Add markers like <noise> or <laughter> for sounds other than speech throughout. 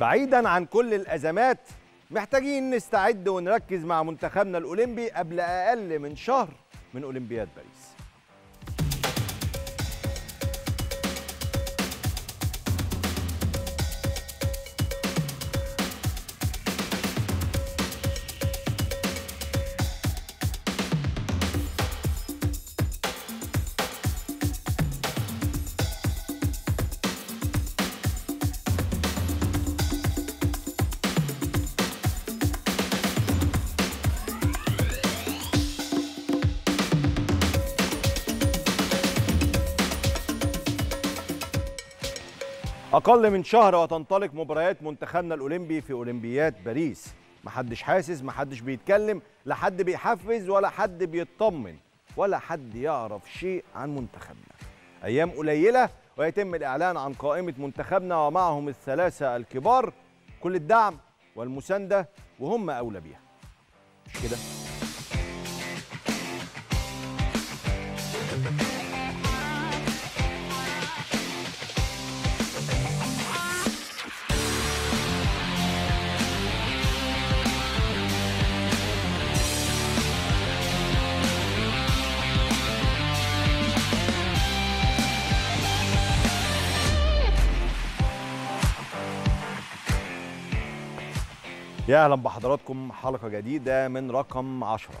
بعيدا عن كل الأزمات محتاجين نستعد ونركز مع منتخبنا الأولمبي قبل أقل من شهر من أولمبياد باريس أقل من شهر وتنطلق مباريات منتخبنا الأولمبي في أولمبياد باريس محدش حاسس محدش بيتكلم لا حد بيحفز ولا حد بيطمن ولا حد يعرف شيء عن منتخبنا أيام قليلة ويتم الإعلان عن قائمة منتخبنا ومعهم الثلاثة الكبار كل الدعم والمساندة وهم أولى بيها مش كده؟ يا اهلا بحضراتكم حلقه جديده من رقم 10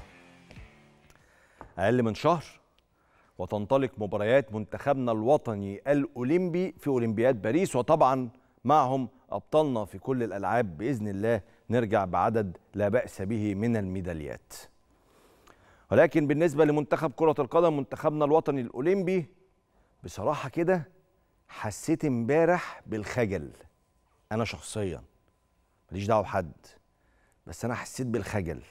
اقل من شهر وتنطلق مباريات منتخبنا الوطني الاولمبي في اولمبياد باريس وطبعا معهم ابطالنا في كل الالعاب باذن الله نرجع بعدد لا باس به من الميداليات ولكن بالنسبه لمنتخب كره القدم منتخبنا الوطني الاولمبي بصراحه كده حسيت امبارح بالخجل انا شخصيا ماليش دعوه بحد بس انا حسيت بالخجل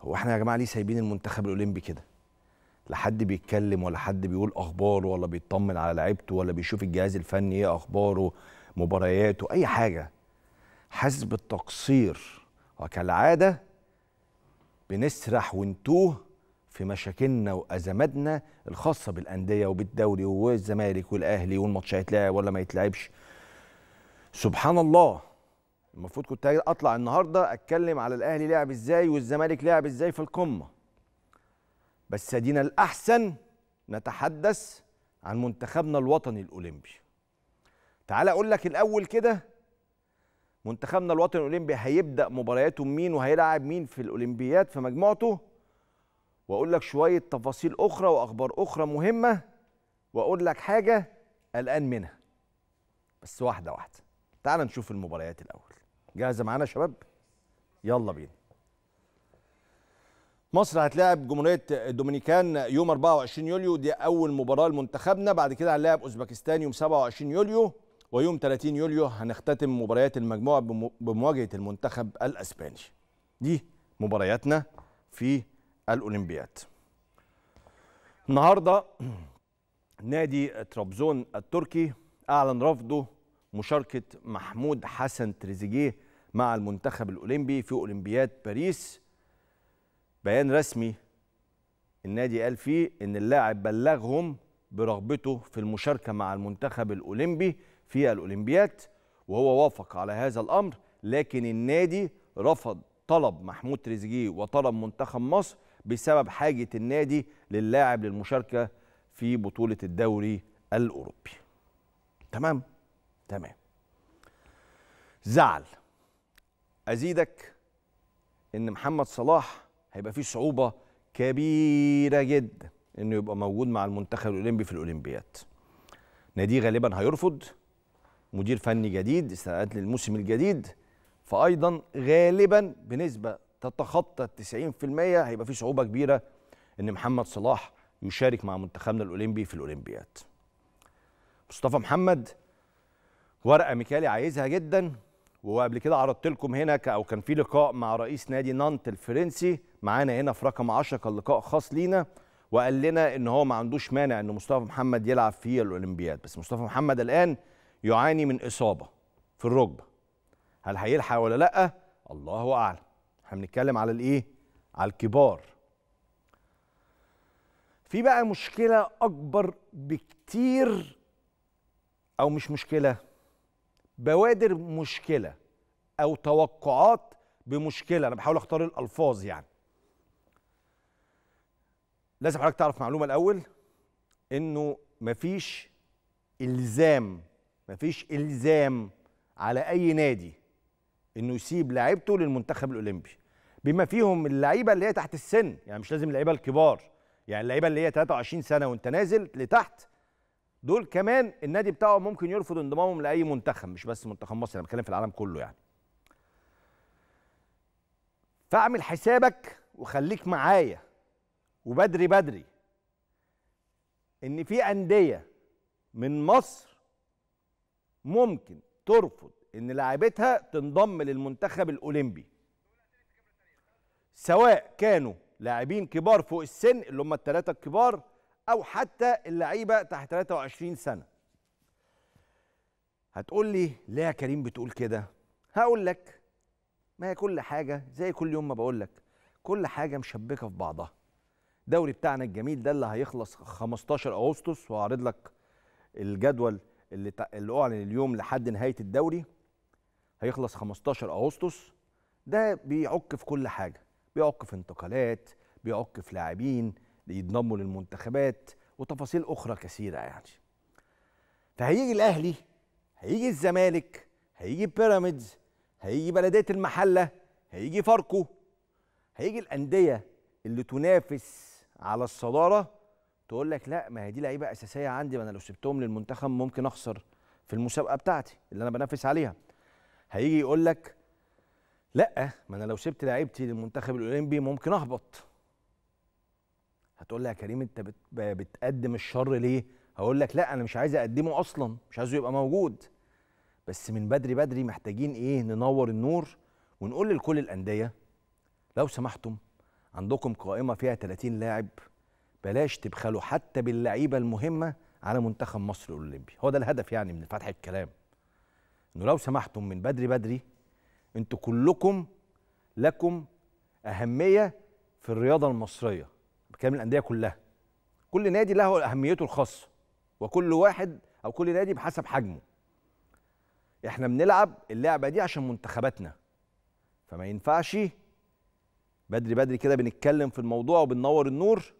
هو احنا يا جماعه ليه سايبين المنتخب الاولمبي كده لا حد بيتكلم ولا حد بيقول اخباره ولا بيطمن على لعيبته ولا بيشوف الجهاز الفني ايه اخباره مبارياته اي حاجه حاسس بالتقصير وكالعاده بنسرح ونتوه في مشاكلنا وازماتنا الخاصه بالانديه وبالدوري والزمالك والاهلي والماتش هيتلعب ولا ما يتلعبش سبحان الله المفروض كنت اطلع النهارده اتكلم على الاهلي لعب ازاي والزمالك لعب ازاي في القمه بس ادينا الاحسن نتحدث عن منتخبنا الوطني الاولمبي تعال اقول لك الاول كده منتخبنا الوطني الاولمبي هيبدا مبارياته مين وهيلعب مين في الاولمبياد في مجموعته واقول لك شويه تفاصيل اخرى واخبار اخرى مهمه واقول لك حاجه قلقان منها بس واحده واحده تعال نشوف المباريات الاول جاهزه معانا يا شباب يلا بينا مصر هتلاعب جمهوريه الدومينيكان يوم 24 يوليو دي اول مباراه لمنتخبنا بعد كده هنلاعب اوزبكستان يوم 27 يوليو ويوم 30 يوليو هنختتم مباريات المجموعه بمواجهه المنتخب الاسباني دي مبارياتنا في الاولمبياد النهارده <clears throat> نادي ترابزون التركي اعلن رفضه مشاركة محمود حسن تريزيجيه مع المنتخب الأولمبي في أولمبياد باريس بيان رسمي النادي قال فيه إن اللاعب بلغهم برغبته في المشاركة مع المنتخب الأولمبي في الأولمبياد وهو وافق على هذا الأمر لكن النادي رفض طلب محمود تريزيجيه وطلب منتخب مصر بسبب حاجة النادي للاعب للمشاركة في بطولة الدوري الأوروبي تمام تمام زعل ازيدك ان محمد صلاح هيبقى فيه صعوبه كبيره جدا انه يبقى موجود مع المنتخب الاولمبي في الاولمبياد ناديه غالبا هيرفض مدير فني جديد استعداد للموسم الجديد فايضا غالبا بنسبه تتخطى 90% هيبقى فيه صعوبه كبيره ان محمد صلاح يشارك مع منتخبنا الاولمبي في الاولمبياد مصطفى محمد ورقه ميكالي عايزها جدا وقبل كده عرضت لكم هنا او كان في لقاء مع رئيس نادي نانت الفرنسي معانا هنا في رقم 10 كان لقاء خاص لينا وقال لنا ان هو ما عندوش مانع ان مصطفى محمد يلعب في الاولمبياد بس مصطفى محمد الان يعاني من اصابه في الركبه هل هيلحق ولا لا الله اعلم احنا بنتكلم على الايه على الكبار في بقى مشكله اكبر بكتير او مش مشكله بوادر مشكله او توقعات بمشكله انا بحاول اختار الالفاظ يعني لازم حضرتك تعرف معلومه الاول انه مفيش الزام مفيش الزام على اي نادي انه يسيب لعيبته للمنتخب الاولمبي بما فيهم اللعيبه اللي هي تحت السن يعني مش لازم اللعيبه الكبار يعني اللعيبه اللي هي 23 سنه وانت نازل لتحت دول كمان النادي بتاعهم ممكن يرفض انضمامهم لاي منتخب مش بس منتخب مصر انا بتكلم في العالم كله يعني فاعمل حسابك وخليك معايا وبدري بدري ان في انديه من مصر ممكن ترفض ان لاعبتها تنضم للمنتخب الاولمبي سواء كانوا لاعبين كبار فوق السن اللي هم الثلاثه الكبار او حتى اللعيبه تحت 23 سنه هتقول لي ليه يا كريم بتقول كده هقول لك ما هي كل حاجه زي كل يوم ما بقول لك كل حاجه مشبكه في بعضها الدوري بتاعنا الجميل ده اللي هيخلص 15 اغسطس وهعرض لك الجدول اللي اللي اعلن اليوم لحد نهايه الدوري هيخلص 15 اغسطس ده بيعك في كل حاجه بيعك في انتقالات بيعك في لاعبين يتضموا للمنتخبات وتفاصيل اخرى كثيره يعني فهيجي الاهلي هيجي الزمالك هيجي بيراميدز هيجي بلديه المحله هيجي فاركو هيجي الانديه اللي تنافس على الصداره تقول لك لا ما هي دي لعيبه اساسيه عندي ما انا لو سبتهم للمنتخب ممكن اخسر في المسابقه بتاعتي اللي انا بنافس عليها هيجي يقول لك لا ما انا لو سبت لعيبتي للمنتخب الاولمبي ممكن اهبط هتقول لي يا كريم انت بت... بتقدم الشر ليه هقول لك لا انا مش عايز اقدمه اصلا مش عايزه يبقى موجود بس من بدري بدري محتاجين ايه ننور النور ونقول لكل الانديه لو سمحتم عندكم قائمه فيها 30 لاعب بلاش تبخلوا حتى باللعيبه المهمه على منتخب مصر الاولمبي هو ده الهدف يعني من فتح الكلام انه لو سمحتم من بدري بدري انتوا كلكم لكم اهميه في الرياضه المصريه بتكلم الانديه كلها كل نادي له اهميته الخاصه وكل واحد او كل نادي بحسب حجمه احنا بنلعب اللعبه دي عشان منتخباتنا فما ينفعش بدري بدري كده بنتكلم في الموضوع وبننور النور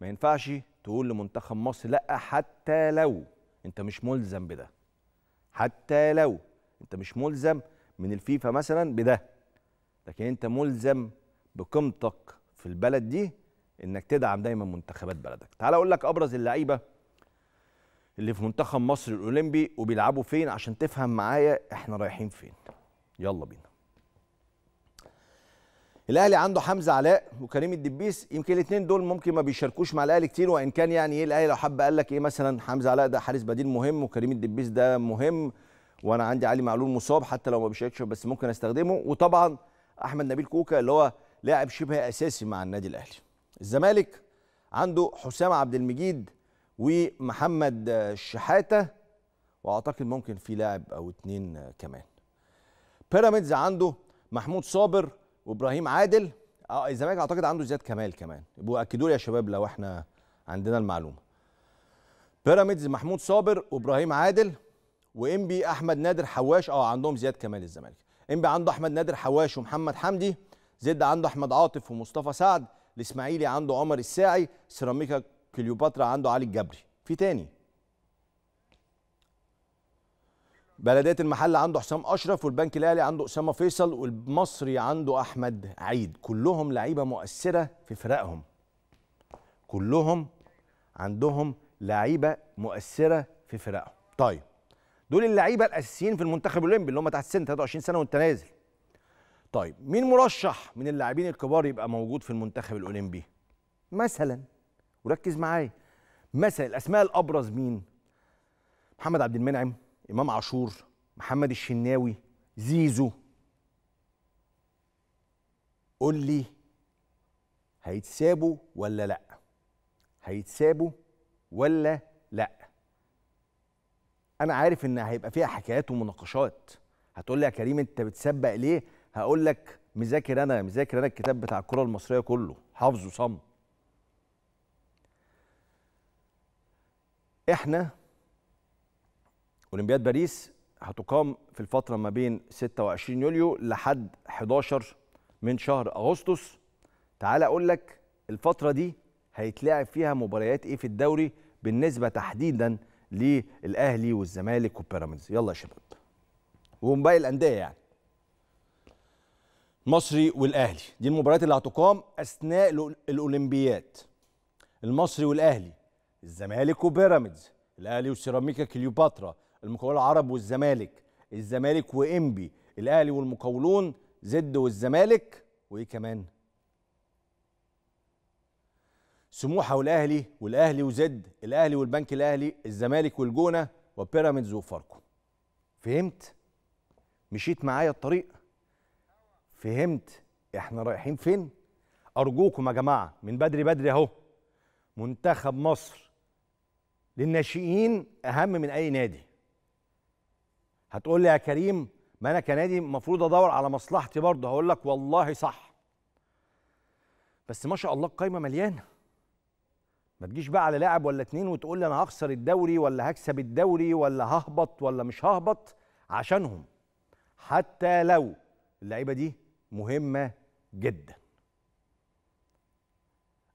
ما ينفعش تقول لمنتخب مصر لا حتى لو انت مش ملزم بده حتى لو انت مش ملزم من الفيفا مثلا بده لكن انت ملزم بقيمتك في البلد دي انك تدعم دايما منتخبات بلدك تعال اقول لك ابرز اللعيبه اللي في منتخب مصر الاولمبي وبيلعبوا فين عشان تفهم معايا احنا رايحين فين يلا بينا الاهلي عنده حمزه علاء وكريم الدبيس يمكن الاثنين دول ممكن ما بيشاركوش مع الاهلي كتير وان كان يعني ايه الاهلي لو حب قال لك ايه مثلا حمزه علاء ده حارس بديل مهم وكريم الدبيس ده مهم وانا عندي علي معلول مصاب حتى لو ما بيشاركش بس ممكن استخدمه وطبعا احمد نبيل كوكا اللي هو لاعب شبه اساسي مع النادي الاهلي الزمالك عنده حسام عبد المجيد ومحمد الشحاته واعتقد ممكن في لاعب او اتنين كمان بيراميدز عنده محمود صابر وابراهيم عادل اه الزمالك اعتقد عنده زياد كمال كمان يبقوا اكدوا لي يا شباب لو احنا عندنا المعلومه بيراميدز محمود صابر وابراهيم عادل وامبي احمد نادر حواش اه عندهم زياد كمال الزمالك امبي عنده احمد نادر حواش ومحمد حمدي زد عنده احمد عاطف ومصطفى سعد الاسماعيلي عنده عمر الساعي سيراميكا كليوباترا عنده علي الجبري في تاني بلدات المحل عنده حسام اشرف والبنك الاهلي عنده اسامه فيصل والمصري عنده احمد عيد كلهم لعيبه مؤثره في فرقهم كلهم عندهم لعيبه مؤثره في فرقهم طيب دول اللعيبه الاساسيين في المنتخب الاولمبي اللي هم تحت سن 23 سنه وانت نازل طيب مين مرشح من اللاعبين الكبار يبقى موجود في المنتخب الاولمبي مثلا وركز معايا مثلا الاسماء الابرز مين محمد عبد المنعم امام عاشور محمد الشناوي زيزو قول لي هيتسابوا ولا لا هيتسابوا ولا لا انا عارف ان هيبقى فيها حكايات ومناقشات هتقول لي يا كريم انت بتسبق ليه هقول لك مذاكر انا مذاكر انا الكتاب بتاع الكره المصريه كله حافظه صم احنا اولمبياد باريس هتقام في الفتره ما بين 26 يوليو لحد 11 من شهر اغسطس تعال اقول لك الفتره دي هيتلعب فيها مباريات ايه في الدوري بالنسبه تحديدا للاهلي والزمالك والبيراميدز يلا يا شباب وباقي الانديه يعني المصري والاهلي دي المباريات اللي هتقام اثناء الاولمبياد المصري والاهلي الزمالك وبيراميدز الاهلي وسيراميكا كليوباترا المقاول العرب والزمالك الزمالك وانبي الاهلي والمقاولون زد والزمالك وايه كمان سموحه والاهلي والاهلي وزد الاهلي والبنك الاهلي الزمالك والجونه وبيراميدز وفاركو فهمت مشيت معايا الطريق فهمت احنا رايحين فين ارجوكم يا جماعه من بدري بدري اهو منتخب مصر للناشئين اهم من اي نادي هتقول لي يا كريم ما انا كنادي المفروض ادور على مصلحتي برضه هقول لك والله صح بس ما شاء الله القايمه مليانه ما تجيش بقى على لاعب ولا اتنين وتقول لي انا هخسر الدوري ولا هكسب الدوري ولا ههبط ولا مش ههبط عشانهم حتى لو اللعيبه دي مهمه جدا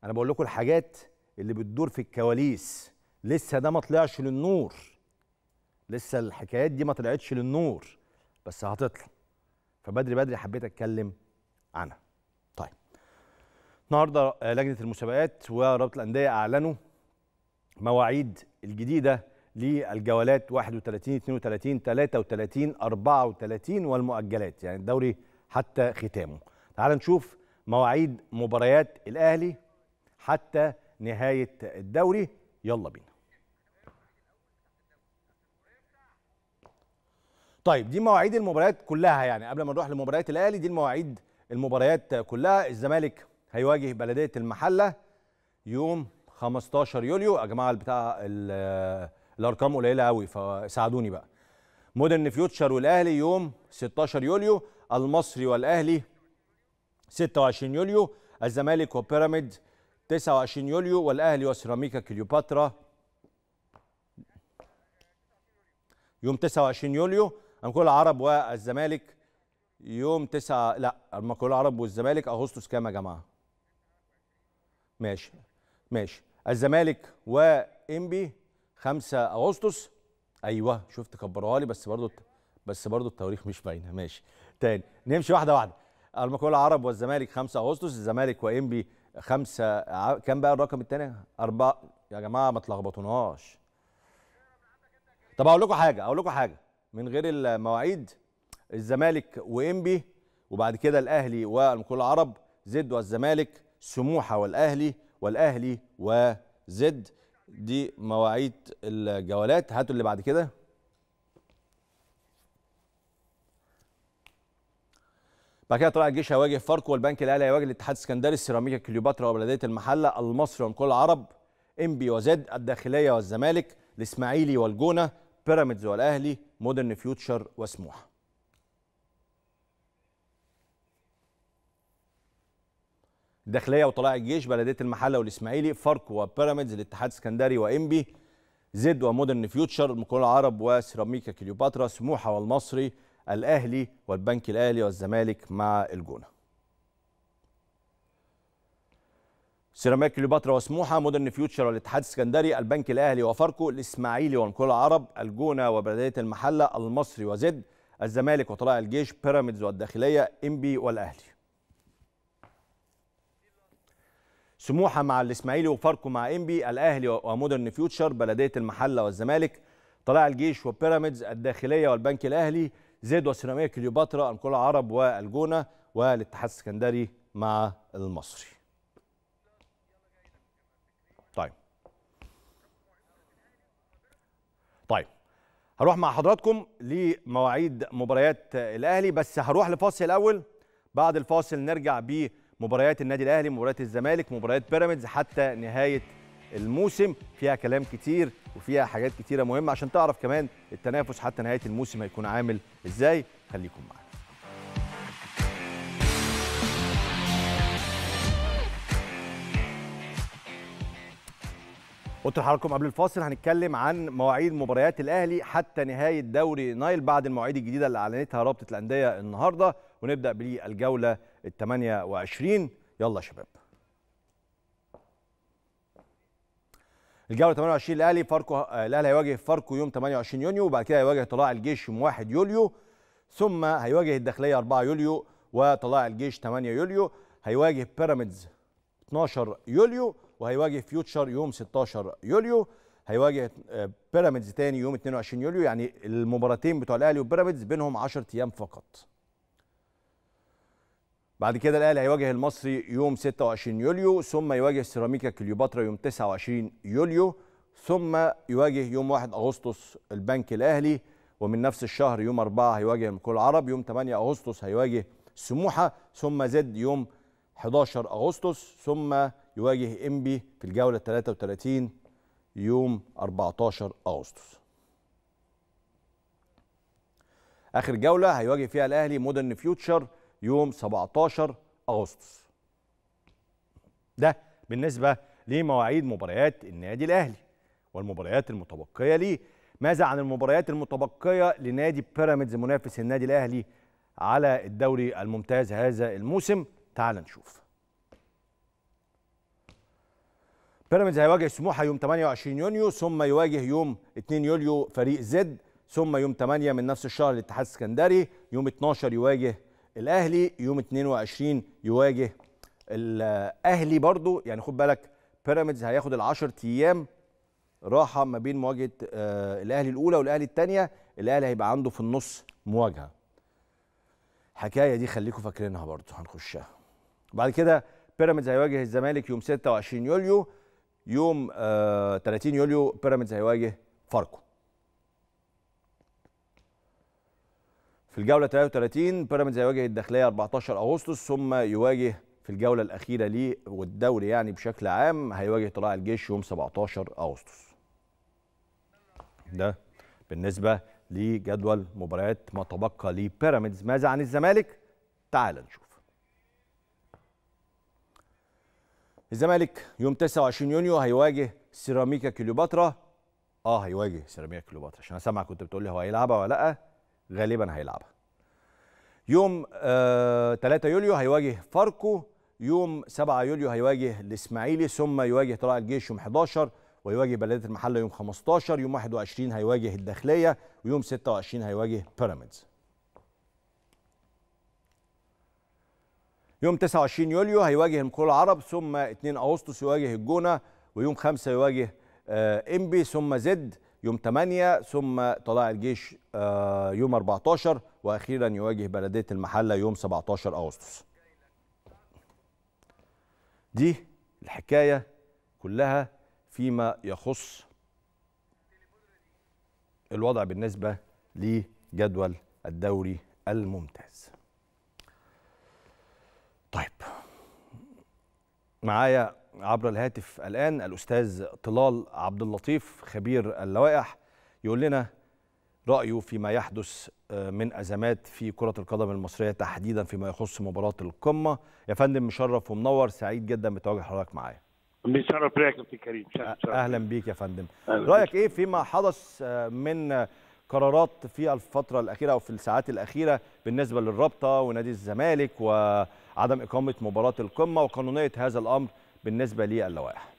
انا بقول لكم الحاجات اللي بتدور في الكواليس لسه ده ما طلعش للنور لسه الحكايات دي ما طلعتش للنور بس هتطلع فبدري بدري حبيت اتكلم عنها طيب النهارده لجنه المسابقات ورابطه الانديه اعلنوا مواعيد الجديده للجولات 31 32 33 34 والمؤجلات يعني الدوري حتى ختامه تعال نشوف مواعيد مباريات الأهلي حتى نهاية الدوري يلا بينا طيب دي مواعيد المباريات كلها يعني قبل ما نروح لمباريات الاهلي دي المواعيد المباريات كلها الزمالك هيواجه بلديه المحله يوم 15 يوليو يا جماعه بتاع الارقام قليله قوي فساعدوني بقى مودرن فيوتشر والاهلي يوم 16 يوليو المصري والاهلي 26 يوليو الزمالك وبيراميد 29 يوليو والاهلي وسيراميكا كليوباترا يوم 29 يوليو انكول العرب والزمالك يوم 9 لا انكول العرب والزمالك اغسطس كام يا جماعه ماشي ماشي الزمالك وانبي 5 اغسطس ايوه شفت كبروها لي بس برضو بس برضو التواريخ مش باينه ماشي تاني نمشي واحده واحده المقاول العرب والزمالك 5 اغسطس الزمالك وانبي 5 كام بقى الرقم الثاني 4 يا جماعه ما تلخبطوناش طب اقول لكم حاجه اقول لكم حاجه من غير المواعيد الزمالك وانبي وبعد كده الاهلي والمقاول العرب زد والزمالك سموحه والاهلي والاهلي وزد دي مواعيد الجولات هاتوا اللي بعد كده بعد كده طلع الجيش هيواجه فاركو والبنك الاهلي هيواجه الاتحاد السكندري السيراميكا كليوباترا وبلديه المحله المصري ومكل العرب انبي وزد الداخليه والزمالك الاسماعيلي والجونه بيراميدز والاهلي مودرن فيوتشر وسموحه الداخليه وطلائع الجيش بلديه المحله والاسماعيلي فاركو وبيراميدز الاتحاد السكندري وانبي زد ومودرن فيوتشر المقاول العرب وسيراميكا كليوباترا سموحه والمصري الاهلي والبنك الاهلي والزمالك مع الجونه سيراميكا كليوباترا وسموحه مودرن فيوتشر والاتحاد السكندري البنك الاهلي وفاركو الاسماعيلي والمقاول العرب الجونه وبلديه المحله المصري وزد الزمالك وطلائع الجيش بيراميدز والداخليه انبي والاهلي سموحه مع الاسماعيلي وفاركو مع انبي الاهلي ومودرن فيوتشر بلديه المحله والزمالك طلائع الجيش وبيراميدز الداخليه والبنك الاهلي زيد وسيراميك كليوباترا انقل العرب والجونه والاتحاد السكندري مع المصري طيب طيب هروح مع حضراتكم لمواعيد مباريات الاهلي بس هروح لفاصل الاول بعد الفاصل نرجع بيه مباريات النادي الاهلي مباريات الزمالك مباريات بيراميدز حتى نهايه الموسم فيها كلام كتير وفيها حاجات كتيره مهمه عشان تعرف كمان التنافس حتى نهايه الموسم هيكون عامل ازاي خليكم معانا قلت لحضراتكم قبل الفاصل هنتكلم عن مواعيد مباريات الاهلي حتى نهايه دوري نايل بعد المواعيد الجديده اللي اعلنتها رابطه الانديه النهارده ونبدا بالجوله ال 28 يلا يا شباب الجوله 28 الاهلي فاركو آه، الاهلي هيواجه فاركو يوم 28 يونيو وبعد كده هيواجه طلائع الجيش يوم 1 يوليو ثم هيواجه الداخليه 4 يوليو وطلائع الجيش 8 يوليو هيواجه بيراميدز 12 يوليو وهيواجه فيوتشر يوم 16 يوليو هيواجه آه، بيراميدز تاني يوم 22 يوليو يعني المباراتين بتوع الاهلي وبيراميدز بينهم 10 ايام فقط بعد كده الاهلي هيواجه المصري يوم 26 يوليو ثم يواجه سيراميكا كليوباترا يوم 29 يوليو ثم يواجه يوم 1 اغسطس البنك الاهلي ومن نفس الشهر يوم 4 هيواجه الكل العرب يوم 8 اغسطس هيواجه سموحه ثم زد يوم 11 اغسطس ثم يواجه انبي في الجوله 33 يوم 14 اغسطس اخر جوله هيواجه فيها الاهلي مودرن فيوتشر يوم 17 أغسطس ده بالنسبة لمواعيد مباريات النادي الأهلي والمباريات المتبقية ليه ماذا عن المباريات المتبقية لنادي بيراميدز منافس النادي الأهلي على الدوري الممتاز هذا الموسم تعال نشوف بيراميدز هيواجه سموحه يوم 28 يونيو ثم يواجه يوم 2 يوليو فريق زد ثم يوم 8 من نفس الشهر الاتحاد السكندري يوم 12 يواجه الاهلي يوم 22 يواجه الاهلي برضو يعني خد بالك بيراميدز هياخد ال 10 ايام راحه ما بين مواجهه آه، الاهلي الاولى والاهلي الثانيه الاهلي هيبقى عنده في النص مواجهه حكايه دي خليكم فاكرينها برضو هنخشها بعد كده بيراميدز هيواجه الزمالك يوم 26 يوليو يوم 30 آه، يوليو بيراميدز هيواجه فاركو في الجولة 33 بيراميدز هيواجه الداخلية 14 أغسطس ثم يواجه في الجولة الأخيرة ليه والدوري يعني بشكل عام هيواجه طلائع الجيش يوم 17 أغسطس. ده بالنسبة لجدول مباريات ما تبقى لبيراميدز ماذا عن الزمالك؟ تعال نشوف. الزمالك يوم 29 يونيو هيواجه سيراميكا كليوباترا اه هيواجه سيراميكا كليوباترا عشان انا سامعك كنت بتقول لي هو هيلعبها ولا لا غالبا هيلعبها يوم آه 3 يوليو هيواجه فاركو يوم 7 يوليو هيواجه الاسماعيلي ثم يواجه طلائع الجيش يوم 11 ويواجه بلديه المحله يوم 15 يوم 21 هيواجه الداخليه ويوم 26 هيواجه بيراميدز يوم 29 يوليو هيواجه المقاول العرب ثم 2 اغسطس يواجه الجونه ويوم 5 يواجه امبي آه، ثم زد يوم 8 ثم طلائع الجيش آه، يوم 14 واخيرا يواجه بلديه المحله يوم 17 اغسطس. دي الحكايه كلها فيما يخص الوضع بالنسبه لجدول الدوري الممتاز. طيب معايا عبر الهاتف الآن الأستاذ طلال عبد اللطيف خبير اللوائح يقول لنا رأيه فيما يحدث آه، من أزمات في كرة القدم المصرية تحديدا فيما يخص مباراة القمة يا فندم مشرف ومنور سعيد جدا بتواجد حضرتك معايا بيشرف بيك يا كابتن كريم أهلا بيك يا فندم رأيك إيه فيما حدث آه، من قرارات في الفترة الأخيرة أو في الساعات الأخيرة بالنسبة للرابطة ونادي الزمالك وعدم إقامة مباراة القمة وقانونية هذا الأمر بالنسبه للوائح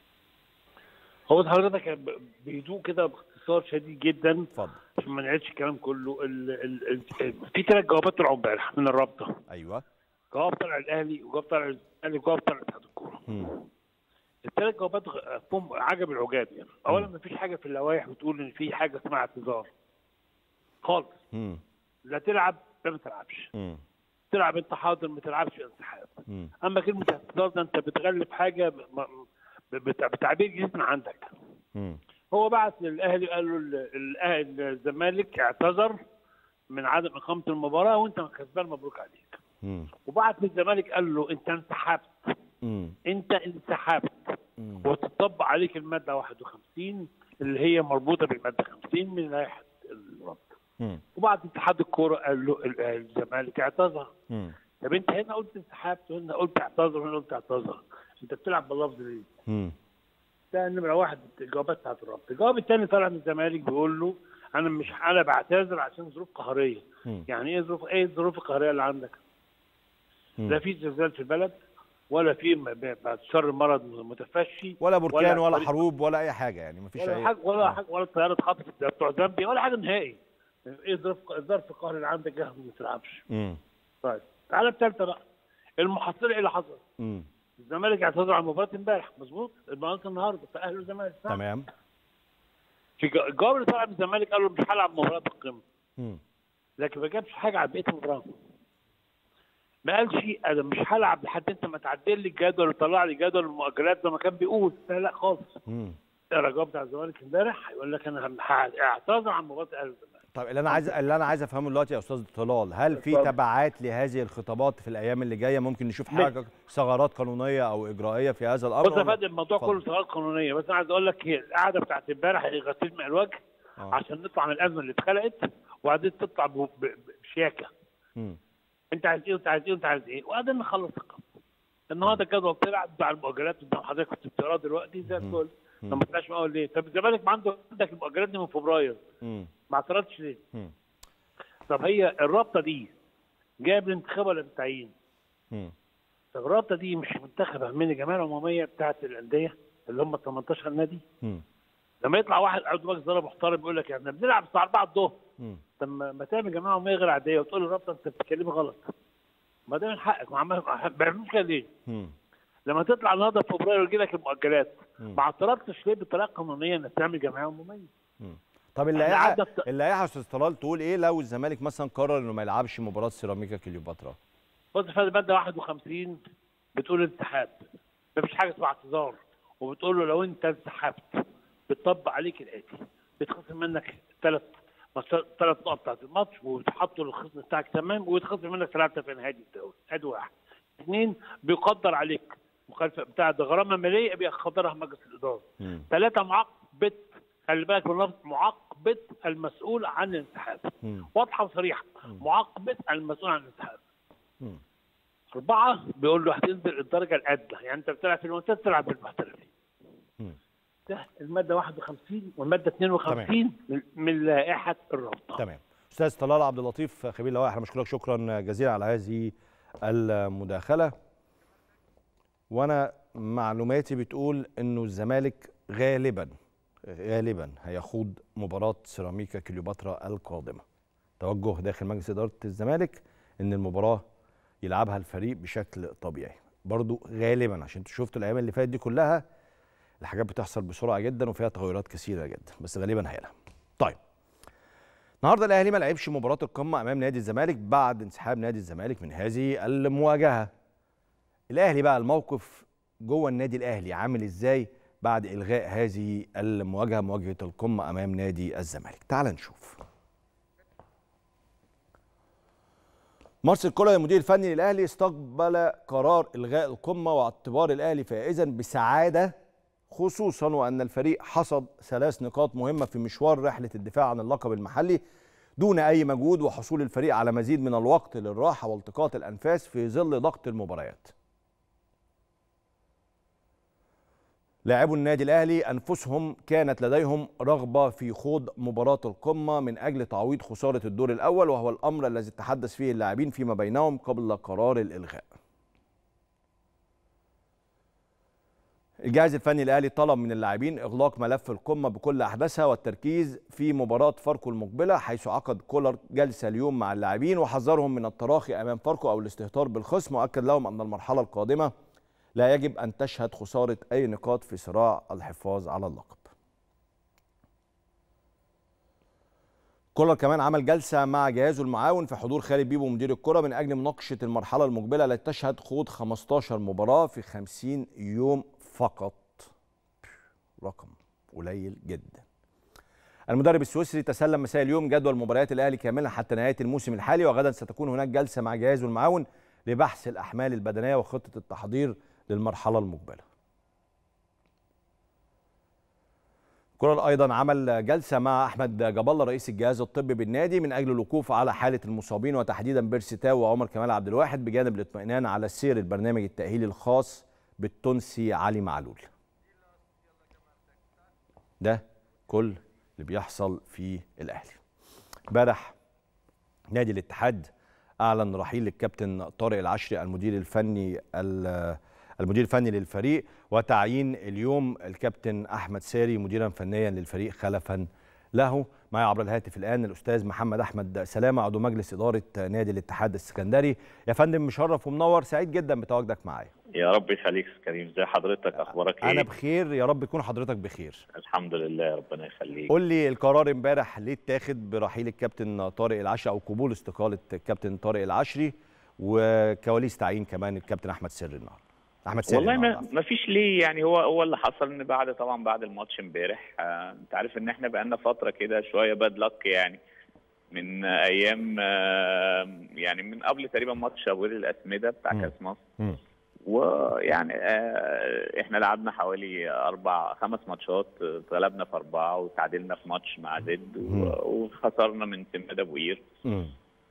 هو حضرتك بهدوء كده باختصار شديد جدا اتفضل عشان ما نعيدش الكلام كله ال ال ال في ثلاث جوابات طلعوا امبارح من الرابطه ايوه جواب طلع الاهلي وجواب طلع الاهلي وجواب طلع اتحاد الكوره الثلاث جوابات فهم عجب العجاب يعني اولا ما فيش حاجه في اللوائح بتقول ان في حاجه اسمها اعتذار خالص لا تلعب لا ما تلعبش تلعب انت حاضر ما تلعبش انسحاب اما كلمه اعتذار ده انت بتغلب حاجه بتعبير جديد عندك هو بعت للاهلي قالوا الاهلي الزمالك اعتذر من عدم اقامه المباراه وانت كسبان مبروك عليك وبعث وبعت للزمالك قال له انت انسحبت انت انسحبت وتطبق عليك الماده 51 اللي هي مربوطه بالماده 50 من لائحه الرابطه وبعد اتحاد الكوره قال له الزمالك اعتذر طب انت هنا قلت انسحاب هنا قلت اعتذر هنا قلت اعتذر انت بتلعب باللفظ ليه؟ ده نمره واحد الجوابات بتاعت الرابطه الجواب الثاني طالع من الزمالك بيقول له انا مش انا بعتذر عشان ظروف قهريه، يعني ايه ظروف ايه الظروف القهريه اللي عندك؟ لا في زلزال في البلد ولا في بعد شر مرض متفشي ولا بركان ولا, ولا حروب ولا اي حاجه يعني مفيش ولا اي حاجه ولا آه. حاجه ولا طياره اتحطت بتوع زامبيا ولا حاجه نهائي ايه ظرف القهري اللي عندك جه ما تلعبش طيب تعالى الثالثه بقى المحصله ايه اللي حصل؟ الزمالك اعتذر عن مباراه امبارح مظبوط مباراه النهارده في اهلي والزمالك تمام في الجواب اللي طلع من الزمالك قال له مش هلعب مباراه القمة. لكن ما جابش حاجه على بقيه المباراه ما قالش انا إيه؟ مش هلعب لحد انت ما تعدل لي الجدول وطلع لي جدول المؤجلات زي ما كان بيقول لا لا خالص اقرا الجواب بتاع الزمالك امبارح هيقول لك انا اعتذر عن مباراه اهلي والزمالك طب اللي انا عايز اللي انا عايز افهمه دلوقتي يا استاذ طلال هل في تبعات لهذه الخطابات في الايام اللي جايه ممكن نشوف حاجه ثغرات قانونيه او اجرائيه في هذا الامر بص يا فندم الموضوع كله ثغرات قانونيه بس انا عايز اقول لك هي القعده بتاعت امبارح اللي غسيل من الوجه آه. عشان نطلع من الازمه اللي اتخلقت وبعدين تطلع بشياكه امم انت عايز ايه وانت عايز ايه وانت عايز ايه وبعدين نخلص النهارده الجدول طلع بتاع المؤجلات قدام حضرتك كنت بتقراه دلوقتي زي الفل ما طلعش من اول ليه طب الزمالك ما عنده عندك اجرتني من فبراير ما اعترضتش ليه طب هي الرابطه دي جايه بالانتخاب ولا بالتعيين طب الرابطه دي مش منتخبه من الجمعيه العموميه بتاعت الانديه اللي هم 18 نادي لما يطلع واحد عضو مجلس اداره محترم يقول لك احنا يعني بنلعب الساعه 4 الظهر طب ما تعمل جمعيه عموميه غير عاديه وتقول للرابطه انت بتتكلمي غلط ما ده من حقك ما عمال بيعملوش كده ليه؟ لما تطلع النهارده في فبراير يجي لك المؤجلات ما اعترضتش ليه بطريقه قانونيه انك تعمل جمعيه عموميه طب اللائحه اللائحه يا استاذ طلال تقول ايه لو الزمالك مثلا قرر انه ما يلعبش مباراه سيراميكا كليوباترا؟ بص في الماده 51 بتقول انسحاب مفيش حاجه اسمها اعتذار وبتقول له لو انت انسحبت بتطبق عليك الاتي بيتخصم منك ثلاث ثلاث نقط بتاعت الماتش وتحطوا الخصم بتاعك تمام ويتخصم منك ثلاثه في نهايه الدوري ادي واحد اثنين بيقدر عليك مخالفه بتاع ده غرامه ماليه بيخضرها مجلس الاداره. ثلاثه معاقبه خلي بالك معاقبه المسؤول عن الانسحاب. واضحه وصريحه معاقبه المسؤول عن الانسحاب. أربعة بيقول له هتنزل الدرجة الأدنى، يعني أنت بتلعب في الممتاز تلعب بالمحترفين. ده المادة 51 والمادة 52 تمام. من لائحة الرابطة. تمام. أستاذ طلال عبد اللطيف خبير لوائح أنا بشكرك شكرا جزيلا على هذه المداخلة. وانا معلوماتي بتقول انه الزمالك غالبا غالبا هيخوض مباراه سيراميكا كليوباترا القادمه توجه داخل مجلس اداره الزمالك ان المباراه يلعبها الفريق بشكل طبيعي برضو غالبا عشان انتوا شفتوا الايام اللي فاتت دي كلها الحاجات بتحصل بسرعه جدا وفيها تغيرات كثيره جدا بس غالبا هيلعب طيب النهارده الاهلي ما لعبش مباراه القمه امام نادي الزمالك بعد انسحاب نادي الزمالك من هذه المواجهه الاهلي بقى الموقف جوه النادي الاهلي عامل ازاي بعد الغاء هذه المواجهه مواجهه القمه امام نادي الزمالك تعال نشوف مارسيل كولر المدير الفني للاهلي استقبل قرار الغاء القمه واعتبار الاهلي فائزا بسعاده خصوصا وان الفريق حصد ثلاث نقاط مهمه في مشوار رحله الدفاع عن اللقب المحلي دون اي مجهود وحصول الفريق على مزيد من الوقت للراحه والتقاط الانفاس في ظل ضغط المباريات لاعبو النادي الاهلي انفسهم كانت لديهم رغبه في خوض مباراه القمه من اجل تعويض خساره الدور الاول وهو الامر الذي تحدث فيه اللاعبين فيما بينهم قبل قرار الالغاء. الجهاز الفني الاهلي طلب من اللاعبين اغلاق ملف القمه بكل احداثها والتركيز في مباراه فاركو المقبله حيث عقد كولر جلسه اليوم مع اللاعبين وحذرهم من التراخي امام فاركو او الاستهتار بالخصم واكد لهم ان المرحله القادمه لا يجب أن تشهد خسارة أي نقاط في صراع الحفاظ على اللقب كولر كمان عمل جلسة مع جهازه المعاون في حضور خالد بيبو مدير الكرة من أجل مناقشة المرحلة المقبلة التي تشهد خوض 15 مباراة في 50 يوم فقط رقم قليل جدا المدرب السويسري تسلم مساء اليوم جدول مباريات الأهلي كاملا حتى نهاية الموسم الحالي وغدا ستكون هناك جلسة مع جهازه المعاون لبحث الأحمال البدنية وخطة التحضير للمرحلة المقبلة كرة ايضا عمل جلسه مع احمد جاب الله رئيس الجهاز الطبي بالنادي من اجل الوقوف على حاله المصابين وتحديدا بيرسيتاو وعمر كمال عبد الواحد بجانب الاطمئنان على سير البرنامج التاهيلي الخاص بالتونسي علي معلول. ده كل اللي بيحصل في الاهلي. امبارح نادي الاتحاد اعلن رحيل الكابتن طارق العشري المدير الفني ال المدير الفني للفريق وتعيين اليوم الكابتن احمد ساري مديرا فنيا للفريق خلفا له معي عبر الهاتف الان الاستاذ محمد احمد سلامه عضو مجلس اداره نادي الاتحاد السكندري يا فندم مشرف ومنور سعيد جدا بتواجدك معايا يا رب يخليك كريم ازي حضرتك اخبارك ايه انا بخير يا رب يكون حضرتك بخير الحمد لله ربنا يخليك قول لي القرار امبارح ليه اتاخد برحيل الكابتن طارق العشري او قبول استقاله الكابتن طارق العشري وكواليس تعيين كمان الكابتن احمد سر النهارده احمد سالم والله ما, ما فيش ليه يعني هو هو اللي حصل ان بعد طبعا بعد الماتش امبارح آه، انت عارف ان احنا بقى لنا فتره كده شويه باد لك يعني من ايام آه، يعني من قبل تقريبا ماتش ابوير الاسمده بتاع كاس مصر ويعني آه، احنا لعبنا حوالي اربع خمس ماتشات اتغلبنا في اربعه وتعادلنا في ماتش مع زد وخسرنا من سماد ابو قير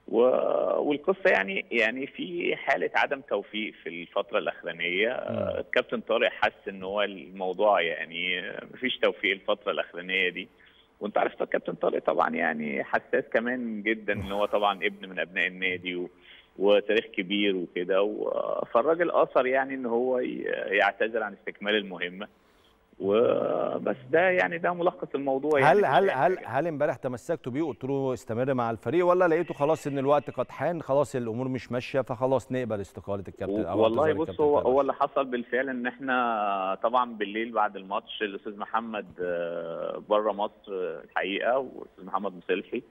والقصه يعني يعني في حاله عدم توفيق في الفتره الاخرانيه الكابتن طارق حس ان هو الموضوع يعني مفيش توفيق الفتره الاخرانيه دي وانت عارف الكابتن طارق طبعا يعني حساس كمان جدا ان هو طبعا ابن من ابناء النادي و... وتاريخ كبير وكده فالراجل اثر يعني ان هو يعتذر عن استكمال المهمه وبس ده يعني ده ملخص الموضوع يعني هل هل هل يعني. هل امبارح تمسكتوا بيه قلت له استمر مع الفريق ولا لقيته خلاص ان الوقت قد حان خلاص الامور مش ماشيه فخلاص نقبل استقاله الكابتن او والله بص هو هو اللي حصل بالفعل ان احنا طبعا بالليل بعد الماتش الاستاذ محمد آه، بره مصر آه، الحقيقه والاستاذ محمد مصلحي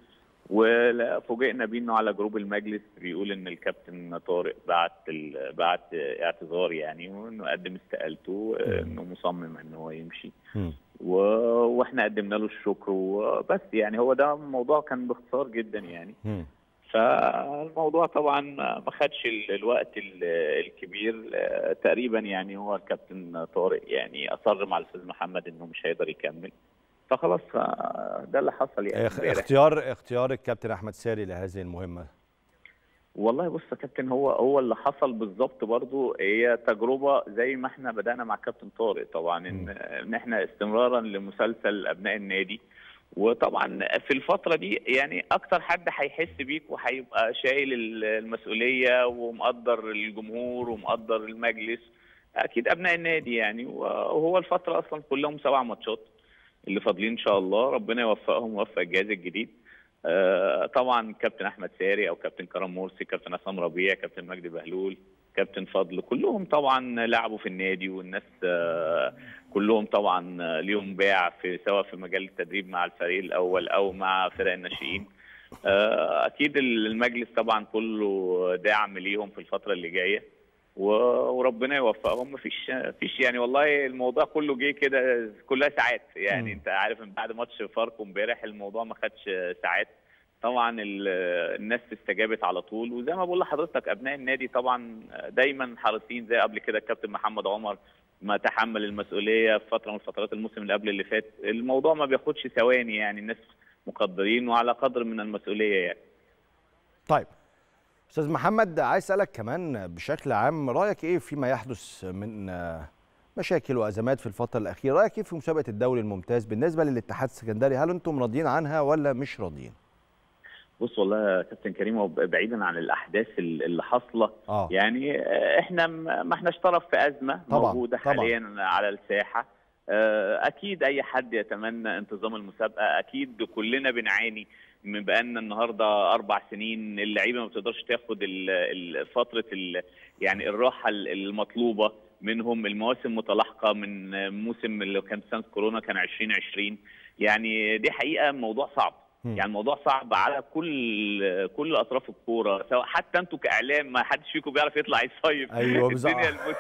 وفوجئنا بيه انه على جروب المجلس بيقول ان الكابتن طارق بعت ال... بعت اعتذار يعني وانه قدم استقالته انه مصمم ان هو يمشي و... واحنا قدمنا له الشكر وبس يعني هو ده الموضوع كان باختصار جدا يعني م. فالموضوع طبعا ما خدش الوقت الكبير تقريبا يعني هو الكابتن طارق يعني اصر مع الاستاذ محمد انه مش هيقدر يكمل فخلاص ده اللي حصل يعني اختيار اختيار الكابتن احمد ساري لهذه المهمه والله بص يا كابتن هو هو اللي حصل بالظبط برضو هي تجربه زي ما احنا بدانا مع كابتن طارق طبعا ان, ان احنا استمرارا لمسلسل ابناء النادي وطبعا في الفتره دي يعني اكتر حد هيحس بيك وهيبقى شايل المسؤوليه ومقدر الجمهور ومقدر المجلس اكيد ابناء النادي يعني وهو الفتره اصلا كلهم سبع ماتشات اللي فاضلين ان شاء الله ربنا يوفقهم ويوفق الجهاز الجديد آه، طبعا كابتن احمد ساري او كابتن كرم مرسي كابتن عصام ربيع كابتن مجدي بهلول كابتن فضل كلهم طبعا لعبوا في النادي والناس آه، كلهم طبعا ليهم باع في سواء في مجال التدريب مع الفريق الاول او مع فرق الناشئين آه، اكيد المجلس طبعا كله داعم ليهم في الفتره اللي جايه وربنا يوفقهم مفيش مفيش يعني والله الموضوع كله جه كده كلها ساعات يعني م. انت عارف من بعد ماتش فاركو امبارح الموضوع ما خدش ساعات طبعا الناس استجابت على طول وزي ما بقول لحضرتك ابناء النادي طبعا دايما حريصين زي قبل كده الكابتن محمد عمر ما تحمل المسؤوليه في فتره من فترات الموسم اللي قبل اللي فات الموضوع ما بياخدش ثواني يعني الناس مقدرين وعلى قدر من المسؤوليه يعني طيب استاذ محمد عايز اسالك كمان بشكل عام رايك ايه فيما يحدث من مشاكل وازمات في الفتره الاخيره رايك ايه في مسابقه الدوري الممتاز بالنسبه للاتحاد السكندري هل انتم راضيين عنها ولا مش راضيين بص والله يا كابتن كريم بعيدا عن الاحداث اللي حاصله آه. يعني آه، احنا ما احناش طرف في ازمه طبعًا. موجوده حاليا طبعًا. على الساحه آه، اكيد اي حد يتمنى انتظام المسابقه اكيد كلنا بنعاني بقالنا النهارده اربع سنين اللعيبه ما بتقدرش تاخد فتره يعني الراحه المطلوبه منهم المواسم متلاحقه من موسم اللي كان سنه كورونا كان 2020 يعني دي حقيقه موضوع صعب يعني الموضوع صعب على كل كل اطراف الكوره سواء حتى انتوا كاعلام ما حدش فيكم بيعرف يطلع يصيف ايوه بالظبط <laughs> الدنيا المت...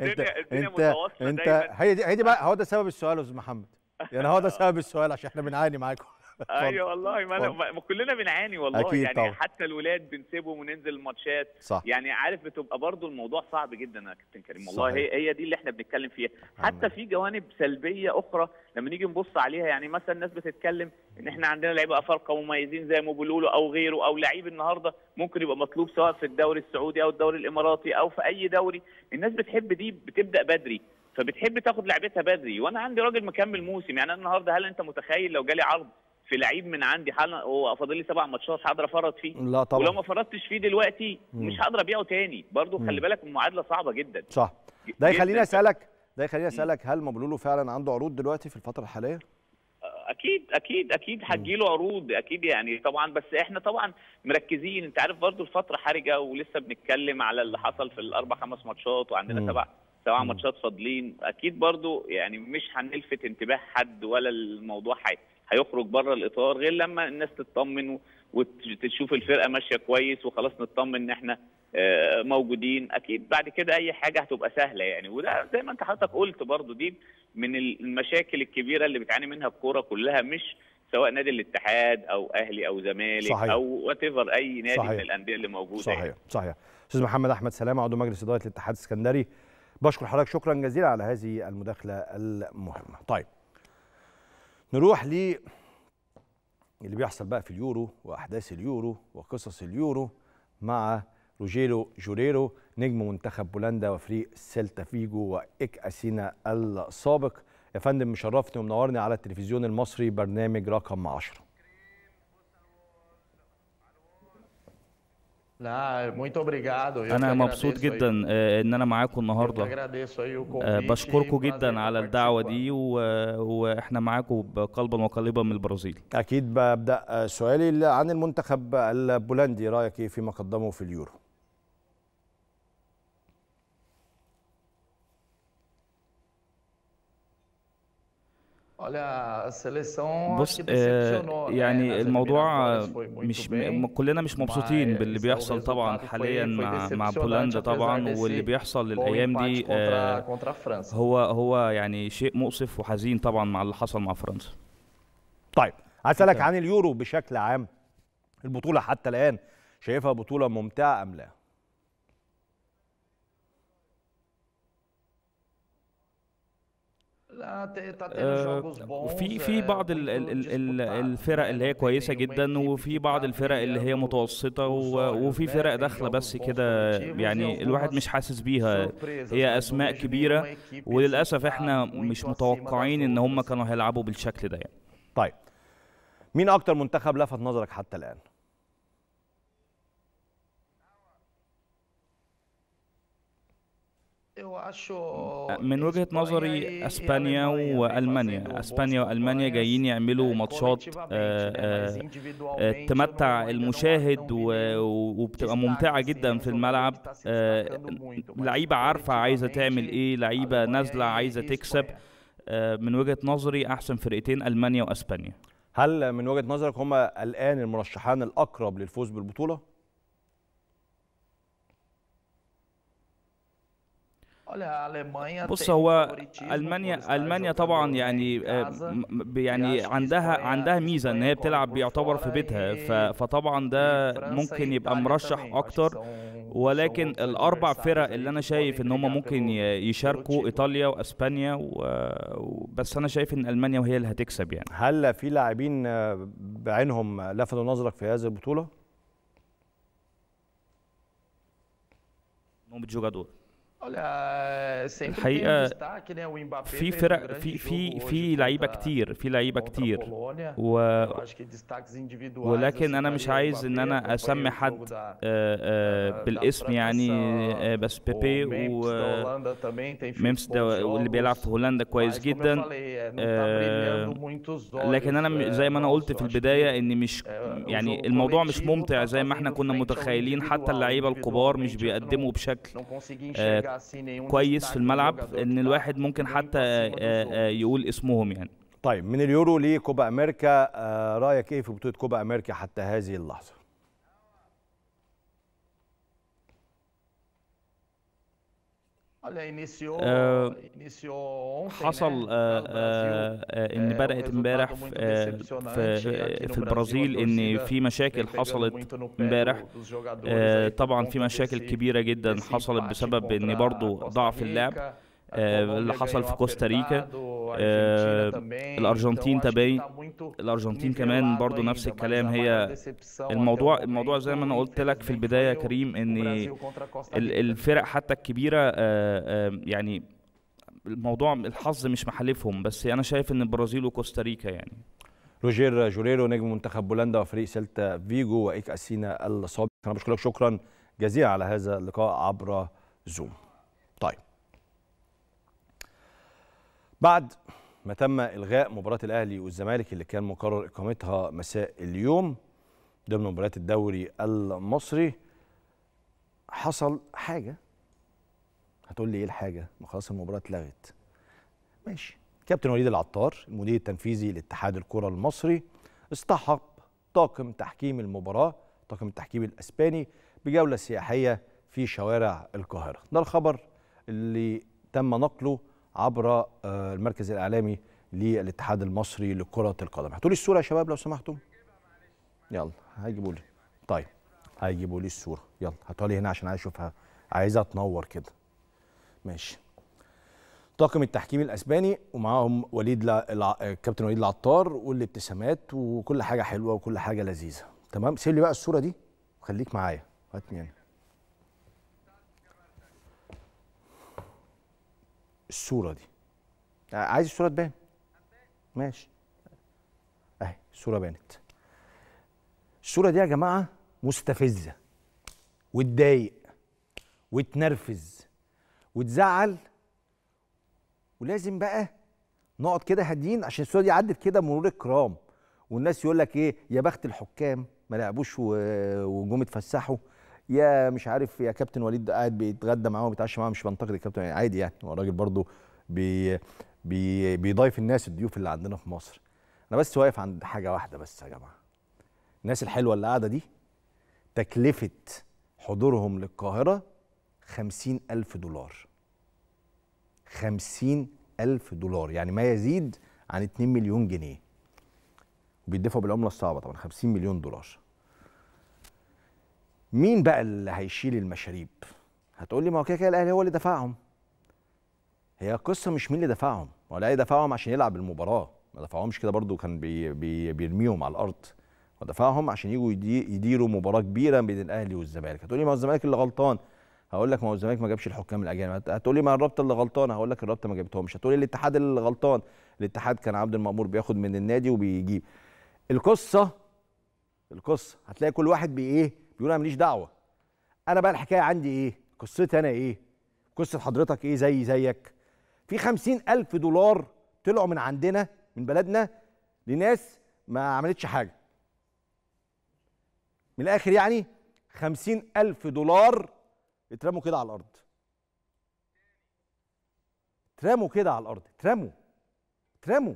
الدنيا, الدنيا متوسطه انت هي دي هي دي بقى هو ده سبب السؤال يا استاذ محمد يعني هو ده سبب السؤال عشان احنا بنعاني معاكم ايوه والله ما, أنا ما كلنا بنعاني والله أكيد يعني طبعا. حتى الولاد بنسيبهم وننزل الماتشات صح. يعني عارف بتبقى برضو الموضوع صعب جدا يا كابتن كريم والله صحيح. هي دي اللي احنا بنتكلم فيها حتى في جوانب سلبيه اخرى لما نيجي نبص عليها يعني مثلا الناس بتتكلم ان احنا عندنا لعيبه افارقه مميزين زي موبولولو او غيره او لعيب النهارده ممكن يبقى مطلوب سواء في الدوري السعودي او الدوري الاماراتي او في اي دوري الناس بتحب دي بتبدا بدري فبتحب تاخد لعبتها بدري وانا عندي راجل مكمل موسم يعني انا النهارده هل انت متخيل لو جالي عرض في لعيب من عندي حالا هو فاضل لي سبع ماتشات هقدر افرط فيه لا طبعا ولو ما فرطتش فيه دلوقتي مم. مش هقدر ابيعه تاني برضو خلي بالك المعادله صعبه جدا صح ده يخليني اسالك ده يخليني اسالك هل مبلولو فعلا عنده عروض دلوقتي في الفتره الحاليه؟ اكيد اكيد اكيد هتجيله عروض اكيد يعني طبعا بس احنا طبعا مركزين انت عارف برضو الفتره حرجه ولسه بنتكلم على اللي حصل في الاربع خمس ماتشات وعندنا سبع سبع ماتشات فاضلين اكيد برضو يعني مش هنلفت انتباه حد ولا الموضوع حي هيخرج بره الاطار غير لما الناس تطمن وتشوف الفرقه ماشيه كويس وخلاص نطمن ان احنا آه، موجودين اكيد بعد كده اي حاجه هتبقى سهله يعني وده زي ما انت حضرتك قلت برضو دي من المشاكل الكبيره اللي بتعاني منها الكوره كلها مش سواء نادي الاتحاد او اهلي او زمالك صحيح. او وات اي نادي صحيح. من الانديه اللي موجوده يعني. صحيح يعني. صحيح استاذ محمد احمد سلامه عضو مجلس اداره الاتحاد السكندري بشكر حضرتك شكرا جزيلا على هذه المداخله المهمه طيب نروح ل اللي بيحصل بقى في اليورو واحداث اليورو وقصص اليورو مع روجيرو جوريرو نجم منتخب بولندا وفريق سيلتا فيجو وايك اسينا السابق يا فندم مشرفني ومنورني على التلفزيون المصري برنامج رقم 10 لا muito obrigado. انا مبسوط جدا ان انا معاكم النهارده بشكركم جدا على الدعوه دي واحنا معاكم قلبا وقالبا من البرازيل اكيد ببدا سؤالي عن المنتخب البولندي رايك ايه فيما قدمه في اليورو بص يعني الموضوع مش كلنا مش مبسوطين باللي بيحصل طبعا حاليا مع مع بولندا طبعا واللي بيحصل الايام دي هو هو يعني شيء مؤسف وحزين طبعا مع اللي حصل مع فرنسا طيب هسألك عن اليورو بشكل عام البطولة حتى الآن شايفها بطولة ممتعة أم لا؟ آه، في آه، في بعض الـ الـ الـ الفرق اللي هي يعني كويسه جدا وفي بعض يعني الفرق اللي هي متوسطه وفي فرق داخله بس كده يعني الواحد مش حاسس بيها هي اسماء كبيره وللاسف احنا مش متوقعين ان هم كانوا هيلعبوا بالشكل ده يعني طيب مين اكتر منتخب لفت نظرك حتى الان من وجهة نظري يعني اسبانيا والمانيا اسبانيا والمانيا جايين يعملوا ماتشات آه، آه، تمتع المشاهد وبتبقى ممتعة جدا في الملعب آه، لعيبة عارفة عايزة تعمل ايه لعيبة نازلة عايزة تكسب من وجهة نظري احسن فرقتين المانيا واسبانيا هل من وجهة نظرك هما الان المرشحان الاقرب للفوز بالبطولة؟ بص هو المانيا المانيا طبعا يعني آه، يعني e عندها عندها e ميزه ان هي بتلعب بيعتبر في بيتها e فطبعا ده ممكن يبقى مرشح اكتر ولكن الاربع فرق اللي انا شايف ان هم ممكن يشاركوا ايطاليا واسبانيا بس انا شايف ان المانيا وهي اللي هتكسب يعني هل في لاعبين آه، بعينهم لفتوا نظرك في هذه البطوله؟ نوم جوجادور الحقيقه في فرق في في في لعيبه كتير في لعيبه كتير و ولكن انا مش عايز ان انا اسمي حد بالاسم يعني بس بيبي وميمس اللي بيلعب في هولندا كويس جدا لكن انا زي ما انا قلت في البدايه ان مش يعني الموضوع مش ممتع زي ما احنا كنا متخيلين حتى اللعيبه الكبار مش بيقدموا بشكل كويس في الملعب ان الواحد ممكن حتى آه، آه، يقول اسمهم يعني طيب من اليورو لكوبا امريكا آه، رايك ايه في بطوله كوبا امريكا حتى هذه اللحظه حصل ان آه، بدات آه، آه، امبارح um في, البرازيل ان في مشاكل حصلت امبارح طبعا في مشاكل كبيره جدا حصلت بسبب ان برضو ضعف اللعب اللي حصل في كوستاريكا الارجنتين تباين الارجنتين كمان برضو نفس الكلام هي الموضوع الموضوع زي ما انا قلت لك في البدايه يا كريم ان الفرق حتى الكبيره يعني الموضوع الحظ مش محالفهم بس انا شايف ان البرازيل وكوستاريكا يعني روجير جوريرو نجم منتخب بولندا وفريق سيلتا فيجو وايك اسينا الصابر انا بشكرك شكرا جزيلا على هذا اللقاء عبر زوم بعد ما تم الغاء مباراه الاهلي والزمالك اللي كان مقرر اقامتها مساء اليوم ضمن مباريات الدوري المصري حصل حاجه هتقول لي ايه الحاجه ما خلاص المباراه اتلغت ماشي كابتن وليد العطار المدير التنفيذي لاتحاد الكره المصري استحق طاقم تحكيم المباراه طاقم التحكيم الاسباني بجوله سياحيه في شوارع القاهره ده الخبر اللي تم نقله عبر آه، المركز الاعلامي للاتحاد المصري لكره القدم هاتوا لي الصوره يا شباب لو سمحتم يلا هيجيبوا لي طيب هيجيبوا لي الصوره يلا هاتوا لي هنا عشان عايز اشوفها عايزها تنور كده ماشي طاقم التحكيم الاسباني ومعاهم وليد لع... كابتن وليد العطار والابتسامات وكل حاجه حلوه وكل حاجه لذيذه تمام سيب لي بقى الصوره دي وخليك معايا هاتني هنا الصوره دي آه، عايز الصوره تبان ماشي اهي الصوره بانت الصوره دي يا جماعه مستفزه وتضايق وتنرفز وتزعل ولازم بقى نقعد كده هاديين عشان الصوره دي عدت كده مرور الكرام والناس يقول لك ايه يا بخت الحكام ما لعبوش وجم اتفسحوا يا مش عارف يا كابتن وليد قاعد بيتغدى معاهم بيتعشى معاهم مش بنتقد الكابتن يعني عادي يعني هو الراجل برضه بي بي بيضايف الناس الضيوف اللي عندنا في مصر انا بس واقف عند حاجه واحده بس يا جماعه الناس الحلوه اللي قاعده دي تكلفه حضورهم للقاهره خمسين ألف دولار خمسين ألف دولار يعني ما يزيد عن 2 مليون جنيه وبيدفعوا بالعمله الصعبه طبعا 50 مليون دولار مين بقى اللي هيشيل المشاريب هتقول لي ما هو كده كده الاهلي هو اللي دفعهم هي القصه مش مين اللي دفعهم هو الاهلي دفعهم عشان يلعب المباراه ما دفعهمش كده برضو كان بي بي بيرميهم على الارض هو دفعهم عشان يجوا يديروا مباراه كبيره بين الاهلي والزمالك هتقول لي ما هو الزمالك اللي غلطان هقول لك ما هو الزمالك ما جابش الحكام الاجانب هتقول لي ما الرابطه اللي غلطانه هقول لك الرابطه ما جابتهمش هتقول لي الاتحاد اللي غلطان الاتحاد كان عبد المامور بياخد من النادي وبيجيب القصه القصه هتلاقي كل واحد بايه يقول انا ماليش دعوه انا بقى الحكايه عندي ايه قصتي انا ايه قصه حضرتك ايه زي زيك في خمسين ألف دولار طلعوا من عندنا من بلدنا لناس ما عملتش حاجة من الآخر يعني خمسين ألف دولار اترموا كده على الأرض اترموا كده على الأرض اترموا اترموا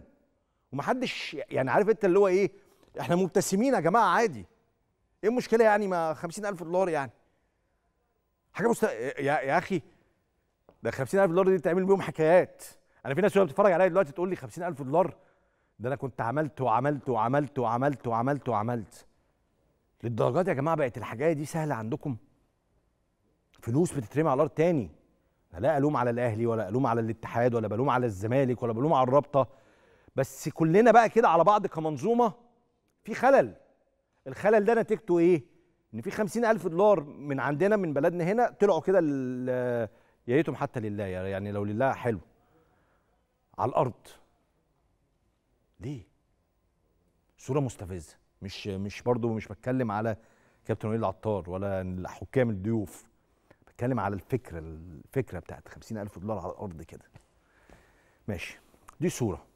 ومحدش يعني عارف انت اللي هو ايه احنا مبتسمين يا جماعة عادي ايه المشكله يعني ما 50000 دولار يعني حاجه مست... يا يا اخي ده 50000 دولار دي تعمل بيهم حكايات انا في ناس وهي بتتفرج عليا دلوقتي تقول لي 50000 دولار ده انا كنت عملت وعملت وعملت وعملت وعملت وعملت للدرجه دي يا جماعه بقت الحكايه دي سهله عندكم فلوس بتترمي على الارض تاني لا الوم على الاهلي ولا الوم على الاتحاد ولا بلوم على الزمالك ولا بلوم على الرابطه بس كلنا بقى كده على بعض كمنظومه في خلل الخلل ده نتيجته ايه ان في خمسين الف دولار من عندنا من بلدنا هنا طلعوا كده يا ريتهم حتى لله يعني لو لله حلو على الارض ليه صوره مستفزه مش مش برضه مش بتكلم على كابتن وليد العطار ولا الحكام الضيوف بتكلم على الفكره الفكره بتاعت 50000 دولار على الارض كده ماشي دي صوره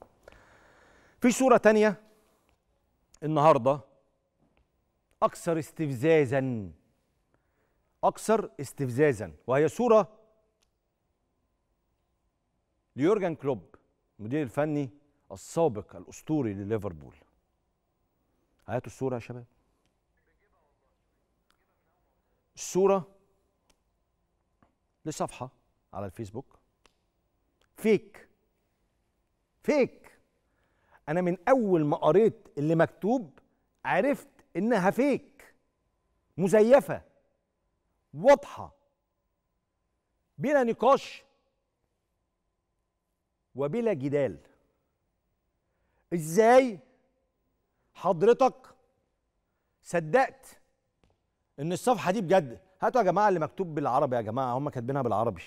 في صوره تانية النهارده أكثر استفزازا أكثر استفزازا وهي صورة ليورجن كلوب المدير الفني السابق الأسطوري لليفربول هاتوا الصورة يا شباب الصورة لصفحة على الفيسبوك فيك فيك انا من اول ما قريت اللي مكتوب عرفت انها فيك مزيفه واضحه بلا نقاش وبلا جدال ازاي حضرتك صدقت ان الصفحه دي بجد هاتوا يا جماعه اللي مكتوب بالعربي يا جماعه هم كاتبينها بالعربي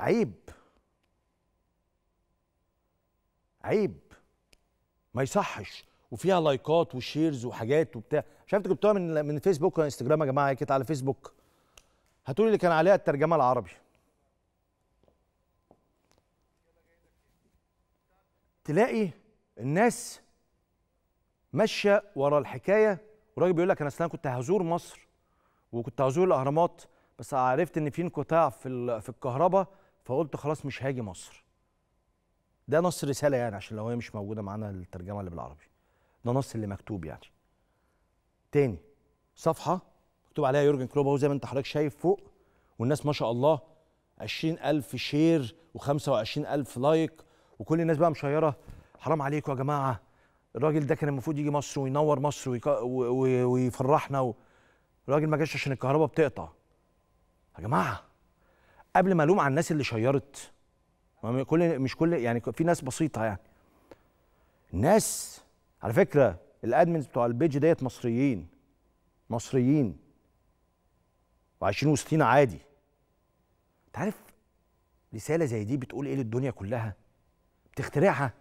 عيب عيب ما يصحش وفيها لايكات وشيرز وحاجات وبتاع مش عارف جبتوها من من فيسبوك ولا انستجرام يا جماعه كانت على فيسبوك هتقولي اللي كان عليها الترجمه العربي تلاقي الناس ماشيه ورا الحكايه وراجل بيقول لك انا اصل انا كنت هزور مصر وكنت هزور الاهرامات بس عرفت ان في انقطاع في في الكهرباء فقلت خلاص مش هاجي مصر ده نص رساله يعني عشان لو هي مش موجوده معانا الترجمه اللي بالعربي ده نص اللي مكتوب يعني تاني صفحه مكتوب عليها يورجن كلوب اهو زي ما انت حضرتك شايف فوق والناس ما شاء الله 20000 شير و25000 لايك وكل الناس بقى مشيره حرام عليكم يا جماعه الراجل ده كان المفروض يجي مصر وينور مصر ويك... و... و... ويفرحنا و... الراجل ما جاش عشان الكهرباء بتقطع يا جماعه قبل ما الوم على الناس اللي شيرت كل مش كل يعني في ناس بسيطه يعني الناس على فكره الادمنز بتوع البيج ديت مصريين مصريين وعايشين وسطينا عادي انت عارف رساله زي دي بتقول ايه للدنيا كلها بتخترعها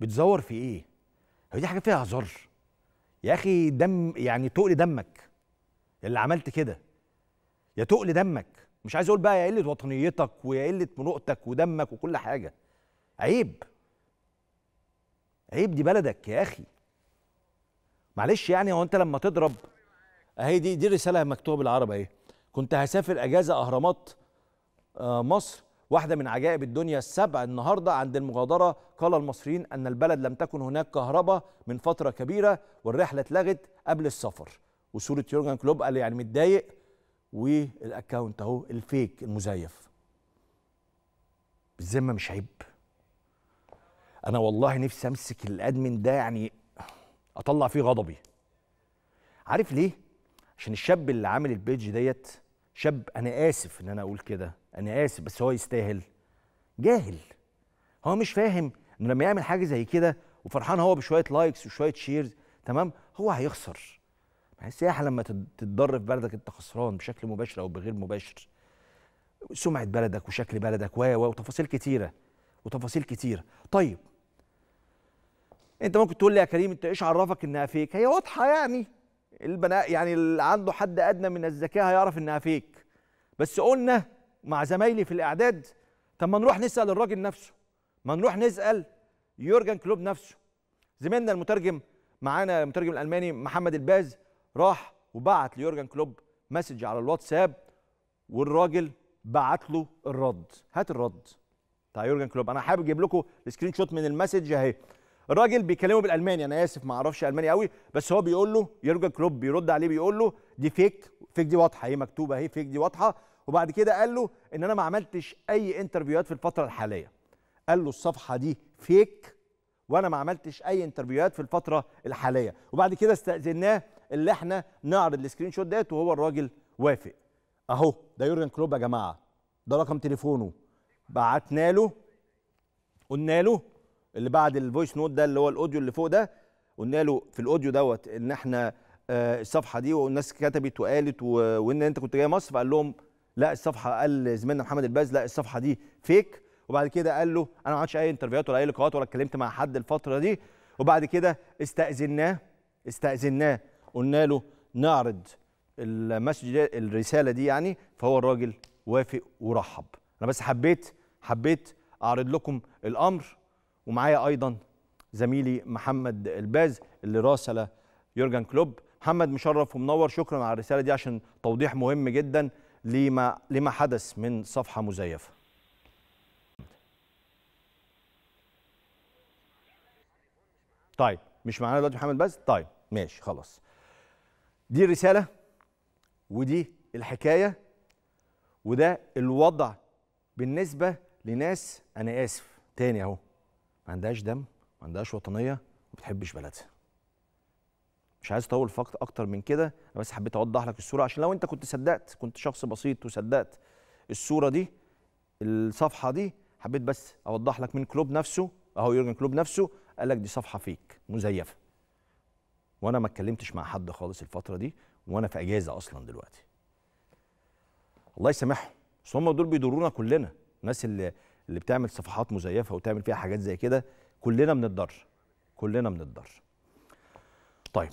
بتزور في ايه هي دي حاجه فيها هزار يا اخي دم يعني تقل دمك اللي عملت كده يا تقل دمك مش عايز اقول بقى يا قله وطنيتك ويا قله مروءتك ودمك وكل حاجه عيب عيب دي بلدك يا اخي معلش يعني هو انت لما تضرب اهي دي دي رساله مكتوبه بالعربي اهي كنت هسافر اجازه اهرامات آه، مصر واحدة من عجائب الدنيا السبع النهاردة عند المغادرة قال المصريين أن البلد لم تكن هناك كهرباء من فترة كبيرة والرحلة اتلغت قبل السفر وصورة يورجن كلوب قال يعني متضايق والاكونت اهو الفيك المزيف الذمه مش عيب انا والله نفسي امسك الادمن ده يعني اطلع فيه غضبي عارف ليه عشان الشاب اللي عامل البيج ديت شاب انا اسف ان انا اقول كده انا اسف بس هو يستاهل جاهل هو مش فاهم انه لما يعمل حاجه زي كده وفرحان هو بشويه لايكس وشويه شيرز تمام هو هيخسر السياحه لما تتضر في بلدك انت خسران بشكل مباشر او بغير مباشر سمعه بلدك وشكل بلدك و وتفاصيل كتيره وتفاصيل كتيره طيب انت ممكن تقول لي يا كريم انت ايش عرفك انها فيك هي واضحه يعني البناء يعني اللي عنده حد ادنى من الذكاء هيعرف انها فيك بس قلنا مع زمايلي في الاعداد طب ما نروح نسال الراجل نفسه ما نروح نسال يورجن كلوب نفسه زميلنا المترجم معانا المترجم الالماني محمد الباز راح وبعت ليورجن كلوب مسج على الواتساب والراجل بعت له الرد هات الرد بتاع يورجن كلوب انا حابب اجيب لكم السكرين شوت من المسج اهي الراجل بيكلمه بالالماني انا اسف ما اعرفش الماني قوي بس هو بيقول له يورجن كلوب بيرد عليه بيقول له دي فيك فيك دي واضحه هي مكتوبه اهي فيك دي واضحه وبعد كده قال له ان انا ما عملتش اي انترفيوهات في الفتره الحاليه قال له الصفحه دي فيك وانا ما عملتش اي انترفيوهات في الفتره الحاليه وبعد كده استاذناه اللي احنا نعرض السكرين شوت ديت وهو الراجل وافق اهو ده يورجن كلوب يا جماعه ده رقم تليفونه بعتنا له قلنا له اللي بعد الفويس نوت ده اللي هو الاوديو اللي فوق ده قلنا له في الاوديو دوت ان احنا آه الصفحه دي والناس كتبت وقالت وان انت كنت جاي مصر فقال لهم لا الصفحه قال زميلنا محمد الباز لا الصفحه دي فيك وبعد كده قال له انا ما عملتش اي انترفيوهات ولا اي لقاءات ولا اتكلمت مع حد الفتره دي وبعد كده استاذناه استاذناه قلنا له نعرض المسجد الرساله دي يعني فهو الراجل وافق ورحب انا بس حبيت حبيت اعرض لكم الامر ومعايا ايضا زميلي محمد الباز اللي راسل يورجن كلوب محمد مشرف ومنور شكرا على الرساله دي عشان توضيح مهم جدا لما لما حدث من صفحه مزيفه طيب مش معانا دلوقتي محمد بس طيب ماشي خلاص دي الرسالة ودي الحكاية وده الوضع بالنسبة لناس أنا آسف تاني أهو ما عندهاش دم ما عندهاش وطنية ما بتحبش بلدها مش عايز اطول فقط اكتر من كده انا بس حبيت اوضح لك الصوره عشان لو انت كنت صدقت كنت شخص بسيط وصدقت الصوره دي الصفحه دي حبيت بس اوضح لك من كلوب نفسه اهو يورجن كلوب نفسه قال لك دي صفحه فيك مزيفه وانا ما اتكلمتش مع حد خالص الفتره دي وانا في اجازه اصلا دلوقتي الله يسامحهم بس هم دول بيضرونا كلنا الناس اللي اللي بتعمل صفحات مزيفه وتعمل فيها حاجات زي كده كلنا بنتضر كلنا بنتضر طيب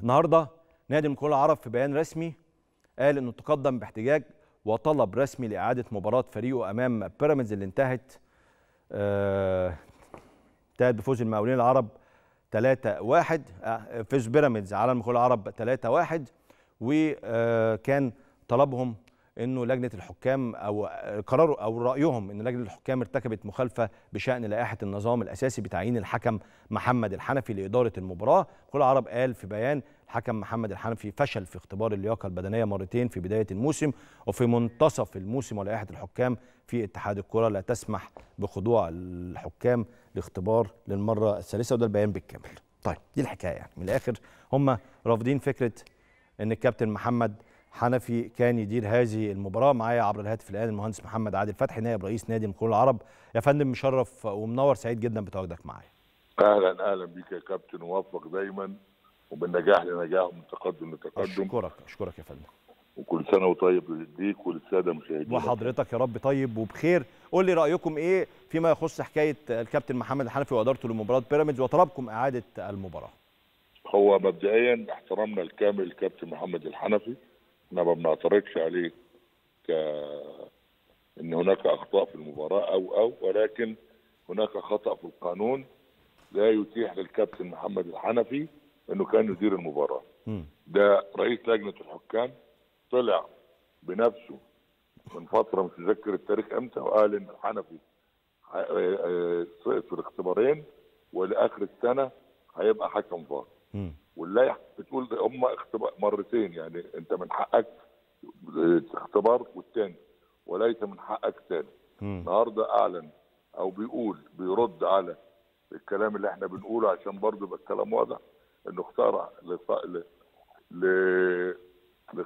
النهارده نادي المقاولين العرب في بيان رسمي قال انه تقدم باحتجاج وطلب رسمي لاعاده مباراه فريقه امام بيراميدز اللي انتهت آه انتهت بفوز المقاولين العرب 3-1 آه، فيش بيراميدز على المخول العرب 3-1 وكان طلبهم انه لجنه الحكام او قرروا او رايهم ان لجنه الحكام ارتكبت مخالفه بشان لائحه النظام الاساسي بتعيين الحكم محمد الحنفي لاداره المباراه كل عرب قال في بيان الحكم محمد الحنفي فشل في اختبار اللياقه البدنيه مرتين في بدايه الموسم وفي منتصف الموسم ولائحه الحكام في اتحاد الكره لا تسمح بخضوع الحكام لاختبار للمره الثالثه وده البيان بالكامل. طيب دي الحكايه يعني من الاخر هم رافضين فكره ان الكابتن محمد حنفي كان يدير هذه المباراه معايا عبر الهاتف الان المهندس محمد عادل فتحي نائب رئيس نادي الكره العرب يا فندم مشرف ومنور سعيد جدا بتواجدك معايا. اهلا اهلا بك يا كابتن موفق دايما ومن نجاح لنجاح ومن تقدم لتقدم اشكرك اشكرك يا فندم وكل سنه وطيب للديك وللساده المشاهدين وحضرتك يا رب طيب وبخير قول لي رايكم ايه فيما يخص حكايه الكابتن محمد الحنفي وادارته لمباراه بيراميدز وطلبكم اعاده المباراه هو مبدئيا احترامنا الكامل للكابتن محمد الحنفي احنا ما بنعترضش عليه ك ان هناك اخطاء في المباراه او او ولكن هناك خطا في القانون لا يتيح للكابتن محمد الحنفي انه كان يدير المباراه ده رئيس لجنه الحكام طلع بنفسه من فتره متذكر التاريخ امتى وقال ان الحنفي آه، آه، سقط في الاختبارين ولاخر السنه هيبقى حكم فار واللائحه بتقول هم اختبار مرتين يعني انت من حقك اختبار والتاني وليس من حقك تاني النهارده اعلن او بيقول بيرد على الكلام اللي احنا بنقوله عشان برضه يبقى الكلام واضح انه اخترع ل... ل...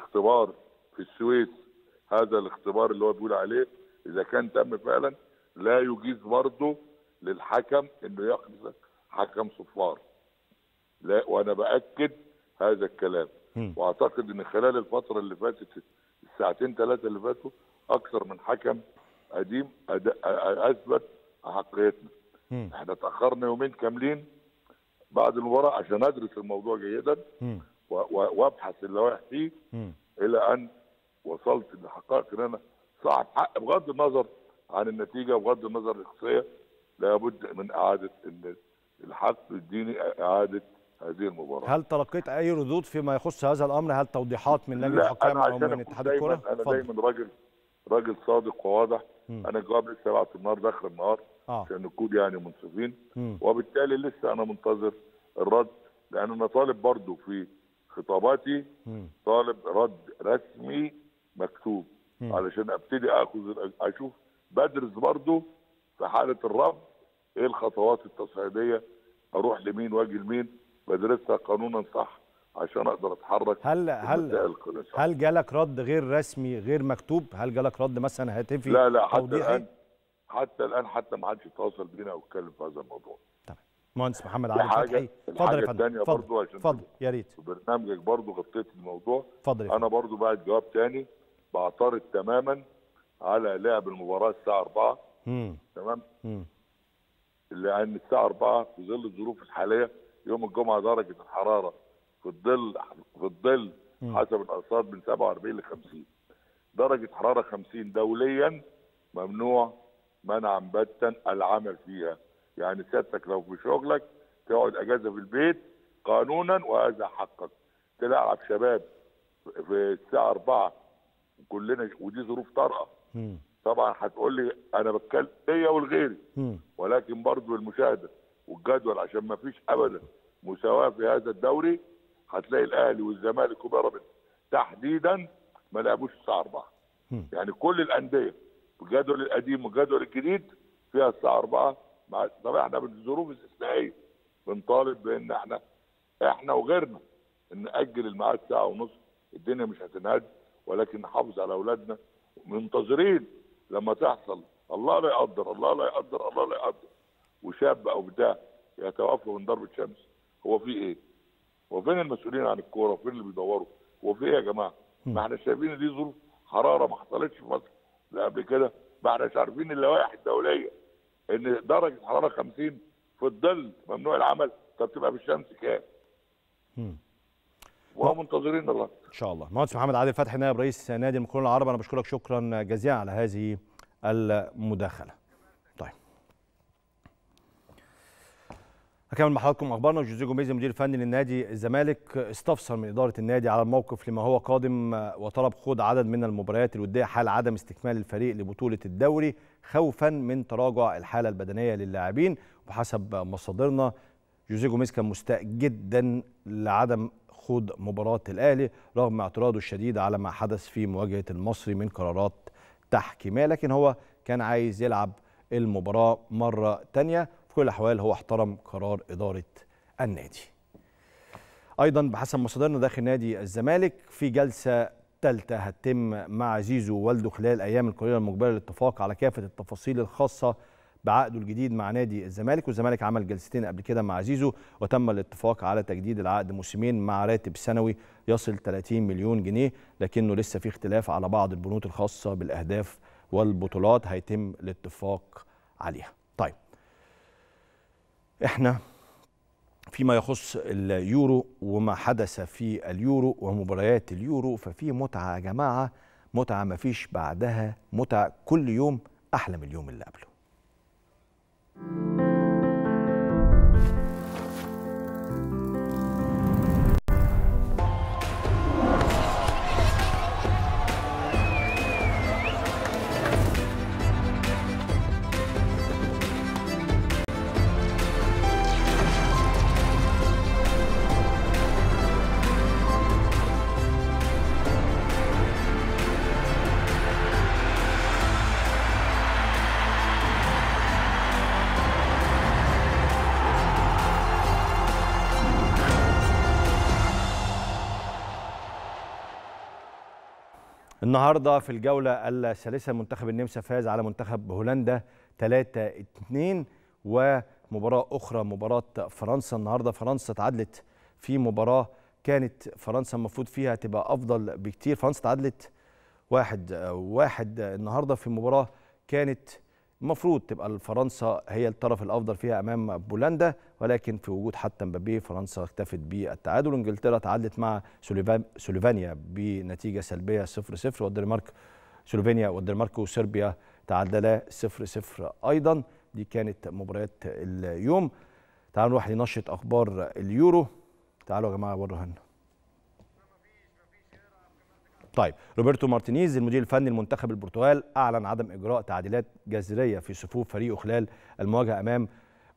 في السويس هذا الاختبار اللي هو بيقول عليه اذا كان تم فعلا لا يجيز برضه للحكم انه يقذف حكم صفار لا وانا باكد هذا الكلام واعتقد ان خلال الفتره اللي فاتت الساعتين ثلاثه اللي فاتوا اكثر من حكم قديم اثبت احقيتنا احنا اتاخرنا يومين كاملين بعد المباراه عشان ادرس الموضوع جيدا وابحث اللوائح فيه الى ان وصلت لحقائق ان انا صاحب حق بغض النظر عن النتيجه بغض النظر الشخصيه لابد من اعاده الحق الديني اعاده هذه المباراه. هل تلقيت اي ردود فيما يخص هذا الامر؟ هل توضيحات من لجنه الحكام او من اتحاد الكره؟ انا دايما راجل راجل صادق وواضح مم. انا الجواب لسه بعت النهار داخل النهار آه. عشان نكون يعني منصفين وبالتالي لسه انا منتظر الرد لان انا طالب برضو في خطاباتي م. طالب رد رسمي مكتوب م. علشان ابتدي اخذ اشوف بدرس برضو في حاله الرفض ايه الخطوات التصعيديه اروح لمين واجي لمين بدرسها قانونا صح عشان اقدر اتحرك هل هل هل جالك رد غير رسمي غير مكتوب هل جالك رد مثلا هاتفي لا لا حتى الان حتى الان حتى ما حدش يتواصل بينا ويتكلم في هذا الموضوع تمام طيب. مهندس محمد علي فتحي اتفضل يا فندم اتفضل برضه عشان اتفضل يا ريت برنامجك برضه غطيت الموضوع اتفضل انا برضه بعد جواب ثاني بعترض تماما على لعب المباراه الساعه 4 تمام لان الساعه 4 في ظل الظروف الحاليه يوم الجمعه درجه الحراره في الظل في الظل حسب الارصاد من 47 ل 50 درجه حراره 50 دوليا ممنوع منعا باتا العمل فيها يعني سيادتك لو في شغلك تقعد اجازه في البيت قانونا وهذا حقك تلعب شباب في الساعه 4 كلنا ودي ظروف طارئه طبعا هتقول لي انا بتكلم هي ولغيري ولكن برضو المشاهده والجدول عشان ما فيش ابدا مساواه في هذا الدوري هتلاقي الاهلي والزمالك وبيراميدز تحديدا ما لعبوش الساعه 4 يعني كل الانديه والجدول القديم والجدول الجديد فيها الساعه 4 مع طبعا احنا بالظروف الاستثنائيه بنطالب بان احنا احنا وغيرنا ان ناجل الميعاد ساعه ونص الدنيا مش هتنهد ولكن نحافظ على اولادنا منتظرين لما تحصل الله لا يقدر الله لا يقدر الله لا يقدر وشاب او بتاع يتوفى من ضربه شمس هو في ايه؟ هو فين المسؤولين عن الكوره؟ وفين اللي بيدوروا؟ هو في ايه يا جماعه؟ ما احنا شايفين دي ظروف حراره ما حصلتش في مصر قبل كده ما احناش عارفين اللوائح الدوليه ان درجه حراره 50 في الظل ممنوع العمل طب تبقى بالشمس كام؟ ومنتظرين الرد ان شاء الله مهندس محمد عادل فتحي نائب رئيس نادي المقاولين العرب انا بشكرك شكرا جزيلا على هذه المداخله اكمل مع حضراتكم اخبارنا جوزيه جوميز المدير الفني للنادي الزمالك استفسر من اداره النادي على الموقف لما هو قادم وطلب خوض عدد من المباريات الوديه حال عدم استكمال الفريق لبطوله الدوري خوفا من تراجع الحاله البدنيه للاعبين وحسب مصادرنا جوزيه جوميز كان مستاء جدا لعدم خوض مباراه الاهلي رغم اعتراضه الشديد على ما حدث في مواجهه المصري من قرارات تحكيميه لكن هو كان عايز يلعب المباراه مره ثانيه في كل الأحوال هو احترم قرار إدارة النادي أيضا بحسب مصادرنا داخل نادي الزمالك في جلسة ثالثة هتتم مع زيزو والده خلال الأيام القليلة المقبلة للاتفاق على كافة التفاصيل الخاصة بعقده الجديد مع نادي الزمالك والزمالك عمل جلستين قبل كده مع زيزو وتم الاتفاق على تجديد العقد موسمين مع راتب سنوي يصل 30 مليون جنيه لكنه لسه في اختلاف على بعض البنود الخاصة بالأهداف والبطولات هيتم الاتفاق عليها احنا فيما يخص اليورو وما حدث في اليورو ومباريات اليورو ففي متعة يا جماعة متعة ما فيش بعدها متعة كل يوم أحلى من اليوم اللي قبله النهارده في الجوله الثالثه منتخب النمسا فاز على منتخب هولندا 3-2 ومباراه اخرى مباراه فرنسا النهارده فرنسا تعادلت في مباراه كانت فرنسا المفروض فيها تبقى افضل بكتير فرنسا تعادلت واحد واحد النهارده في مباراه كانت المفروض تبقى فرنسا هي الطرف الافضل فيها امام بولندا ولكن في وجود حتى مبابي فرنسا اكتفت بالتعادل انجلترا تعادلت مع سلوفانيا بنتيجه سلبيه 0-0 والدنمارك سلوفينيا والدنمارك وصربيا تعادلا 0-0 ايضا دي كانت مباريات اليوم تعالوا نروح لنشره اخبار اليورو تعالوا يا جماعه وروا هنا طيب روبرتو مارتينيز المدير الفني لمنتخب البرتغال اعلن عدم اجراء تعديلات جذريه في صفوف فريقه خلال المواجهه امام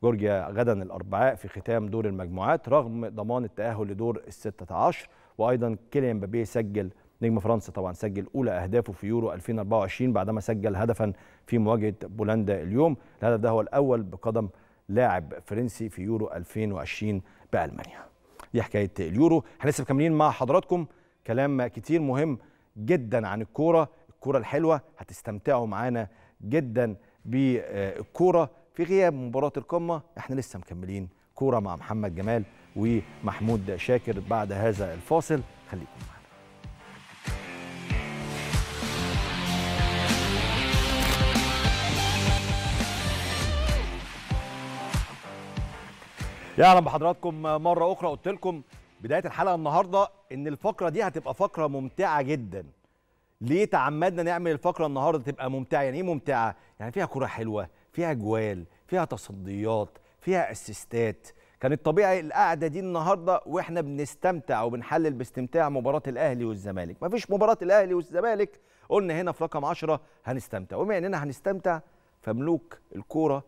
جورجيا غدا الأربعاء في ختام دور المجموعات رغم ضمان التأهل لدور الستة عشر وأيضا كيليان مبابي سجل نجم فرنسا طبعا سجل اولى اهدافه في يورو 2024 بعدما سجل هدفا في مواجهه بولندا اليوم الهدف ده هو الاول بقدم لاعب فرنسي في يورو 2020 بالمانيا دي حكايه اليورو احنا لسه مكملين مع حضراتكم كلام كتير مهم جدا عن الكوره الكوره الحلوه هتستمتعوا معانا جدا بالكوره في غياب مباراه القمه احنا لسه مكملين كوره مع محمد جمال ومحمود شاكر بعد هذا الفاصل خليكم معانا يا اهلا بحضراتكم مره اخرى قلت لكم بدايه الحلقه النهارده ان الفقره دي هتبقى فقره ممتعه جدا ليه تعمدنا نعمل الفقره النهارده تبقى ممتعه يعني ايه ممتعه يعني فيها كوره حلوه فيها جوال فيها تصديات فيها اسيستات كان الطبيعي القعده دي النهارده واحنا بنستمتع وبنحلل باستمتاع مباراه الاهلي والزمالك مفيش مباراه الاهلي والزمالك قلنا هنا في رقم 10 هنستمتع وبما اننا هنستمتع فملوك الكوره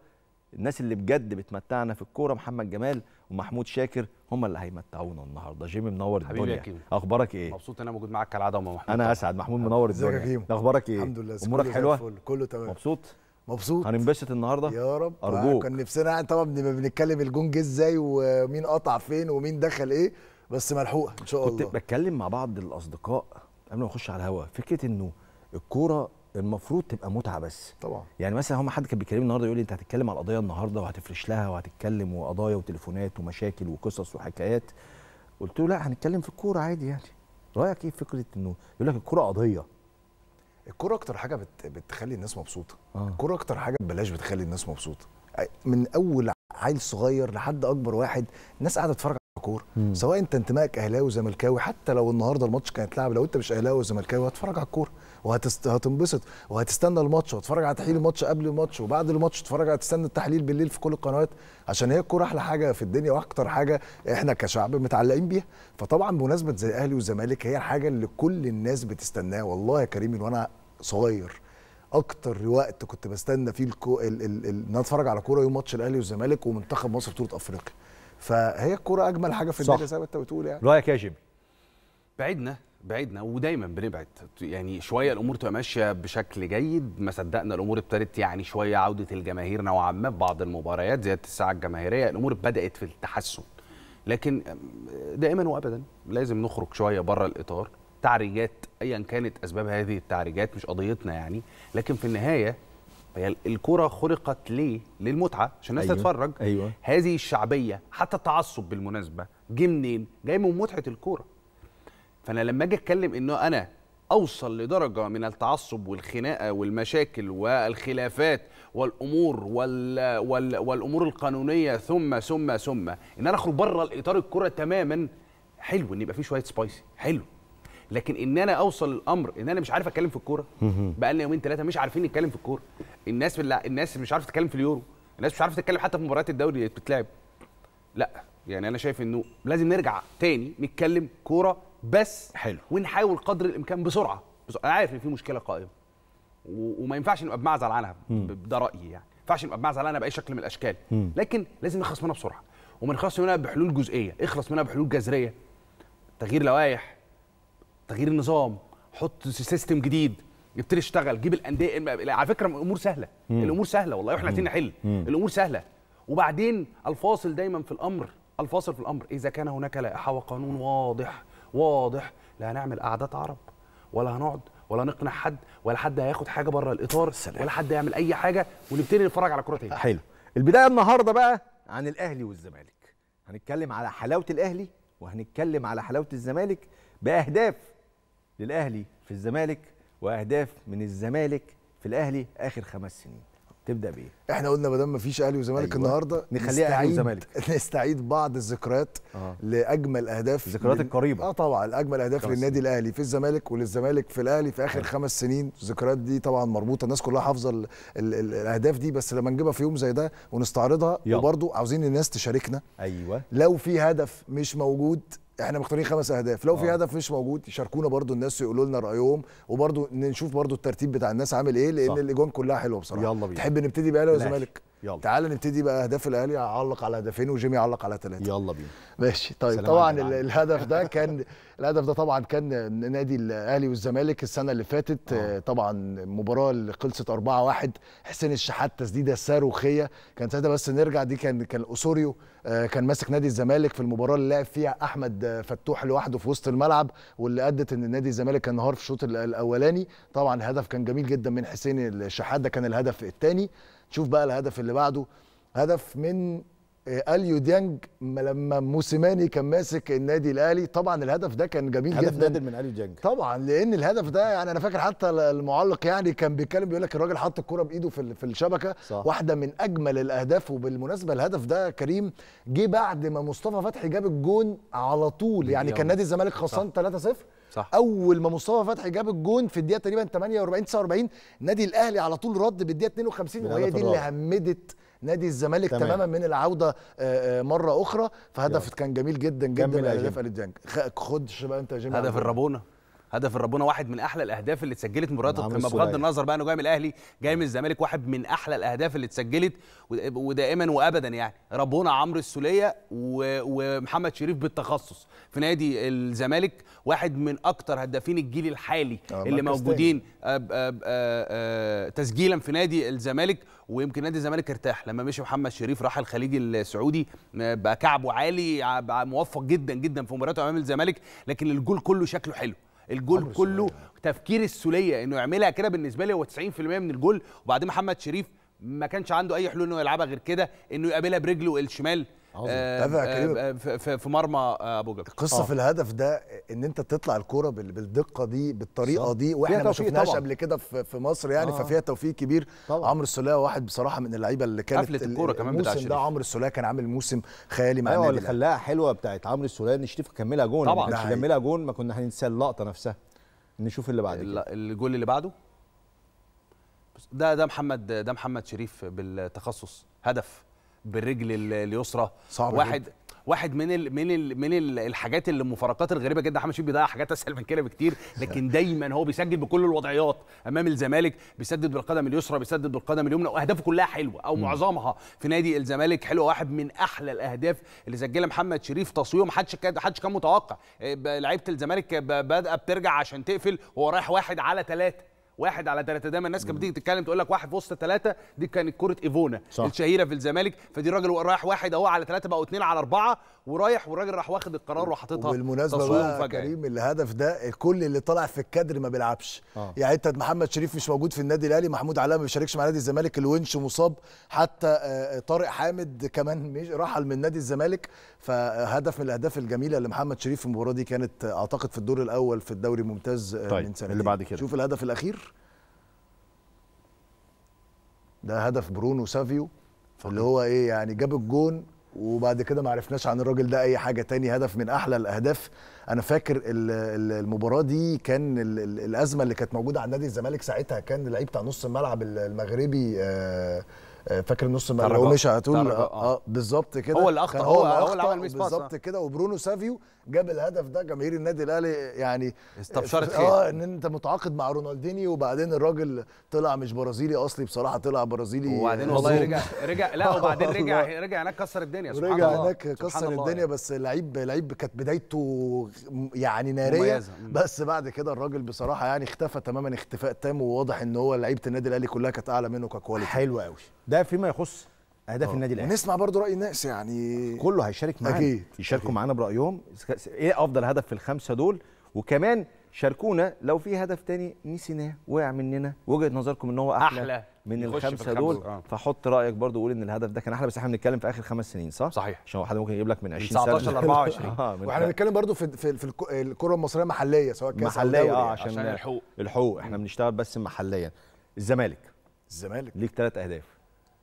الناس اللي بجد بتمتعنا في الكوره محمد جمال ومحمود شاكر هم اللي هيمتعونا النهارده جيمي منور الدنيا حبيبي يا كيمو اخبارك ايه مبسوط انا موجود معاك كالعاده يا محمود انا اسعد محمود منور الدنيا اخبارك ايه الحمد لله امورك حلوه كله تمام مبسوط مبسوط هننبسط النهارده يا رب آه، ارجوك كان نفسنا يعني طبعا بنبقى بنتكلم الجون جه ازاي ومين قطع فين ومين دخل ايه بس ملحوقه ان شاء الله كنت بتكلم مع بعض الاصدقاء قبل ما اخش على الهوا فكره انه الكوره المفروض تبقى متعه بس طبعا يعني مثلا هم حد كان بيكلمني النهارده يقول لي انت هتتكلم على القضيه النهارده وهتفرش لها وهتتكلم وقضايا وتليفونات ومشاكل وقصص وحكايات قلت له لا هنتكلم في الكوره عادي يعني رايك ايه في فكره انه يقول لك الكوره قضيه الكوره اكتر حاجه بت... بتخلي الناس مبسوطه آه. الكوره اكتر حاجه ببلاش بتخلي الناس مبسوطه من اول عيل صغير لحد اكبر واحد الناس قاعده تتفرج كوره سواء انت انتمائك اهلاوي زملكاوي حتى لو النهارده الماتش كان اتلعب لو انت مش اهلاوي وزملكاوي هتتفرج على الكوره وهتنبسط وهتستنى الماتش وهتتفرج على تحليل الماتش قبل الماتش وبعد الماتش تتفرج على تستنى التحليل بالليل في كل القنوات عشان هي الكوره احلى حاجه في الدنيا واكتر حاجه احنا كشعب متعلقين بيها فطبعا بمناسبه زي الاهلي والزمالك هي الحاجه اللي كل الناس بتستناها والله يا كريم وانا صغير اكتر وقت كنت بستنى فيه الكو... ال... ال... ال... ان اتفرج على كوره يوم ماتش الاهلي والزمالك ومنتخب مصر بطوله افريقيا فهي الكوره اجمل حاجه في الدنيا زي ما انت بتقول يعني رايك يا جيمي بعدنا بعدنا ودايما بنبعد يعني شويه الامور تبقى ماشيه بشكل جيد ما صدقنا الامور ابتدت يعني شويه عوده الجماهير نوعا ما في بعض المباريات زياده الساعه الجماهيريه الامور بدات في التحسن لكن دائما وابدا لازم نخرج شويه بره الاطار تعريجات ايا كانت اسباب هذه التعريجات مش قضيتنا يعني لكن في النهايه هي الكوره خلقت ليه؟ للمتعه عشان الناس أيوة. تتفرج أيوة. هذه الشعبيه حتى التعصب بالمناسبه جه منين؟ جاي من متعه الكوره فانا لما اجي اتكلم انه انا اوصل لدرجه من التعصب والخناقه والمشاكل والخلافات والامور وال... وال... والامور القانونيه ثم ثم ثم ان انا اخرج بره الاطار الكوره تماما حلو ان يبقى فيه شويه سبايسي حلو لكن ان انا اوصل للامر ان انا مش عارف اتكلم في الكوره بقى لنا يومين ثلاثه مش عارفين نتكلم في الكوره الناس بالله الناس مش عارفه تتكلم في اليورو الناس مش عارفه تتكلم حتى في مباريات الدوري اللي بتتلعب لا يعني انا شايف انه لازم نرجع تاني نتكلم كوره بس حلو ونحاول قدر الامكان بسرعه, بسرعة. انا عارف ان في مشكله قائمه وما ينفعش نبقى بمعزل عنها ده رايي يعني ما ينفعش نبقى بمعزل عنها باي شكل من الاشكال م. لكن لازم نخلص منها بسرعه وما نخلصش منها بحلول جزئيه اخلص منها بحلول جذريه تغيير لوائح تغيير النظام حط سيستم جديد يبتدي يشتغل جيب الانديه على فكره الامور سهله مم. الامور سهله والله احنا عايزين نحل الامور سهله وبعدين الفاصل دايما في الامر الفاصل في الامر اذا كان هناك لائحه وقانون واضح واضح لا هنعمل قعدات عرب ولا هنقعد ولا نقنع حد ولا حد هياخد حاجه بره الاطار سلام. ولا حد هيعمل اي حاجه ونبتدي نتفرج على كره تاني حلو البدايه النهارده بقى عن الاهلي والزمالك هنتكلم على حلاوه الاهلي وهنتكلم على حلاوه الزمالك باهداف للاهلي في الزمالك واهداف من الزمالك في الاهلي اخر خمس سنين تبدا بايه احنا قلنا ما دام مفيش اهلي وزمالك أيوة. النهارده نخليها اهلي وزمالك <laughs> نستعيد بعض الذكريات آه. لاجمل اهداف الذكريات القريبه اه طبعا اجمل اهداف للنادي الاهلي في الزمالك وللزمالك في الاهلي في اخر آه. خمس سنين الذكريات دي طبعا مربوطه الناس كلها حافظه الاهداف دي بس لما نجيبها في يوم زي ده ونستعرضها وبرده عاوزين الناس تشاركنا ايوه لو في هدف مش موجود احنا مختارين خمس اهداف لو في آه. هدف مش موجود يشاركونا برضو الناس يقولوا لنا رايهم وبرضو نشوف برضو الترتيب بتاع الناس عامل ايه لان الاجوان كلها حلوه بصراحه يلا بينا تحب نبتدي باهلي يا زمالك يلا تعال نبتدي بقى اهداف الاهلي اعلق على هدفين وجيمي علق على ثلاثه يلا بينا ماشي طيب طبعا الهدف ده كان <laughs> الهدف ده طبعا كان نادي الاهلي والزمالك السنه اللي فاتت آه. آه، طبعا المباراه اللي خلصت 4-1 حسين الشحات تسديده صاروخيه كان ساعتها بس نرجع دي كان كان اسوريو آه، كان ماسك نادي الزمالك في المباراه اللي لعب فيها احمد فتوح لوحده في وسط الملعب واللي ادت ان نادي الزمالك كان نهار في الشوط الاولاني طبعا هدف كان جميل جدا من حسين الشحات ده كان الهدف الثاني شوف بقى الهدف اللي بعده هدف من آه، اليو ديانج لما موسيماني كان ماسك النادي الاهلي طبعا الهدف ده كان جميل هدف جدا هدف من اليو ديانج طبعا لان الهدف ده يعني انا فاكر حتى المعلق يعني كان بيتكلم بيقول لك الراجل حط الكره بايده في في الشبكه صح. واحده من اجمل الاهداف وبالمناسبه الهدف ده كريم جه بعد ما مصطفى فتحي جاب الجون على طول يعني كان نادي الزمالك خسران 3-0 صح. اول ما مصطفى فتحي جاب الجون في الدقيقه تقريبا 48 49 نادي الاهلي على طول رد بالدقيقه 52 وهي دي اللي همدت نادي الزمالك تمام. تماما من العوده آه، آه، مره اخرى فهدف كان جميل جدا جدا من الاف خدش بقى انت يا هدف الرابونه هدف الربونه واحد من احلى الاهداف اللي اتسجلت مباريات نعم، القمه بغض النظر بقى انه جاي من الاهلي جاي من الزمالك واحد من احلى الاهداف اللي اتسجلت ودائما وابدا يعني ربونه عمرو السوليه ومحمد شريف بالتخصص في نادي الزمالك واحد من اكتر هدافين الجيل الحالي آه، اللي موجودين أب أب أب تسجيلا في نادي الزمالك ويمكن نادي الزمالك ارتاح لما مشي محمد شريف راح الخليج السعودي بقى كعبه عالي موفق جدا جدا في مباراته امام الزمالك لكن الجول كله شكله حلو الجول كله سلية. تفكير السوليه انه يعملها كده بالنسبه لي هو 90% من الجول وبعدين محمد شريف ما كانش عنده اي حلول انه يلعبها غير كده انه يقابلها برجله الشمال آه، آه، آه، في مرمى ابو جبل القصه آه. في الهدف ده ان انت تطلع الكوره بالدقه دي بالطريقه صح. دي واحنا ما شفناهاش قبل كده في مصر يعني آه. ففيها توفيق كبير عمرو السوليه واحد بصراحه من اللعيبه اللي كانت قفله الكوره كمان بتاع الموسم ده عمرو السوليه كان عامل موسم خيالي مع أيوة، النادي اللي خلاها حلوه بتاعت عمرو السوليه ان شريف كملها جون طبعا ما كملها جون ما كنا هننسى اللقطه نفسها نشوف اللي بعد كده الجول اللي بعده ده ده محمد ده محمد شريف بالتخصص هدف بالرجل اليسرى صعب واحد جدا. واحد من الـ من الـ من الـ الحاجات اللي المفارقات الغريبه جدا احمد شريف بيضيع حاجات اسهل من كده بكتير <laughs> لكن دايما هو بيسجل بكل الوضعيات امام الزمالك بيسدد بالقدم اليسرى بيسدد بالقدم اليمنى واهدافه كلها حلوه او معظمها في نادي الزمالك حلوه واحد من احلى الاهداف اللي سجلها محمد شريف تصويره ما حدش كان حدش كان متوقع إيه، لعيبه الزمالك بادئه بترجع عشان تقفل هو رايح واحد على ثلاثه واحد على ثلاثه دايما الناس كانت بتيجي تتكلم تقول لك واحد في وسط ثلاثه دي كانت كره ايفونا الشهيره في الزمالك فدي راجل رايح واحد اهو على ثلاثه بقوا اثنين على اربعه ورايح والراجل راح واخد القرار وحاططها بالمناسبه بقى كريم الهدف ده كل اللي طالع في الكادر ما بيلعبش آه. يعني انت محمد شريف مش موجود في النادي الاهلي محمود علاء ما بيشاركش مع نادي الزمالك الونش مصاب حتى آه، آه، طارق حامد كمان رحل من نادي الزمالك فهدف من الاهداف الجميله اللي محمد شريف في المباراه دي كانت آه، اعتقد في الدور الاول في الدوري الممتاز طيب. من سنتين اللي بعد كده شوف الهدف الاخير ده هدف برونو سافيو اللي هو ايه يعني جاب الجون وبعد كده ما عرفناش عن الراجل ده اي حاجه تاني هدف من احلى الاهداف انا فاكر المباراه دي كان الازمه اللي كانت موجوده على نادي الزمالك ساعتها كان اللعيب بتاع نص الملعب المغربي آه فاكر نص الملعب لو مشى هتقول آه،, اه بالظبط كده هو اللي اخطا هو, اللي عمل ميس باس بالظبط كده وبرونو سافيو جاب الهدف ده جماهير النادي الاهلي يعني استبشرت خير اه ان انت متعاقد مع رونالديني وبعدين الراجل طلع مش برازيلي اصلي بصراحه طلع برازيلي وبعدين والله رجع رجع لا <laughs> وبعدين رجع رجع هناك كسر الدنيا سبحان رجع الله هناك كسر الدنيا يعني. بس لعيب لعيب كانت بدايته يعني ناريه مميزة. بس بعد كده الراجل بصراحه يعني اختفى تماما اختفاء تام وواضح ان هو لعيبه النادي الاهلي كلها كانت اعلى منه ككواليتي حلو قوي ده فيما يخص اهداف آه. النادي الاهلي نسمع برضو راي الناس يعني كله هيشارك معانا يشاركوا معانا برايهم ايه افضل هدف في الخمسه دول وكمان شاركونا لو في هدف تاني نسيناه وقع مننا وجهه نظركم ان هو احلى, أحلى. من الخمسه دول آه. فحط رايك برضو وقول ان الهدف ده كان احلى بس احنا بنتكلم في اخر خمس سنين صح؟ صحيح عشان حد ممكن يجيب لك من 20 سنه 19 ل 24 <laughs> آه واحنا بنتكلم برضو في في, في الكره المصريه محليه سواء كاس محليه اه عشان, عشان الحقوق الحقوق احنا بنشتغل بس محليا الزمالك الزمالك ليك ثلاث اهداف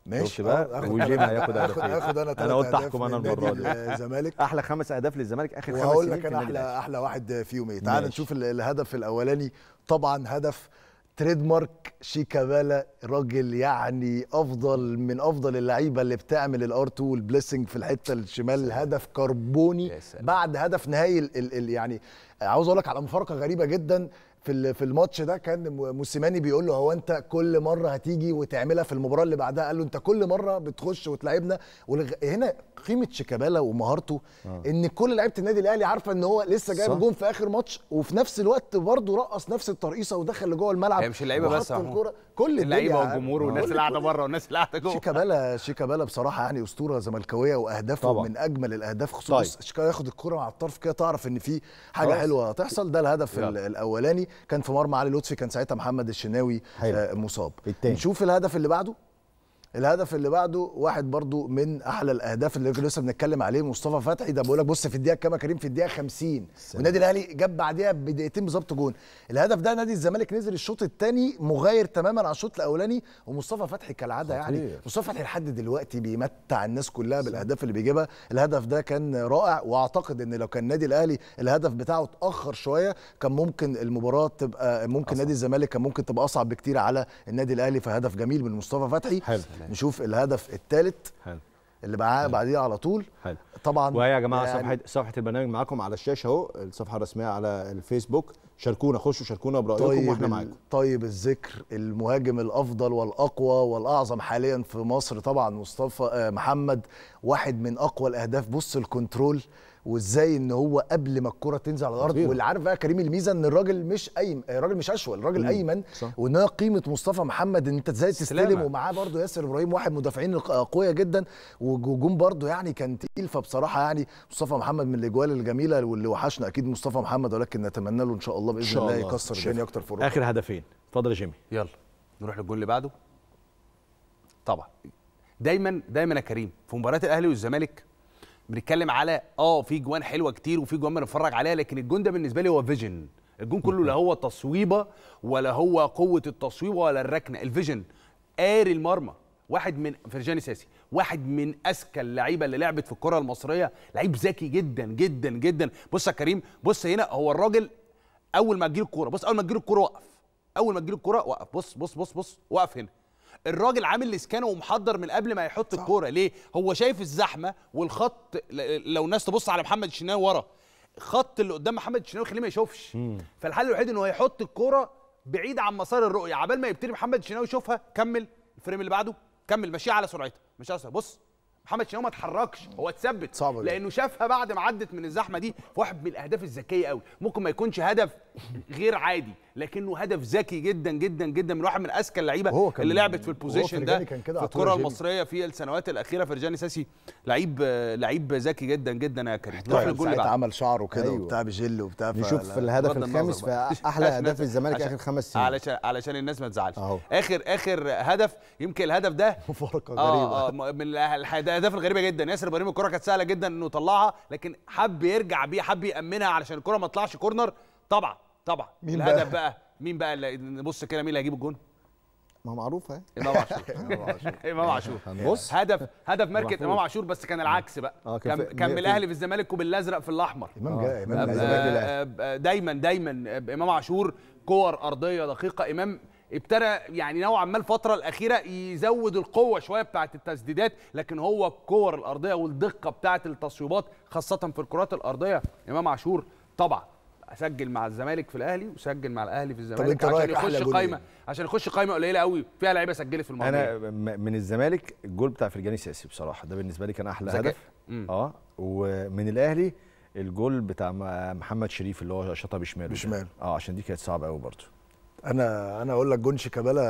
ماشي بقى آه، وجيم هياخد هدفين انا انا قلت احكم انا المره دي الزمالك احلى خمس اهداف للزمالك اخر خمس سنين لك انا احلى احلى واحد فيهم ايه تعال نشوف الهدف الاولاني طبعا هدف تريد مارك شيكابالا راجل يعني افضل من افضل اللعيبه اللي بتعمل الار 2 والبليسنج في الحته الشمال هدف كربوني بعد هدف نهائي يعني عاوز اقول لك على مفارقه غريبه جدا في في الماتش ده كان موسيماني بيقول له هو انت كل مره هتيجي وتعملها في المباراه اللي بعدها قال له انت كل مره بتخش وتلعبنا ولغ... هنا قيمه شيكابالا ومهارته آه. ان كل لعيبه النادي الاهلي عارفه ان هو لسه جايب جون في اخر ماتش وفي نفس الوقت برضه رقص نفس الترقيصه ودخل لجوه الملعب هي مش اللعيبه بس الكرة كل اللعيبه والجمهور آه، والناس اللي قاعده بره والناس اللي قاعده جوه شيكابالا شيكابالا بصراحه يعني اسطوره زملكاويه واهدافه طبعا. من اجمل الاهداف خصوصا طيب. ياخد الكره مع الطرف كده تعرف ان في حاجه طيب. حلوه هتحصل ده الهدف يلا. الاولاني كان في مرمى علي لطفي كان ساعتها محمد الشناوي آه مصاب التاني. نشوف الهدف اللي بعده الهدف اللي بعده واحد برضو من احلى الاهداف اللي لسه بنتكلم عليه مصطفى فتحي ده بقول لك بص في الدقيقه يا كريم في الدقيقه 50 والنادي الاهلي جاب بعديها بدقيقتين بالظبط جون الهدف ده نادي الزمالك نزل الشوط الثاني مغاير تماما على الشوط الاولاني ومصطفى فتحي كالعاده يعني خطير. يعني مصطفى فتحي لحد دلوقتي بيمتع الناس كلها بالاهداف اللي بيجيبها الهدف ده كان رائع واعتقد ان لو كان النادي الاهلي الهدف بتاعه اتاخر شويه كان ممكن المباراه تبقى ممكن أصعب. نادي الزمالك كان ممكن تبقى اصعب بكتير على النادي الاهلي فهدف جميل من مصطفى فتحي حل. نشوف الهدف الثالث اللي معاه بعديه على طول حل. طبعا وهي يا جماعه يعني صفحه صفحه البرنامج معاكم على الشاشه اهو الصفحه الرسميه على الفيسبوك شاركونا خشوا شاركونا برايكم طيب واحنا معاكم طيب الذكر المهاجم الافضل والاقوى والاعظم حاليا في مصر طبعا مصطفى آه، محمد واحد من اقوى الاهداف بص الكنترول وازاي ان هو قبل ما الكره تنزل على الارض واللي عارف بقى كريم الميزه ان الراجل مش ايمن الراجل مش اشول الراجل ايمن وان قيمه مصطفى محمد ان انت ازاي تستلم ومعاه برده ياسر ابراهيم واحد مدافعين قويه جدا وجون برده يعني كان تقيل فبصراحه يعني مصطفى محمد من الاجوال الجميله واللي وحشنا اكيد مصطفى محمد ولكن نتمنى له ان شاء الله باذن شاء الله, الله يكسر الدنيا اكتر في اخر هدفين اتفضل يا جيمي يلا نروح للجول اللي بعده طبعا دايما دايما يا كريم في مباريات الاهلي والزمالك بنتكلم على اه في جوان حلوه كتير وفي جوان بنتفرج عليها لكن الجون ده بالنسبه لي هو فيجن الجون كله لا هو تصويبه ولا هو قوه التصويبه ولا الركنه الفيجن قاري المرمى واحد من فرجاني ساسي واحد من اذكى اللعيبه اللي لعبت في الكره المصريه لعيب ذكي جدا جدا جدا بص يا كريم بص هنا هو الراجل اول ما تجيله الكوره بص اول ما تجيله الكوره وقف اول ما تجيله الكوره وقف بص بص بص بص وقف هنا الراجل عامل الاسكان ومحضر من قبل ما يحط الكوره ليه هو شايف الزحمه والخط لو الناس تبص على محمد الشناوي ورا خط اللي قدام محمد الشناوي خليه ما يشوفش فالحل الوحيد انه هيحط الكوره بعيد عن مسار الرؤيه عبال ما يبتدي محمد الشناوي يشوفها كمل الفريم اللي بعده كمل ماشيه على سرعتها مش على سرعتها بص محمد شناوي ما اتحركش هو اتثبت لانه شافها بعد ما عدت من الزحمه دي في واحد من الاهداف الذكيه قوي ممكن ما يكونش هدف غير عادي لكنه هدف ذكي جدا جدا جدا من واحد من اذكى اللعيبه اللي لعبت في البوزيشن ده كان كده في الكره المصريه في السنوات الاخيره فرجاني ساسي لعيب لعيب ذكي جدا جدا يا كريم طيب الجول بعد عمل شعره كده أيوة. وبتاع بجل وبتاع نشوف الهدف الخامس في <laughs> احلى اهداف الزمالك اخر خمس سنين علشان علشان الناس ما تزعلش اخر اخر هدف يمكن الهدف ده <laughs> مفارقه آه، غريبه آه من الاهداف الغريبه جدا ياسر ابراهيم الكره كانت سهله جدا انه طلعها لكن حب يرجع بيها حب يامنها علشان الكره ما تطلعش كورنر طبعا طبعا مين الهدف بقى؟, بقى مين بقى اللي نبص كده مين اللي هيجيب الجون ما معروف اهي امام عاشور امام عاشور <laughs> <laughs> بص هدف هدف ماركه امام عاشور بس كان العكس بقى آه، كان كان من الاهلي في الزمالك وبالازرق في الاحمر امام جاي امام آه، آه، دايما دايما امام عاشور كور ارضيه دقيقه امام ابتدى يعني نوعا ما الفتره الاخيره يزود القوه شويه بتاعه التسديدات لكن هو الكور الارضيه والدقه بتاعه التصويبات خاصه في الكرات الارضيه امام عاشور طبعا اسجل مع الزمالك في الاهلي وسجل مع الاهلي في الزمالك عشان يخش قايمه إيه؟ عشان يخش قايمه قليله قوي فيها لعيبه سجلت في المباراه انا من الزمالك الجول بتاع فرجاني سياسي بصراحه ده بالنسبه لي كان احلى زكاة. هدف مم. اه ومن الاهلي الجول بتاع محمد شريف اللي هو شاطها بشماله بشماله اه عشان دي كانت صعبه قوي برضه انا انا اقول لك جون شيكابالا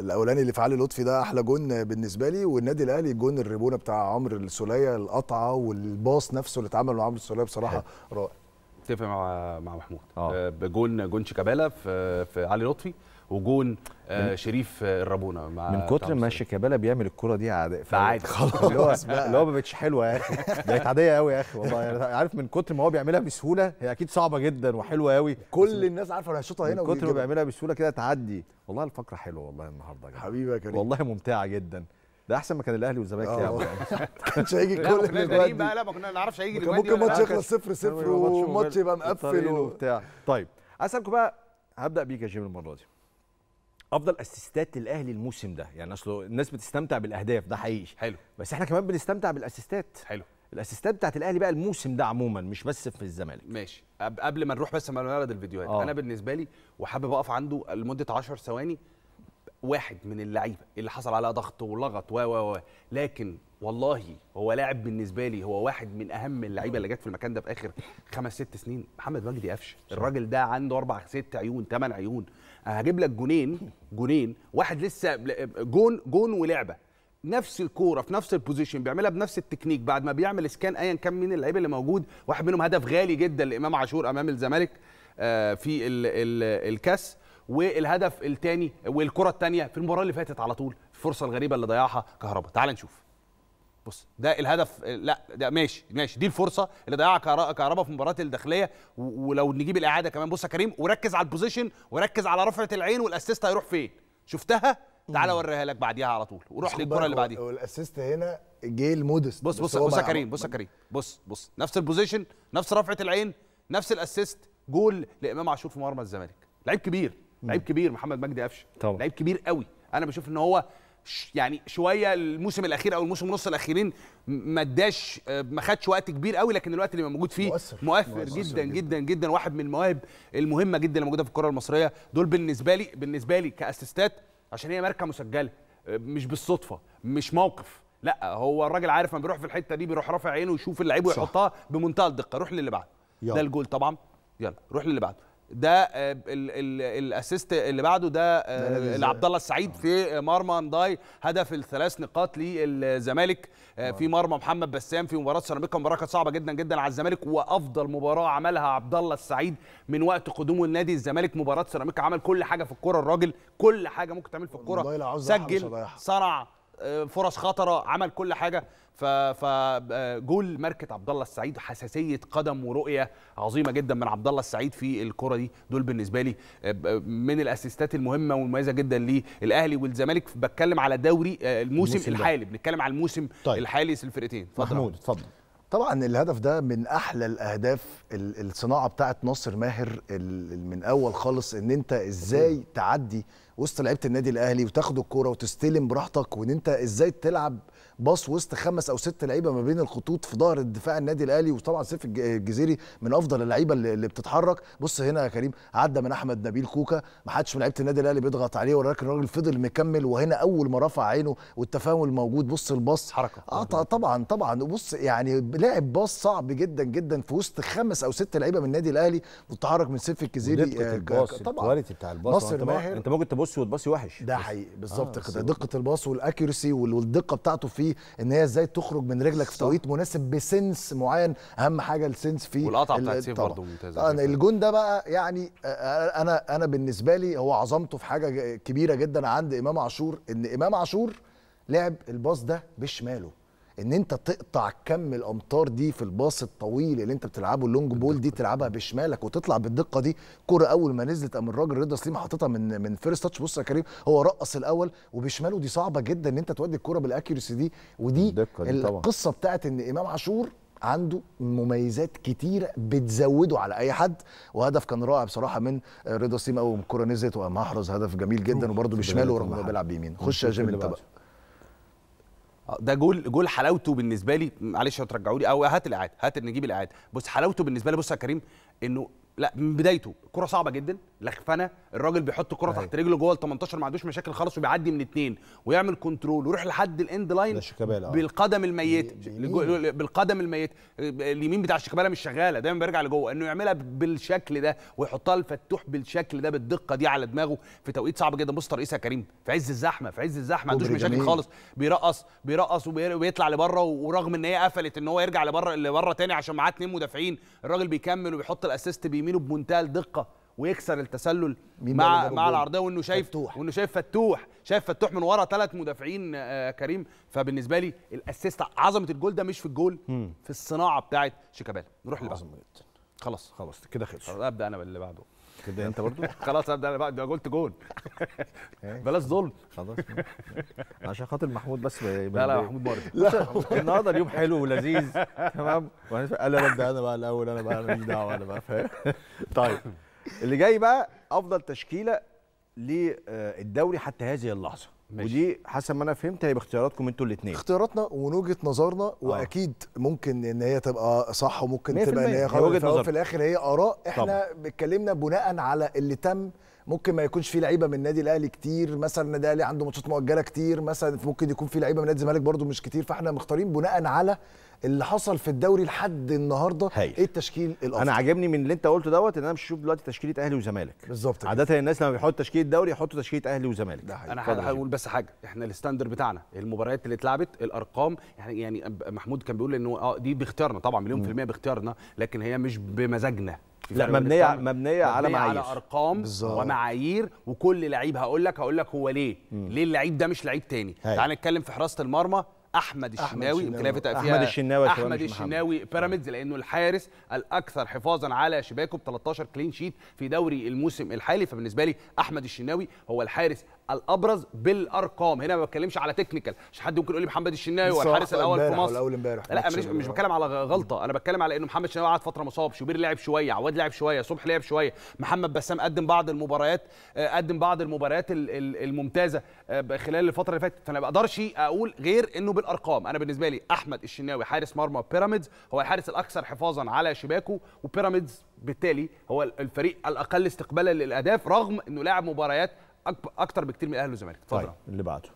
الاولاني اللي في علي لطفي ده احلى جون بالنسبه لي والنادي الاهلي جون الريبونه بتاع عمرو السوليه القطعه والباص نفسه اللي اتعمل مع عمرو السوليه بصراحه رائع اتفق مع مع محمود آه. آه. بجون جون شيكابالا في في علي لطفي وجون آه شريف الرابونه مع من كتر ما شيكابالا بيعمل الكره دي عادي فعادي <laughs> خلاص اللي هو اللي هو ما بقتش حلوه يا اخي يعني. <laughs> بقت عاديه قوي يا اخي والله يعني عارف من كتر ما هو بيعملها بسهوله هي اكيد صعبه جدا وحلوه قوي كل الناس عارفه اللي هيشوطها هنا من كتر ما بيعملها بسهوله كده تعدي والله الفقره حلوه والله النهارده حبيبي يا كريم والله ممتعه جدا ده احسن ما كان الاهلي والزمالك آه. يلعبوا ما يعني. <laughs> كانش هيجي كل الاجوان دي بقى لا ما كنا نعرفش هيجي كان ممكن ماتش يخلص 0 0 وماتش يبقى مقفل وبتاع طيب اسالكم بقى هبدا بيك يا جيم المره دي افضل اسيستات للاهلي الموسم ده يعني اصله الناس بتستمتع بالاهداف ده حقيقي حلو بس احنا كمان بنستمتع بالاسيستات حلو الاسيستات بتاعت الاهلي بقى الموسم ده عموما مش بس في الزمالك ماشي قبل ما نروح بس ما نعرض الفيديوهات آه. انا بالنسبه لي وحابب اقف عنده لمده 10 ثواني واحد من اللعيبه اللي حصل عليها ضغط ولغط و و لكن والله هو لاعب بالنسبه لي هو واحد من اهم اللعيبه اللي جت في المكان ده في اخر خمس ست سنين محمد مجدي قفشه الراجل ده عنده اربع ست عيون ثمان عيون هجيب لك جونين جونين واحد لسه جون جون ولعبه نفس الكوره في نفس البوزيشن بيعملها بنفس التكنيك بعد ما بيعمل سكان ايا كان مين اللعيبه اللي موجود واحد منهم هدف غالي جدا لامام عاشور امام الزمالك آه، في الكاس والهدف الثاني والكره الثانيه في المباراه اللي فاتت على طول الفرصه الغريبه اللي ضيعها كهربا تعال نشوف بص ده الهدف لا ده ماشي ماشي دي الفرصه اللي ضيعها كهربا في مباراه الداخليه ولو نجيب الاعاده كمان بص يا كريم وركز على البوزيشن وركز على رفعه العين والاسيست هيروح فين شفتها تعالى اوريها لك بعديها على طول وروح للكره اللي بعديها والاسيست هنا جه المودست بص بص بص يا كريم بص يا كريم بص بص نفس البوزيشن نفس رفعه العين نفس الاسيست جول لامام عاشور في مرمى الزمالك لعيب كبير لعيب كبير محمد مجدي قفشه طبعا لعيب كبير قوي انا بشوف ان هو يعني شويه الموسم الاخير او الموسم ونص الاخيرين ما اداش ما خدش وقت كبير قوي لكن الوقت اللي موجود فيه مؤثر, مؤثر, مؤثر جدا, جدا جدا جدا واحد من المواهب المهمه جدا اللي موجوده في الكره المصريه دول بالنسبه لي بالنسبه لي كاسيستات عشان هي ماركه مسجله مش بالصدفه مش موقف لا هو الراجل عارف ما بيروح في الحته دي بيروح رافع عينه ويشوف اللعيب ويحطها بمنتهى الدقه روح للي بعده ده الجول طبعا يلا روح للي بعده ده آه، الاسيست اللي بعده ده آه، لعبد الله السعيد في مرمى انداي هدف الثلاث نقاط للزمالك آه، في مرمى محمد بسام في مباراه سيراميكا مباراه كانت صعبه جدا جدا على الزمالك وافضل مباراه عملها عبد الله السعيد من وقت قدومه لنادي الزمالك مباراه سيراميكا عمل كل حاجه في الكوره الراجل كل حاجه ممكن تعمل في الكوره سجل صنع فرص خطره عمل كل حاجه فجول ماركت عبد الله السعيد حساسيه قدم ورؤيه عظيمه جدا من عبد الله السعيد في الكره دي دول بالنسبه لي آه، من الاسيستات المهمه والمميزه جدا للاهلي والزمالك بتكلم على دوري آه، الموسم, الموسم الحالي بنتكلم على الموسم طيب. الحالي للفرقتين محمود اتفضل طبعا الهدف ده من احلى الاهداف الصناعه بتاعت ناصر ماهر من اول خالص ان انت ازاي تعدي وسط لعيبه النادي الاهلي وتاخد الكوره وتستلم براحتك وان انت ازاي تلعب باص وسط خمس او ست لعيبه ما بين الخطوط في ظهر الدفاع النادي الاهلي وطبعا سيف الجزيري من افضل اللعيبه اللي بتتحرك بص هنا يا كريم عدى من احمد نبيل كوكا ما حدش من لعيبه النادي الاهلي بيضغط عليه ولكن الراجل فضل مكمل وهنا اول ما رفع عينه والتفاهم الموجود بص الباص حركه اه طبعا طبعا بص يعني لاعب باص صعب جدا جدا في وسط خمس او ست لعيبه من النادي الاهلي متحرك من سيف الجزيري دقه آه، الباص الكواليتي بتاع الباص ماهر انت ممكن تبص وتباصي وحش ده حقيقي بالظبط آه كده دقه الباص والاكيرسي والدقه بتاعته في فيه ان هي ازاي تخرج من رجلك في توقيت مناسب بسنس معين اهم حاجه السنس فيه والقطعه بتاعت سيف برضه ممتازه آه، الجون ده بقى يعني آه، آه، انا انا بالنسبه لي هو عظمته في حاجه كبيره جدا عند امام عاشور ان امام عاشور لعب الباص ده بشماله ان انت تقطع كم الامتار دي في الباص الطويل اللي انت بتلعبه اللونج بول دي تلعبها بشمالك وتطلع بالدقه دي كرة اول ما نزلت قام الراجل رضا سليم حاططها من من فيرست تاتش بص يا كريم هو رقص الاول وبشماله دي صعبه جدا ان انت تودي الكرة بالاكيرسي دي ودي دي القصه طبعا. بتاعت ان امام عاشور عنده مميزات كتيرة بتزوده على أي حد وهدف كان رائع بصراحة من رضا سليم أول الكوره نزلت وقام هدف جميل جدا وبرده بشماله رغم إنه بيلعب بيمين خش يا جيم أنت بقى آه، ده جول جول حلاوته بالنسبه لي معلش هترجعوا لي او هات الاعاده هات نجيب الاعاده بص حلاوته بالنسبه لي بص يا كريم انه لا من بدايته كره صعبه جدا لخفنه الراجل بيحط كره أيوه. تحت رجله جوه ال 18 ما عندوش مشاكل خالص وبيعدي من اثنين ويعمل كنترول ويروح لحد الاند لاين آه. بالقدم الميته بالقدم الميته اليمين بتاع الشيكابالا مش شغاله دايما بيرجع لجوه انه يعملها بالشكل ده ويحطها الفتوح بالشكل ده بالدقه دي على دماغه في توقيت صعب جدا بص ترقيصه يا كريم في عز الزحمه في عز الزحمه ما عندوش مشاكل خالص بيرقص بيرقص وبيطلع لبره ورغم ان هي قفلت ان هو يرجع لبره لبره تاني عشان معاه اثنين مدافعين الراجل بيكمل وبيحط الاسيست بيمين بيمينه بمنتهى الدقه ويكسر التسلل مع مع العرضيه وانه شايف فتوح. وانه شايف فتوح شايف فتوح من ورا ثلاث مدافعين آه كريم فبالنسبه لي الاسيست عظمه الجول ده مش في الجول مم. في الصناعه بتاعه شيكابالا نروح اللي بعده خلاص خلاص كده خلص ابدا انا باللي بعده كده يعني. انت برضو خلاص ابدا انا بقى قلت جون بلاش ظلم خلاص عشان خاطر محمود بس لا لا محمود برضه لا <laughs> النهارده اليوم حلو ولذيذ تمام انا ببدا انا بقى الاول انا بقى ماليش دعوه انا بقى فاهم <laughs> طيب اللي جاي بقى افضل تشكيله للدوري حتى هذه اللحظه ماشي. ودي حسب ما انا فهمت هي باختياراتكم انتوا الاثنين اختياراتنا ومن وجهه نظرنا آه. واكيد ممكن ان هي تبقى صح وممكن تبقى ان هي غلط في الاخر هي اراء احنا اتكلمنا بناء على اللي تم ممكن ما يكونش في لعيبه من النادي الاهلي كتير مثلا النادي الاهلي عنده ماتشات مؤجله كتير مثلا ممكن يكون في لعيبه من نادي الزمالك برده مش كتير فاحنا مختارين بناء على اللي حصل في الدوري لحد النهارده هي. ايه التشكيل الافضل انا عاجبني من اللي انت قلته دوت ان انا مش شوف دلوقتي تشكيله اهلي وزمالك بالظبط عاده الناس لما بيحط تشكيله الدوري يحطوا تشكيله اهلي وزمالك انا هقول بس حاجه احنا الستاندر بتاعنا المباريات اللي اتلعبت الارقام يعني يعني محمود كان بيقول انه اه دي باختيارنا طبعا مليون في الميه باختيارنا لكن هي مش بمزاجنا لا مبنيه مبنيه, مبنية على معايير على ارقام بالزبط. ومعايير وكل لعيب هقول لك هقول لك هو ليه م. ليه اللعيب ده مش لعيب تاني تعال نتكلم في حراسه المرمى احمد الشناوي يمكن احمد الشناوي احمد الشناوي احمد الشناوي بيراميدز لانه الحارس الاكثر حفاظا على شباكه ب 13 كلين شيت في دوري الموسم الحالي فبالنسبه لي احمد الشناوي هو الحارس الابرز بالارقام هنا ما بتكلمش على تكنيكال مش حد ممكن يقول لي محمد الشناوي هو الحارس الاول في مصر الأول امبارح لا مش, مش بتكلم على غلطه انا بتكلم على انه محمد الشناوي قعد فتره مصاب شوبير لعب شويه عواد لعب شويه صبح لعب شويه محمد بسام قدم بعض المباريات آه، قدم بعض المباريات الممتازه آه، خلال الفتره اللي فاتت فانا ما بقدرش اقول غير انه بالارقام انا بالنسبه لي احمد الشناوي حارس مرمى بيراميدز هو الحارس الاكثر حفاظا على شباكه وبيراميدز بالتالي هو الفريق الاقل استقبالا للاهداف رغم انه لاعب مباريات اكثر بكثير من الاهلي والزمالك طيب اللي بعده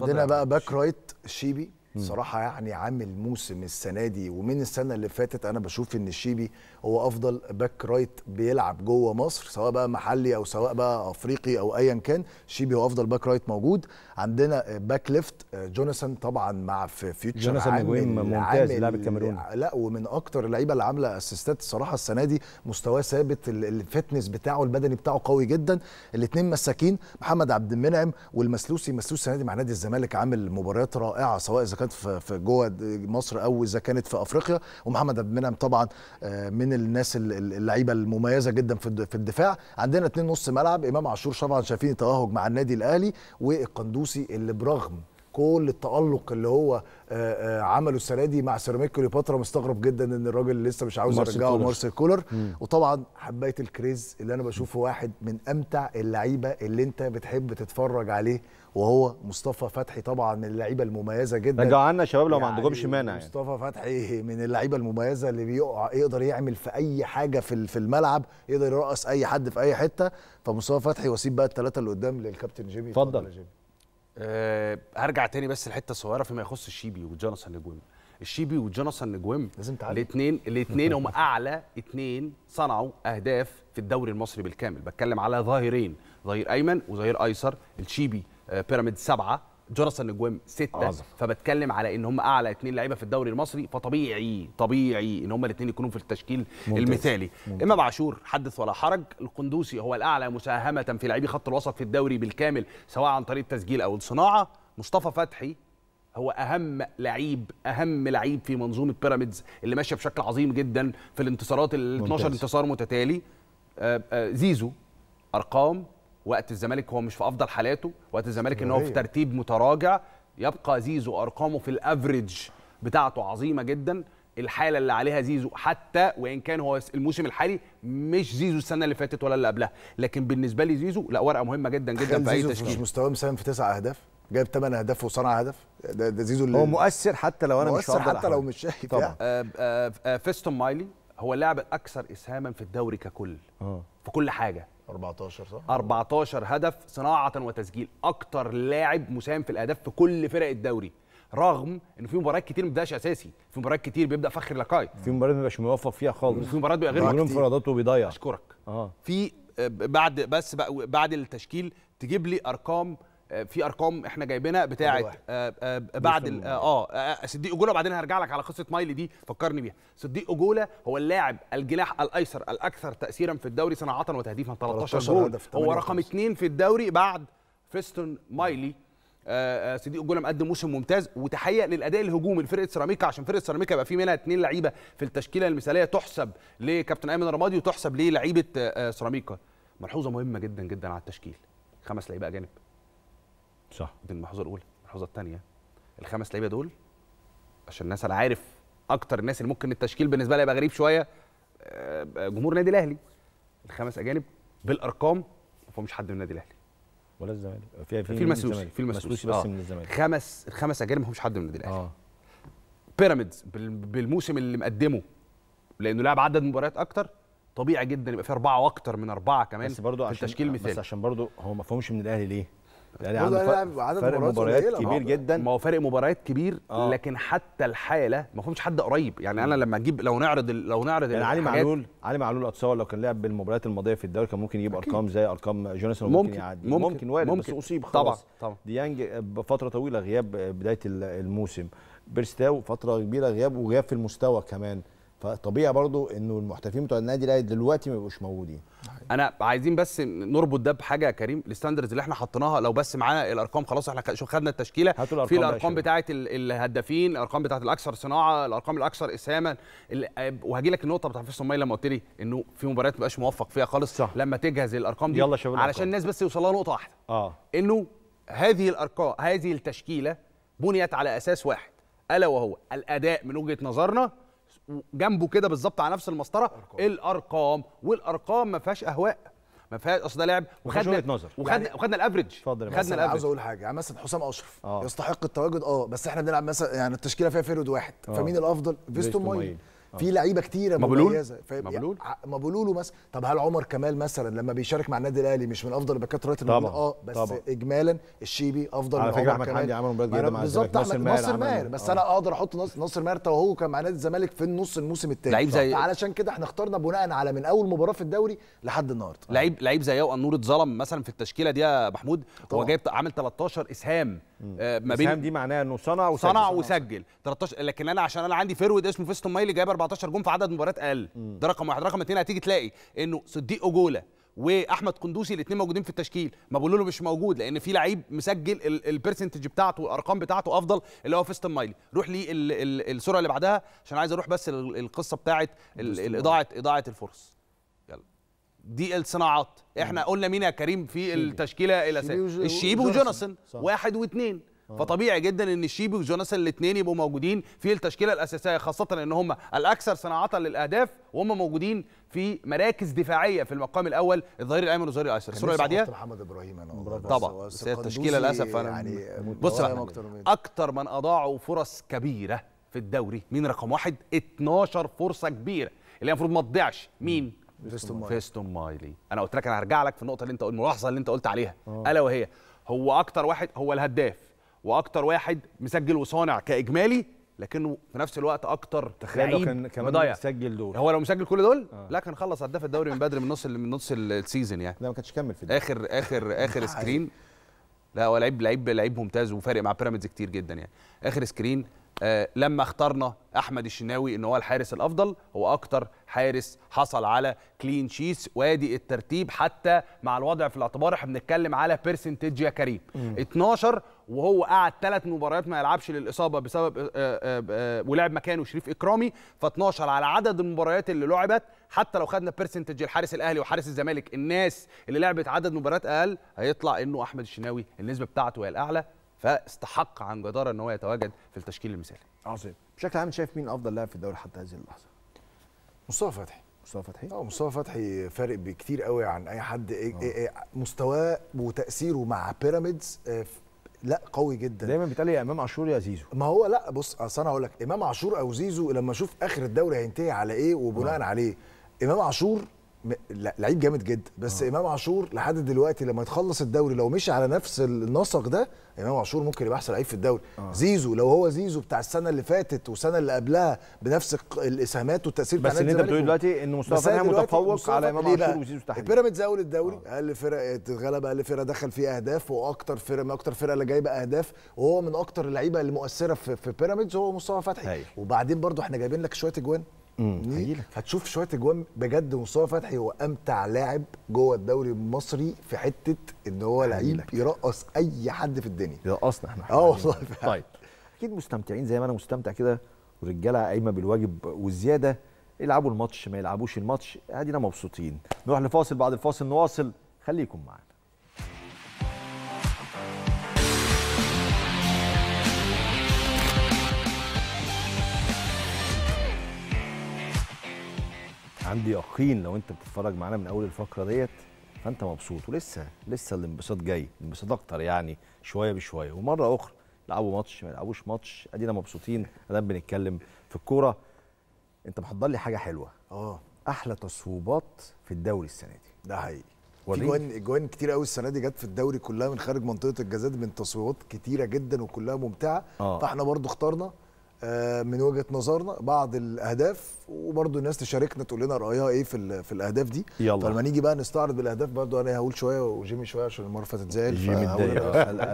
عندنا بقى باك رايت الشيبي صراحه يعني عامل موسم السنه دي ومن السنه اللي فاتت انا بشوف ان الشيبي هو افضل باك رايت بيلعب جوه مصر سواء بقى محلي او سواء بقى افريقي او ايا كان الشيبي هو افضل باك رايت موجود عندنا باك ليفت جوناثان طبعا مع في فيوتشر جوناثان مجوين ممتاز لاعب الكاميرون لا ومن اكتر اللعيبه اللي عامله اسيستات الصراحه السنه دي مستواه ثابت الفتنس بتاعه البدني بتاعه قوي جدا الاثنين مساكين محمد عبد المنعم والمسلوسي مسلوسي السنه دي مع نادي الزمالك عامل مباريات رائعه سواء اذا كانت في جوه مصر او اذا كانت في افريقيا ومحمد عبد المنعم طبعا آه، من الناس اللعيبه المميزه جدا في الدفاع عندنا اتنين نص ملعب امام عاشور طبعا شايفين توهج مع النادي الاهلي والقندوسي اللي برغم كل التألق اللي هو آه، آه، عمله السنه دي مع سيراميك كليوباترا مستغرب جدا ان الراجل لسه مش عاوز يرجعه مارسيل كولر وطبعا حبايه الكريز اللي انا بشوفه واحد من امتع اللعيبه اللي انت بتحب تتفرج عليه وهو مصطفى فتحي طبعا من اللعيبه المميزه جدا يا شباب لو يعني ما عندكمش مانع يعني مصطفى فتحي من اللعيبه المميزه اللي بيقع يقدر يعمل في اي حاجه في في الملعب يقدر يرقص اي حد في اي حته فمصطفى فتحي واسيب بقى الثلاثه اللي قدام للكابتن جيمي اتفضل يا جيمي أه هرجع تاني بس لحته صغيره فيما يخص الشيبي وجوناثان نجويم الشيبي وجوناثان نجويم لازم تعلم الاثنين الاثنين هم اعلى اثنين صنعوا اهداف في الدوري المصري بالكامل بتكلم على ظاهرين ظهير ايمن وظهير ايسر الشيبي آه، بيراميدز سبعه جوناثان نجوم سته عظم. فبتكلم على ان هم اعلى اثنين لعيبه في الدوري المصري فطبيعي طبيعي ان هم الاثنين يكونوا في التشكيل ممتاز. المثالي ممتاز. امام عاشور حدث ولا حرج القندوسي هو الاعلى مساهمه في لاعبي خط الوسط في الدوري بالكامل سواء عن طريق التسجيل او الصناعه مصطفى فتحي هو اهم لعيب اهم لعيب في منظومه بيراميدز اللي ماشيه بشكل عظيم جدا في الانتصارات ال 12 انتصار متتالي آه، آه، زيزو ارقام وقت الزمالك هو مش في افضل حالاته وقت الزمالك ان هو في ترتيب متراجع يبقى زيزو ارقامه في الافريج بتاعته عظيمه جدا الحاله اللي عليها زيزو حتى وان كان هو الموسم الحالي مش زيزو السنه اللي فاتت ولا اللي قبلها لكن بالنسبه لي زيزو لا ورقه مهمه جدا جدا في اي تشكيل مش مستواه مساهم في تسع اهداف جايب ثمان اهداف وصنع هدف ده, ده زيزو اللي هو مؤثر حتى لو انا مؤثر مش مؤثر حتى لو مش شايف طبعا يعني. آه، آه، آه، فيستون مايلي هو اللاعب الاكثر اسهاما في الدوري ككل أوه. في كل حاجه 14 صح 14 هدف صناعه وتسجيل اكتر لاعب مساهم في الاهداف في كل فرق الدوري رغم ان في مباريات كتير ما بيبداش اساسي في مباريات كتير بيبدا فخر لقاي في مباريات ما بيبقاش موفق فيها خالص في مباريات بيبقى غير بيعمل انفرادات وبيضيع اشكرك اه في آه، بعد بس بعد التشكيل تجيب لي ارقام في ارقام احنا جايبينها بتاعه آه، آه، بعد آه،, اه صديق اجوله بعدين هرجع لك على قصه مايلي دي فكرني بيها صديق اجوله هو اللاعب الجناح الايسر الاكثر تاثيرا في الدوري صناعه وتهديفا 13 جول هو رقم اثنين في الدوري بعد فيستون مايلي صديق الجونه مقدم موسم ممتاز وتحيه للاداء الهجومي لفرقه سيراميكا عشان فرقه سيراميكا يبقى في منها اثنين لعيبه في التشكيله المثاليه تحسب لكابتن ايمن رمادي وتحسب للعيبه سيراميكا ملحوظه مهمه جدا جدا على التشكيل خمس لعيبه اجانب صح دي المحافظه الاولى المحافظه الثانيه الخمس لعيبه دول عشان الناس انا عارف اكتر الناس اللي ممكن التشكيل بالنسبه لها يبقى غريب شويه آه، جمهور النادي الاهلي الخمس اجانب بالارقام ما مش حد من النادي الاهلي ولا الزمالك في في المسؤولي في المسؤولي بس آه. من الزمالك خمس الخمس اجانب ما همش حد من النادي الاهلي آه. بيراميدز بالموسم اللي مقدمه لانه لعب عدد مباريات اكتر طبيعي جدا يبقى في اربعه واكتر من اربعه كمان بس برضه عشان التشكيل المثالي بس عشان برضه هو ما فهمش من الاهلي ليه؟ يعني عنده فرق, فرق مباريات كبير اه. جدا ما هو فارق مباريات كبير آه. لكن حتى الحاله ما فيهمش حد قريب يعني انا لما اجيب لو نعرض لو نعرض يعني علي معلول علي معلول اتصور لو كان لعب بالمباريات الماضيه في الدوري كان ممكن يجيب ارقام زي ارقام جوناثان ممكن ممكن يعدي ممكن, ممكن وارد ممكن بس اصيب خلاص طبعا طبعا ديانج بفتره طويله غياب بدايه الموسم بيرستاو فتره كبيره غياب وغياب في المستوى كمان فطبيعي برضو انه المحترفين بتوع النادي الاهلي دلوقتي ما يبقوش موجودين انا عايزين بس نربط ده بحاجه يا كريم الستاندرز اللي احنا حطيناها لو بس معانا الارقام خلاص احنا خدنا التشكيله في الارقام بتاعه الهدافين الارقام بتاعه الاكثر صناعه الارقام الاكثر اساما وهجي لك النقطه بتاع فيصل مايل لما قلت لي انه في مباريات ما موفق فيها خالص صح. لما تجهز الارقام دي يلا علشان الأرقام. الناس بس يوصلها نقطه واحده اه انه هذه الارقام هذه التشكيله بنيت على اساس واحد الا وهو الاداء من وجهه نظرنا جنبه كده بالظبط على نفس المسطره أرقام. الارقام والارقام ما فيهاش اهواء ما فيهاش اصل ده لعب وخدنا نظر وخدنا يعني وخدنا الافرج اتفضل خدنا الافرج عاوز اقول حاجه يعني مثلا حسام اشرف آه. يستحق التواجد اه بس احنا بنلعب مثلا يعني التشكيله فيها فيرود واحد أوه. فمين الافضل فيستون مايل آه. في لعيبه كتيره مميزه مبلول مبلول مثلا طب هل عمر كمال مثلا لما بيشارك مع النادي الاهلي مش من افضل الباكات رايت اه بس طبعا. اجمالا الشيبي افضل من عمر كمال حمدي عمل مباراه جيده مع بالظبط ناصر ماهر ناصر ماهر بس آه. انا اقدر احط ناصر ماهر وهو كان مع نادي الزمالك في النص الموسم الثاني لعيب زي علشان كده احنا اخترنا بناء على من اول مباراه في الدوري لحد النهارده لعيب لعيب زي ياو النور اتظلم مثلا في التشكيله دي يا محمود هو جايب عامل 13 اسهام آه، ما بين دي معناها انه صنع وسجل صنع وسجل 13 لكن انا عشان انا عندي فرود اسمه فيستون مايلي جايب 14 جون في عدد مباريات اقل ده رقم واحد رقم اثنين هتيجي تلاقي انه صديق اوجولا واحمد قندوسي الاثنين موجودين في التشكيل ما بقول له مش موجود لان في لعيب مسجل البرسنتج بتاعته والارقام بتاعته افضل اللي هو فيستون مايلي روح لي السرعه اللي بعدها عشان عايز اروح بس القصه بتاعه اضاعه اضاعه الفرص دي الصناعات احنا قلنا مين يا كريم في التشكيله الاساسيه الشيبي وجوناثان واحد واثنين آه. فطبيعي جدا ان الشيبي وجوناثان الاثنين يبقوا موجودين في التشكيله الاساسيه خاصه ان هم الاكثر صناعه للاهداف وهم موجودين في مراكز دفاعيه في المقام الاول الظهير الايمن والظهير الايسر الصوره اللي بعديها محمد ابراهيم انا طبعا بس هي التشكيله للاسف انا يعني بص أكتر من, اكتر من اضاعوا فرص كبيره في الدوري مين رقم واحد 12 فرصه كبيره اللي المفروض ما تضيعش مين فيستون مايلي فيستون مايلي انا قلت لك انا هرجع لك في النقطه اللي انت قلت الملاحظه اللي انت قلت عليها أوه. الا وهي هو اكتر واحد هو الهداف واكتر واحد مسجل وصانع كاجمالي لكنه في نفس الوقت اكتر تخيل كان كمان مسجل دول هو لو مسجل كل دول آه. لا كان خلص هداف الدوري من بدري من نص من نص السيزون يعني لا ما كانش كمل في الدوري. اخر اخر <laughs> اخر سكرين لا هو لعيب لعيب لعيب ممتاز وفارق مع بيراميدز كتير جدا يعني اخر سكرين آه، لما اخترنا احمد الشناوي ان هو الحارس الافضل هو اكتر حارس حصل على كلين شيس وادي الترتيب حتى مع الوضع في الاعتبار احنا بنتكلم على بيرسنتج يا كريم مم. 12 وهو قعد ثلاث مباريات ما يلعبش للاصابه بسبب آه، آه، ولعب مكانه شريف اكرامي ف12 على عدد المباريات اللي لعبت حتى لو خدنا بيرسنتج الحارس الاهلي وحارس الزمالك الناس اللي لعبت عدد مباريات اقل هيطلع انه احمد الشناوي النسبه بتاعته هي الاعلى فاستحق عن جداره ان هو يتواجد في التشكيل المثالي عظيم بشكل عام شايف مين افضل لاعب في الدوري حتى هذه اللحظه مصطفى فتحي مصطفى فتحي اه مصطفى فتحي فارق بكتير قوي عن اي حد إيه، آه. إيه، إيه، مستواه وتاثيره مع بيراميدز آه، لا قوي جدا دايما بيتقال يا امام عاشور يا زيزو ما هو لا بص اصل انا هقول لك امام عاشور او زيزو لما اشوف اخر الدوري هينتهي على ايه وبناء آه. عليه امام عاشور لعيب جامد جدا بس آه. امام عاشور لحد دلوقتي لما يتخلص الدوري لو مشي على نفس النسق ده امام عاشور ممكن يبقى احسن لعيب في الدوري آه. زيزو لو هو زيزو بتاع السنه اللي فاتت والسنه اللي قبلها بنفس الاسهامات والتاثير بتاع بس اللي انت بتقول دلوقتي ان مصطفى فتحي متفوق على امام عاشور وزيزو تحديدا بيراميدز اول الدوري آه. اقل فرقه اتغلب اقل فرقه دخل فيه اهداف واكتر فرقه من اكتر فرقه اللي جايبه اهداف وهو من اكتر اللعيبه اللي مؤثره في, بيراميدز هو مصطفى فتحي وبعدين برضو احنا جايبين لك شويه اجوان هتشوف شويه اجوان بجد مصطفى فتحي هو امتع لاعب جوه الدوري المصري في حته ان هو لعيب يرقص اي حد في الدنيا يرقصنا احنا اه والله طيب اكيد مستمتعين زي ما انا مستمتع كده ورجاله قايمه بالواجب والزياده يلعبوا الماتش ما يلعبوش الماتش ادينا مبسوطين نروح لفاصل بعد الفاصل نواصل خليكم معانا عندي يقين لو انت بتتفرج معانا من اول الفقره ديت فانت مبسوط ولسه لسه الانبساط جاي الانبساط اكتر يعني شويه بشويه ومره اخرى لعبوا ماتش ما لعبوش ماتش ادينا مبسوطين ادام بنتكلم في الكوره انت محضر لي حاجه حلوه اه احلى تصويبات في الدوري السنه دي ده حقيقي في جوان جوان كتير قوي السنه دي جت في الدوري كلها من خارج منطقه الجزاء من تصويبات كتيره جدا وكلها ممتعه آه. فاحنا برضو اخترنا آه، من وجهه نظرنا بعض الاهداف وبرضه الناس تشاركنا تقول لنا رايها ايه في في الاهداف دي يلا فلما نيجي بقى نستعرض الاهداف برضه انا هقول شويه وجيمي شويه عشان المره اللي فاتت زعل جيمي قال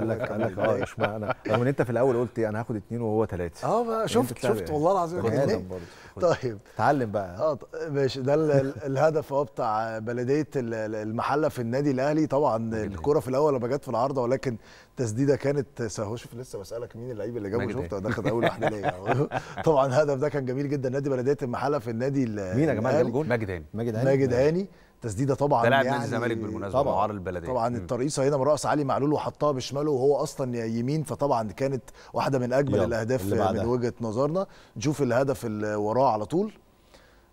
لك قال لك اه اشمعنى <laughs> رغم ان انت في الاول قلت انا هاخد اثنين وهو ثلاثه اه بقى يعني شفت شفت والله العظيم يعني <laughs> طيب اتعلم بقى اه ماشي ده الهدف اهو بتاع بلديه المحله في النادي الاهلي طبعا الكره في الاول لما جت في العارضه ولكن تسديده كانت سهوشف لسه بسالك مين اللعيب اللي جابه شفته إيه؟ ده خد اول واحده ليا <laughs> <laughs> طبعا الهدف ده كان جميل جدا نادي بلديه المحله في النادي مين يا جماعه جاب الجول ماجد هاني ماجد هاني ماجد هاني تسديده طبعا ده لاعب يعني نادي الزمالك بالمناسبه طبعا البلديه طبعا الترقيصه هنا من راس علي معلول وحطها بشماله وهو اصلا يمين فطبعا كانت واحده من اجمل الاهداف من وجهه نظرنا نشوف الهدف اللي وراه على طول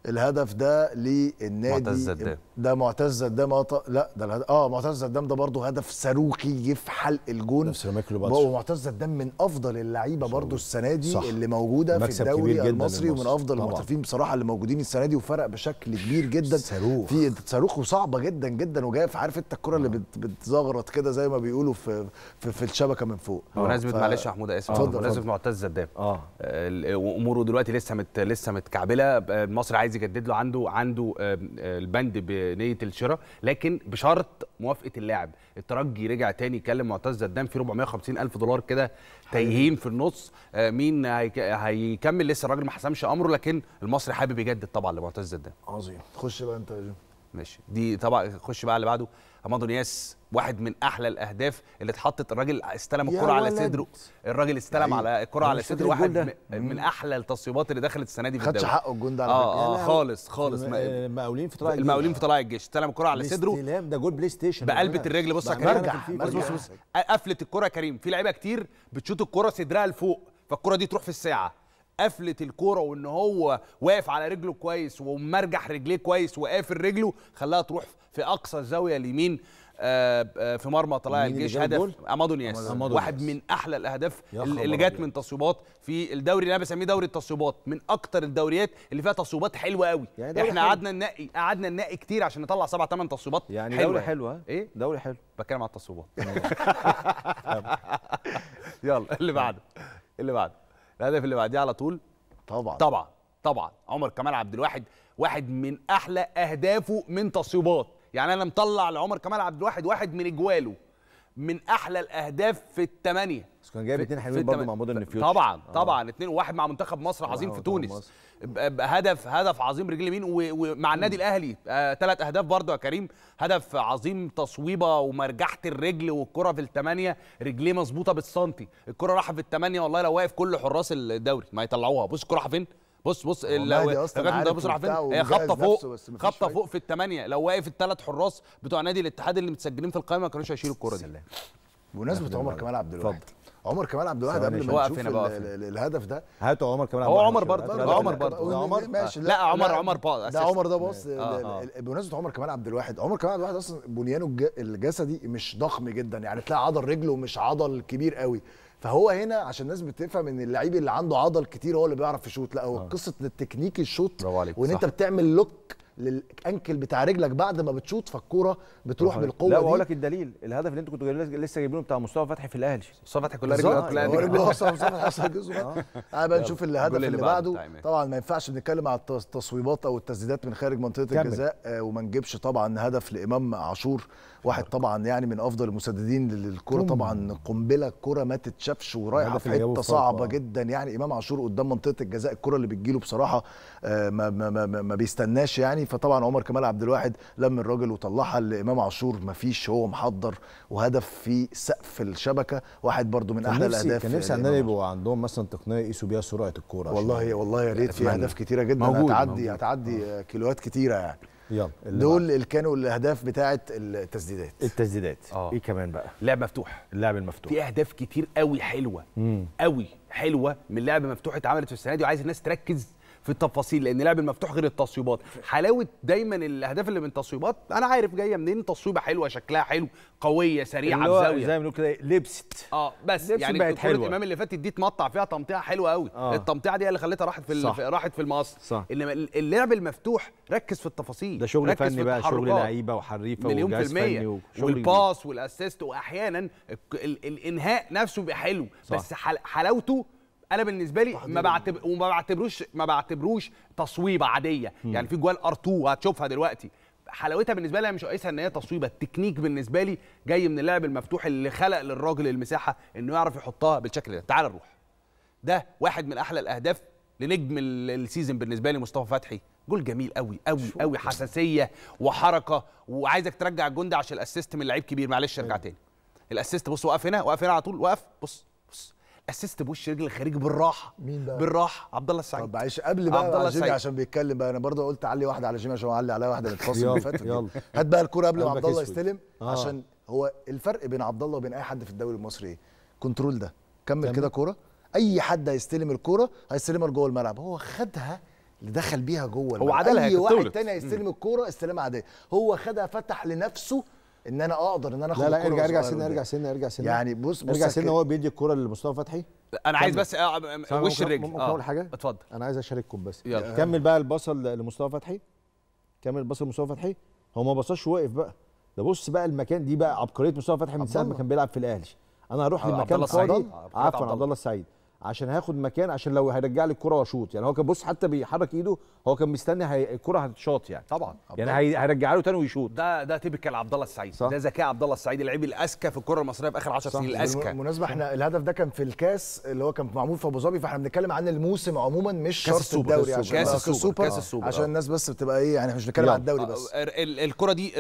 الهدف ده للنادي معتز الزداد ده معتز قدام اه لا ده الهد... اه معتز قدام ده برضه هدف صاروخي في حلق الجون ومعتز قدام من افضل اللعيبه برضه السنه دي صح. اللي موجوده في الدوري المصري ومن افضل المحترفين بصراحه اللي موجودين السنه دي وفرق بشكل كبير جدا صاروخ في صاروخ وصعبه جدا جدا وجايه في عارف انت الكره اللي نعم. بت... بتزغرط كده زي ما بيقولوا في في, في الشبكه من فوق بمناسبه ف... معلش يا محمود اسف بمناسبه معتز قدام اه اموره دلوقتي لسه مت... لسه متكعبله مصر عايز يجدد له عنده عنده آه، البند ب... نيه الشراء لكن بشرط موافقه اللاعب الترجي رجع تاني يكلم معتز زدان في 450 الف دولار كده تايهين في النص آه، مين هيكمل لسه الراجل ما حسمش امره لكن المصري حابب يجدد طبعا لمعتز زدان عظيم خش بقى انت يا ماشي دي طبعا خش بقى اللي بعده رمضان نياس واحد من احلى الاهداف اللي اتحطت الراجل استلم الكره على صدره الراجل استلم أيوه. على الكره على أيوه. صدره واحد من احلى التصويبات اللي دخلت السنه دي في الدوري خدش حقه الجون ده على اه, آه خالص خالص آه، المقاولين في طلائع الجيش المقاولين في طلائع الجيش استلم الكره على صدره استلام ده جول بلاي ستيشن بقلبه الرجل بص يا كريم بص بص بص قفلت الكره يا كريم في لعيبه كتير بتشوط الكره صدرها لفوق فالكره دي تروح في الساعه قفله الكوره وان هو واقف على رجله كويس ومرجح رجليه كويس وقافل رجله خلاها تروح في اقصى الزاويه اليمين آه، آه، في مرمى طلائع الجيش هدف امادو نياس واحد من احلى الاهداف اللي جت من تصويبات في الدوري اللي انا بسميه دوري التصويبات من اكتر الدوريات اللي فيها تصويبات حلوه قوي يعني احنا قعدنا ننقي قعدنا ننقي كتير عشان نطلع سبع ثمان تصويبات يعني حلوة. دوري حلوه ايه دوري حلو بتكلم على التصويبات <laughs> يلا اللي بعده اللي بعده الهدف اللي بعديه على طول طبعا طبعا طبعا عمر كمال عبد الواحد واحد من احلى اهدافه من تصويبات يعني انا مطلع لعمر كمال عبد الواحد واحد من اجواله من احلى الاهداف في الثمانيه بس كان جايب اثنين حلوين برضه مع مودرن فيوتشر طبعا آه. طبعا اثنين واحد مع منتخب آه، مصر عظيم في تونس هدف هدف عظيم رجل يمين ومع النادي الاهلي ثلاث آه اهداف برضه يا كريم هدف عظيم تصويبه ومرجحه الرجل والكره في الثمانيه رجليه مظبوطه بالسنتي الكره راحت في الثمانيه والله لو واقف كل حراس الدوري ما يطلعوها بص الكره راحت فين بص بص لو الراجل ده بص راح فين هي خبطه فوق خبطه فوق في الثمانيه لو واقف الثلاث حراس بتوع نادي الاتحاد اللي متسجلين في القائمه ما كانوش هيشيلوا الكوره دي بمناسبه عمر كمال عبد الواحد عمر كمال عبد الواحد قبل ما نشوف الهدف ده هاتوا عمر كمال عبد الواحد هو عمر برضه عمر برضه عمر ماشي لا عمر عمر باص لا عمر ده بص بمناسبه عمر كمال عبد الواحد عمر كمال عبد الواحد اصلا بنيانه الجسدي مش ضخم جدا يعني تلاقي عضل رجله مش عضل كبير قوي فهو هنا عشان الناس بتفهم ان اللعيب اللي عنده عضل كتير هو اللي بيعرف يشوط لا هو آه. قصه التكنيك الشوط وان انت بتعمل لوك للانكل بتاع رجلك بعد ما بتشوط فالكوره بتروح بالقوه لا واقول لك الدليل الهدف اللي انتوا كنتوا لسه جايبينه بتاع مصطفى فتحي في الاهلي مصطفى فتحي كلها رجله كلها رجله حصل جزء آه. تعالى بقى نشوف الهدف اللي, اللي بعده طبعا ما ينفعش نتكلم على التصويبات او التسديدات من خارج منطقه الجزاء آه، وما نجيبش طبعا هدف لامام عاشور واحد طبعا يعني من افضل المسددين للكره طبعا قنبله كره ما تتشافش ورايحه في حته صعبه آه. جدا يعني امام عاشور قدام منطقه الجزاء الكره اللي بتجيله بصراحه آه، ما, ما, ما, ما بيستناش يعني فطبعا عمر كمال عبد الواحد لم الراجل وطلعها لامام عاشور ما فيش هو محضر وهدف في سقف الشبكه واحد برده من احلى الاهداف كان نفسي ان يبقوا عندهم مثلا تقنيه يقيسوا بيها سرعه الكوره والله والله يا ريت في اهداف كتيره جدا هتعدي هتعدي آه. كيلوات كتيره يعني يلا دول اللي, كانوا الاهداف بتاعه التسديدات التسديدات آه. ايه كمان بقى لعب مفتوح اللعب المفتوح في اهداف كتير قوي حلوه مم. قوي حلوه من لعب مفتوح اتعملت في السنه دي وعايز الناس تركز في التفاصيل لان لعب المفتوح غير التصويبات حلاوه دايما الاهداف اللي من التصويبات انا عارف جايه منين تصويبه حلوه شكلها حلو قويه سريعه في زي ما بنقول كده إيه، لبست اه بس لبست يعني بقت حلوه الامام اللي فاتت دي اتمطع فيها تمطيعه حلوه قوي آه. التمطيعه دي اللي خلتها راحت في, صح. راحت في المقص صح انما اللعب المفتوح ركز في التفاصيل ده شغل فني بقى شغل لعيبه وحريفه مليون في المية والباص والاسيست واحيانا الانهاء نفسه بيبقى حلو بس حلاوته انا بالنسبه لي ما بعتبر وما بعتبروش ما بعتبروش تصويبه عاديه مم. يعني في جوال ار 2 هتشوفها دلوقتي حلاوتها بالنسبه لي مش قايسها ان هي تصويبه التكنيك بالنسبه لي جاي من اللعب المفتوح اللي خلق للراجل المساحه انه يعرف يحطها بالشكل ده تعال نروح ده واحد من احلى الاهداف لنجم السيزون بالنسبه لي مصطفى فتحي جول جميل قوي قوي قوي حساسيه وحركه وعايزك ترجع الجون ده عشان الاسيست من لعيب كبير معلش ارجع أيوه. تاني الاسيست بص وقف هنا وقف هنا على طول وقف بص اسيست بوش رجل الخارجي بالراحه مين بقى؟ بالراحه عبد الله السعيد طب معلش قبل بقى عبد الله السعيد عشان بيتكلم بقى انا برضه قلت علي واحده على جيمي عشان هو علي عليا واحده الفصل اللي فات يلا هات بقى الكوره قبل ما عبد الله يستلم آه. عشان هو الفرق بين عبد الله وبين اي حد في الدوري المصري ايه؟ كنترول ده كمل كده كوره اي حد هيستلم الكوره هيستلمها لجوه الملعب هو خدها اللي دخل بيها جوه الملعب هو عدلها اي واحد تاني هيستلم الكوره استلمها عاديه هو خدها فتح لنفسه ان انا اقدر ان انا اخد لا لا ارجع ارجع سنه ارجع سنه ارجع سنه يعني بص بص ارجع سنه وهو بيدي الكوره لمصطفى فتحي انا عايز بس آه، آه، وش الرجل ممكن اقول آه، حاجه اتفضل انا عايز اشارككم بس يلا. كمل بقى الباص لمصطفى فتحي كمل الباص لمصطفى فتحي هو ما بصاش واقف بقى ده بص بقى المكان دي بقى عبقريه مصطفى فتحي من ساعه ما كان بيلعب في الاهلي انا هروح لمكان فاضي عفوا عبد الله السعيد عشان هاخد مكان عشان لو هيرجع لي الكره واشوط يعني هو كان بص حتى بيحرك ايده هو كان مستني هي... الكره هتتشاط يعني طبعا يعني هي... هيرجع له تاني ويشوط ده ده تيبيكال عبد الله السعيد ده ذكاء عبد الله السعيد اللعيب الاذكى في الكره المصريه في اخر 10 سنين الاذكى بالمناسبه احنا الهدف ده كان في الكاس اللي هو كان معمول في ابو ظبي فاحنا بنتكلم عن الموسم عموما مش شرط الدوري كاس عشان كاس السوبر كاس السوبر عشان الناس بس بتبقى ايه يعني مش بنتكلم عن الدوري بس الكره دي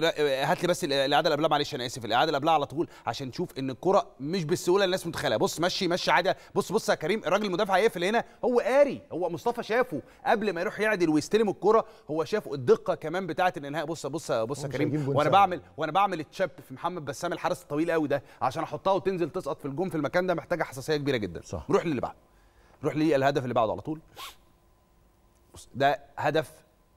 هات لي بس الاعاده اللي قبلها معلش انا اسف الاعاده اللي على طول عشان نشوف ان الكره مش بالسهوله الناس متخيله بص مشي مشي عادي بص بص يا كريم كريم الراجل المدافع هيقفل هنا هو قاري هو مصطفى شافه قبل ما يروح يعدل ويستلم الكره هو شافه الدقه كمان بتاعه الانهاء بص بص بص يا كريم وانا بعمل وانا بعمل التشاب في محمد بسام الحارس الطويل قوي ده عشان احطها وتنزل تسقط في الجون في المكان ده محتاجه حساسيه كبيره جدا صح. نروح للي بعده نروح للهدف اللي بعده على طول ده هدف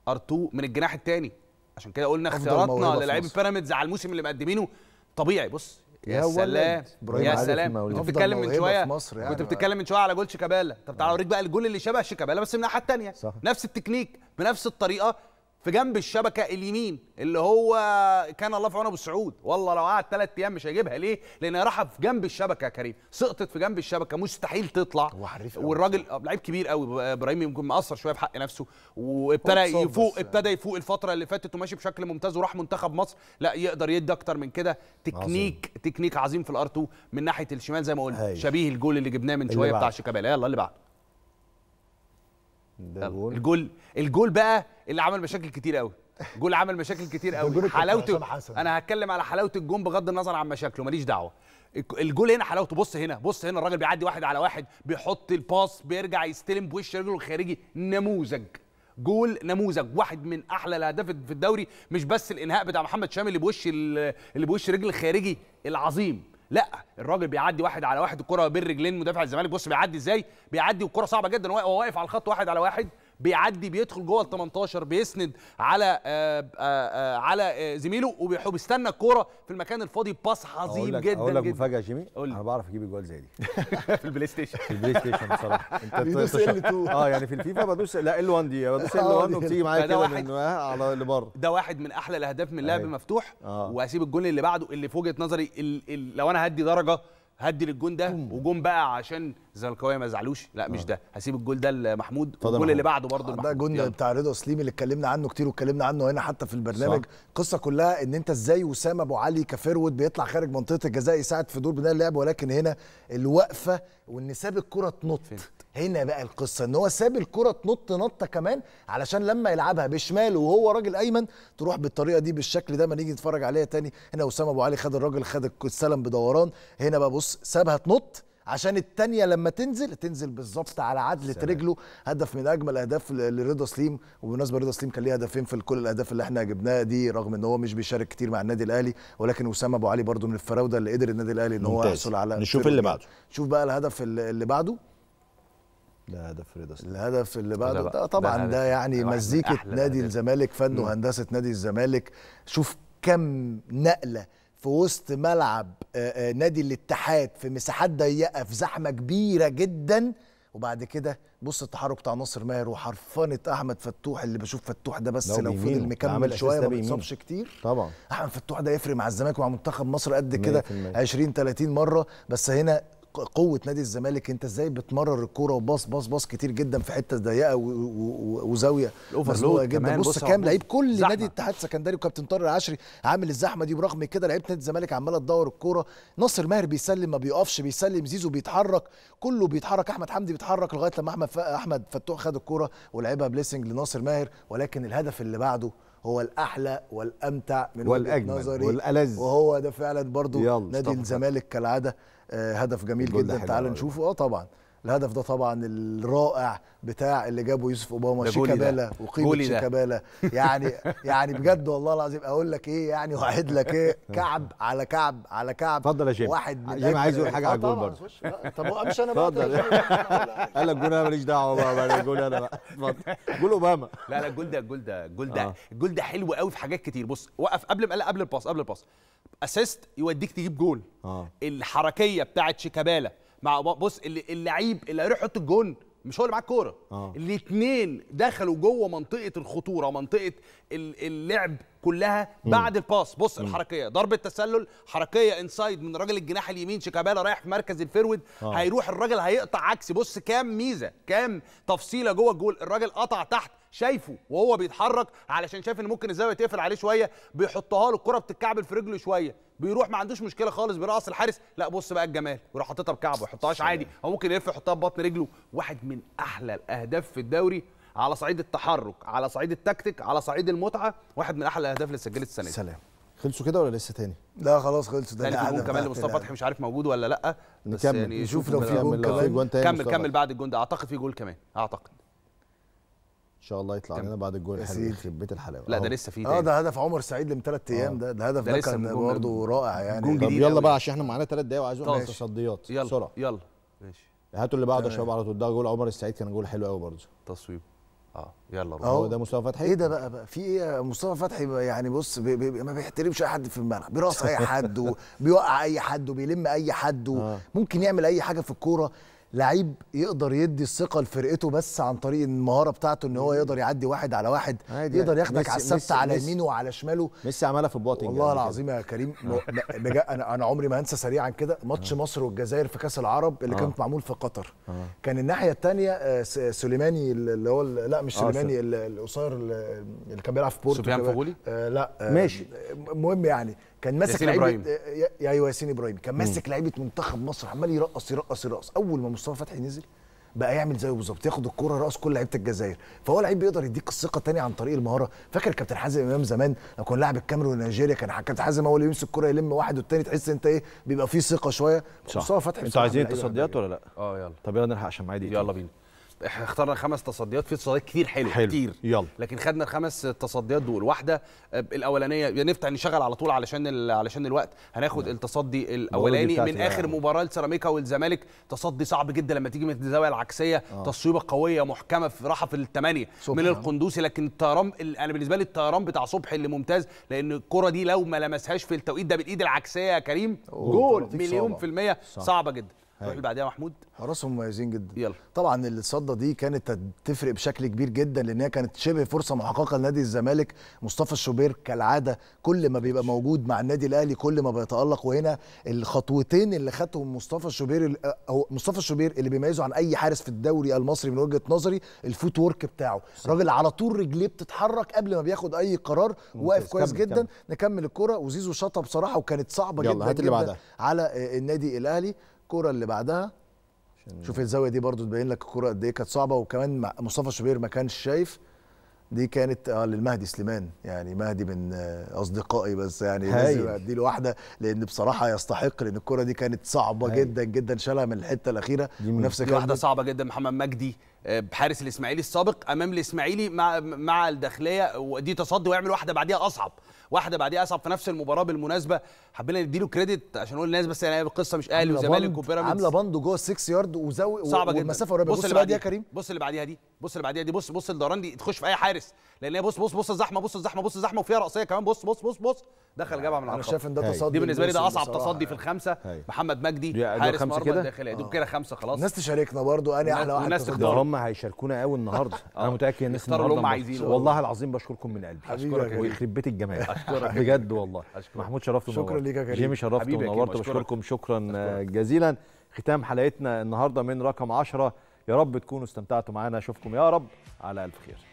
ار من الجناح الثاني عشان كده قلنا اختياراتنا للاعيبه بيراميدز على الموسم اللي مقدمينه طبيعي بص يا, سلام يا سلام انت بتتكلم من شويه يعني كنت بتتكلم من شويه على جول شيكابالا طب تعالى آه. اوريك بقى الجول اللي شبه شيكابالا بس من الناحيه الثانيه نفس التكنيك بنفس الطريقه في جنب الشبكه اليمين اللي هو كان الله في عون ابو سعود والله لو قعد ثلاث ايام مش هيجيبها ليه؟ لان راحه في جنب الشبكه يا كريم سقطت في جنب الشبكه مستحيل تطلع والراجل آه، لعيب كبير قوي ابراهيم يمكن مقصر شويه في حق نفسه وابتدى يفوق ابتدى يفوق الفتره اللي فاتت وماشي بشكل ممتاز وراح منتخب مصر لا يقدر يدي اكتر من كده تكنيك عظيم. تكنيك عظيم في الار من ناحيه الشمال زي ما قلنا شبيه الجول اللي جبناه من شويه بتاع شيكابالا يلا اللي بعده ده الجول الجول بقى اللي عمل مشاكل كتير قوي جول عمل مشاكل كتير قوي <laughs> حلاوته انا هتكلم على حلاوه الجون بغض النظر عن مشاكله ماليش دعوه الجول هنا حلاوته بص هنا بص هنا الراجل بيعدي واحد على واحد بيحط الباص بيرجع يستلم بوش رجله الخارجي نموذج جول نموذج واحد من احلى الاهداف في الدوري مش بس الانهاء بتاع محمد شامي اللي بوش اللي بوش رجل الخارجي العظيم لا الراجل بيعدي واحد على واحد الكره بين رجلين مدافع الزمالك بص بيعدي ازاي بيعدي والكره صعبه جدا هو واقف على الخط واحد على واحد بيعدي بيدخل جوه ال 18 بيسند على آآ آه، آآ آه، آه، على زميله وبيستنى الكوره في المكان الفاضي باص عظيم جدا جدا اقول لك مفاجاه جيمي انا بعرف اجيب اجوال زي دي <laughs> في البلاي ستيشن <laughs> في البلاي ستيشن بصراحه <laughs> انت بتدوس اه يعني في الفيفا بدوس لا ال 1 دي بدوس ال 1 وبتيجي معايا كده من على بره ده واحد من احلى الاهداف من لعب أيوه. مفتوح واسيب الجون اللي بعده اللي في وجهه نظري لو انا هدي درجه هدي للجون ده وجون بقى عشان الزملكاويه ما زعلوش لا مش آه. ده هسيب الجول ده لمحمود والجول اللي بعده برضه ده جول بتاع رضا سليم اللي اتكلمنا عنه كتير واتكلمنا عنه هنا حتى في البرنامج القصه كلها ان انت ازاي وسام ابو علي كفيرود بيطلع خارج منطقه الجزاء يساعد في دور بناء اللعب ولكن هنا الوقفه وان ساب الكره تنط هنا بقى القصه ان هو ساب الكره تنط نطه كمان علشان لما يلعبها بشمال وهو راجل ايمن تروح بالطريقه دي بالشكل ده ما نيجي نتفرج عليها تاني هنا وسام ابو علي خد الراجل خد السلم بدوران هنا بقى بص سابها تنط عشان الثانيه لما تنزل تنزل بالظبط على عدله رجله هدف من اجمل اهداف لرضا سليم وبالمناسبه رضا سليم كان ليه هدفين في كل الاهداف اللي احنا جبناها دي رغم ان هو مش بيشارك كتير مع النادي الاهلي ولكن وسام ابو علي برده من الفراوده اللي قدر النادي الاهلي ان هو يحصل على نشوف اللي بعده شوف بقى الهدف اللي بعده ده هدف رضا الهدف اللي بعده ده طبعا ده, يعني مزيكه نادي الزمالك فن وهندسه نادي الزمالك شوف كم نقله في وسط ملعب آه، آه، نادي الاتحاد في مساحات ضيقه في زحمه كبيره جدا وبعد كده بص التحرك بتاع ناصر ماهر وحرفنه احمد فتوح اللي بشوف فتوح ده بس لو فضل مكمل شويه ما بيتصابش كتير طبعا احمد فتوح ده يفرق مع الزمالك ومع منتخب مصر قد كده 20 30 مره بس هنا قوه نادي الزمالك انت ازاي بتمرر الكوره وباص باص باص كتير جدا في حته ضيقه وزاويه مزنوقه جدا بص كام لعيب كل زحمة. نادي الاتحاد السكندري وكابتن طارق العشري عامل الزحمه دي برغم كده لعيبه نادي الزمالك عماله تدور الكوره ناصر ماهر بيسلم ما بيقفش بيسلم زيزو بيتحرك كله بيتحرك احمد حمدي بيتحرك لغايه لما احمد احمد فتوح خد الكوره ولعبها بليسنج لناصر ماهر ولكن الهدف اللي بعده هو الاحلى والامتع من وجهه نظري والالذ وهو ده فعلا برضو نادي الزمالك كالعاده آه، هدف جميل جدا تعال نشوفه اه طبعا الهدف ده طبعا الرائع بتاع اللي جابه يوسف اوباما شيكابالا وقيمه شيكابالا يعني <laughs> يعني بجد والله العظيم اقول لك ايه يعني واعد لك ايه كعب على كعب على كعب اتفضل يا شيخ واحد من جيم عايز يقول حاجه على آه، الجول برضه آه، طب امشي انا اتفضل طيب، <laughs> قال لك جول انا ماليش دعوه بقى بقى الجول انا بقى اتفضل جول اوباما لا لا الجول ده الجول ده الجول ده آه. الجول ده حلو قوي في حاجات كتير بص وقف قبل ما قبل الباص قبل الباص اسيست يوديك تجيب جول الحركيه بتاعت شيكابالا مع بص اللعيب اللي هيروح يحط الجون مش هو اللي معاه الكوره آه. الاثنين دخلوا جوه منطقه الخطوره منطقه اللعب كلها بعد الباس بص م. الحركيه ضربه تسلل حركيه انسايد من راجل الجناح اليمين شيكابالا رايح في مركز الفيرود آه. هيروح الراجل هيقطع عكسي بص كام ميزه كام تفصيله جوه الجول الراجل قطع تحت شايفه وهو بيتحرك علشان شايف ان ممكن الزاويه تقفل عليه شويه بيحطها له الكره بتتكعبل في رجله شويه بيروح ما عندوش مشكله خالص بيرقص الحارس لا بص بقى الجمال ويروح حاططها بكعبه ما يحطهاش عادي هو ممكن يلف يحطها ببطن رجله واحد من احلى الاهداف في الدوري على صعيد التحرك على صعيد التكتيك على صعيد المتعه واحد من احلى الاهداف اللي سجلت السنه دي سلام خلصوا كده ولا لسه تاني؟ لا خلاص خلصوا ده تاني كمان لمصطفى فتحي مش عارف موجود ولا لا بس نكمل. يعني نشوف لو في جول كمان كمل كمل بعد الجون ده اعتقد في جول كمان اعتقد ان شاء الله يطلع لنا بعد الجول الحلو يخرب بيت الحلاوه لا ده لسه في اه ده هدف عمر سعيد من ثلاث آه. ايام ده ده هدف ده, ده كان برضه رائع يعني طب يلا بقى عشان احنا معانا ثلاث دقايق وعايزين نعمل تصديات بسرعه يلا ماشي هاتوا اللي بعده يا شباب على طول ده جول عمر السعيد كان جول حلو قوي برضه تصويب اه يلا روح هو ده مصطفى فتحي ايه ده بقى بقى في ايه مصطفى فتحي يعني بص بي بي ما بيحترمش اي حد في الملعب بيراس اي حد وبيوقع اي حد وبيلم اي حد آه. ممكن يعمل اي حاجه في الكوره لعيب يقدر يدي الثقه لفرقته بس عن طريق المهاره بتاعته ان هو يقدر يعدي واحد على واحد يقدر يعني. ياخدك على السبت على يمينه وعلى شماله ميسي عملها في الباطن والله يعني العظيم يا كريم <laughs> انا انا عمري ما هنسى سريعا كده ماتش آه. مصر والجزائر في كاس العرب اللي آه. كانت معمول في قطر آه. كان الناحيه الثانيه سليماني اللي هو لا مش سليماني القصير اللي كان بيلعب في بورتو سفيان فغولي لا ماشي المهم يعني كان ماسك لعيبه يا ايوه ياسين ابراهيم كان ماسك لعيبه منتخب مصر عمال يرقص يرقص يرقص اول ما مصطفى فتحي نزل بقى يعمل زيه بالظبط ياخد الكوره راس كل لعيبه الجزائر فهو لعيب بيقدر يديك الثقه تاني عن طريق المهاره فاكر كابتن حازم امام زمان لما كان لاعب الكاميرون ونيجيريا كان كابتن حازم هو اللي يمسك الكوره يلم واحد والتاني تحس انت ايه بيبقى فيه ثقه شويه مصطفى فتحي انتوا عايزين تصديات ولا لا اه يلا طب يلا نلحق عشان معايا دي يلا بينا احنا اخترنا خمس تصديات في تصديات كتير حلوه حلو. كتير يلا لكن خدنا الخمس تصديات دول واحده آه، الاولانيه يعني نفتح نشغل على طول علشان ال... علشان الوقت هناخد نعم. التصدي الاولاني من اخر مباراه لسيراميكا والزمالك تصدي صعب جدا لما تيجي من الزاويه العكسيه آه. تصويبه قويه محكمه في راحه في الثمانيه من القندوسي لكن الطيران انا بالنسبه لي الطيران بتاع صبحي اللي ممتاز لان الكره دي لو ما لمسهاش في التوقيت ده بالايد العكسيه يا كريم جول مليون في الميه صعبه جدا نروح اللي بعديها محمود حراسهم مميزين جدا يلا طبعا الصده دي كانت تفرق بشكل كبير جدا لان هي كانت شبه فرصه محققه لنادي الزمالك مصطفى الشوبير كالعاده كل ما بيبقى موجود مع النادي الاهلي كل ما بيتالق وهنا الخطوتين اللي خدهم مصطفى الشوبير هو مصطفى الشوبير اللي بيميزه عن اي حارس في الدوري المصري من وجهه نظري الفوت ورك بتاعه راجل على طول رجليه بتتحرك قبل ما بياخد اي قرار واقف كويس جدا كمل. نكمل الكره وزيزو شاطها بصراحه وكانت صعبه جدا, جدا على النادي الاهلي الكوره اللي بعدها شوف الزاويه دي برضو تبين لك الكوره قد ايه كانت صعبه وكمان مصطفى شوبير ما كانش شايف دي كانت اه للمهدي سليمان يعني مهدي من آه، اصدقائي بس يعني لازم ادي له واحده لان بصراحه يستحق لان الكره دي كانت صعبه هاي. جدا جدا شالها من الحته الاخيره ونفس الكلام واحده صعبه جدا محمد مجدي آه، بحارس الاسماعيلي السابق امام الاسماعيلي مع مع الداخليه ودي تصدي ويعمل واحده بعديها اصعب واحده بعديها اصعب في نفس المباراه بالمناسبه حبينا نديله كريدت عشان نقول للناس بس يعني القصه مش اهلي وزمالك وبيراميدز عامله بند جوه 6 يارد وزاوي صعبه جدا والمسافه قريبه بص, بص اللي بعديها يا كريم بص اللي بعديها دي بص اللي بعديها دي بص بص الدوران دي تخش في اي حارس لان هي بص بص بص الزحمه بص الزحمه بص الزحمه وفيها راسيه كمان بص بص بص بص دخل جابها من على انا شايف ان ده تصدي دي بالنسبه لي ده اصعب تصدي في الخمسه محمد مجدي حارس مرمى الداخليه دول آه. كده خمسه خلاص الناس تشاركنا احنا برضو انا احلى واحد الناس هم هيشاركونا قوي النهارده انا آه. متاكد ان الناس النهارده والله العظيم بشكركم من قلبي اشكرك ويخرب بيت الجمال اشكرك <laughs> بجد والله أشكرك. محمود شرفت شكرا ليك يا كريم جيمي شرفت ونورت بشكركم شكرا آه، جزيلا ختام حلقتنا النهارده من رقم 10 يا رب تكونوا استمتعتوا معانا اشوفكم يا رب على الف خير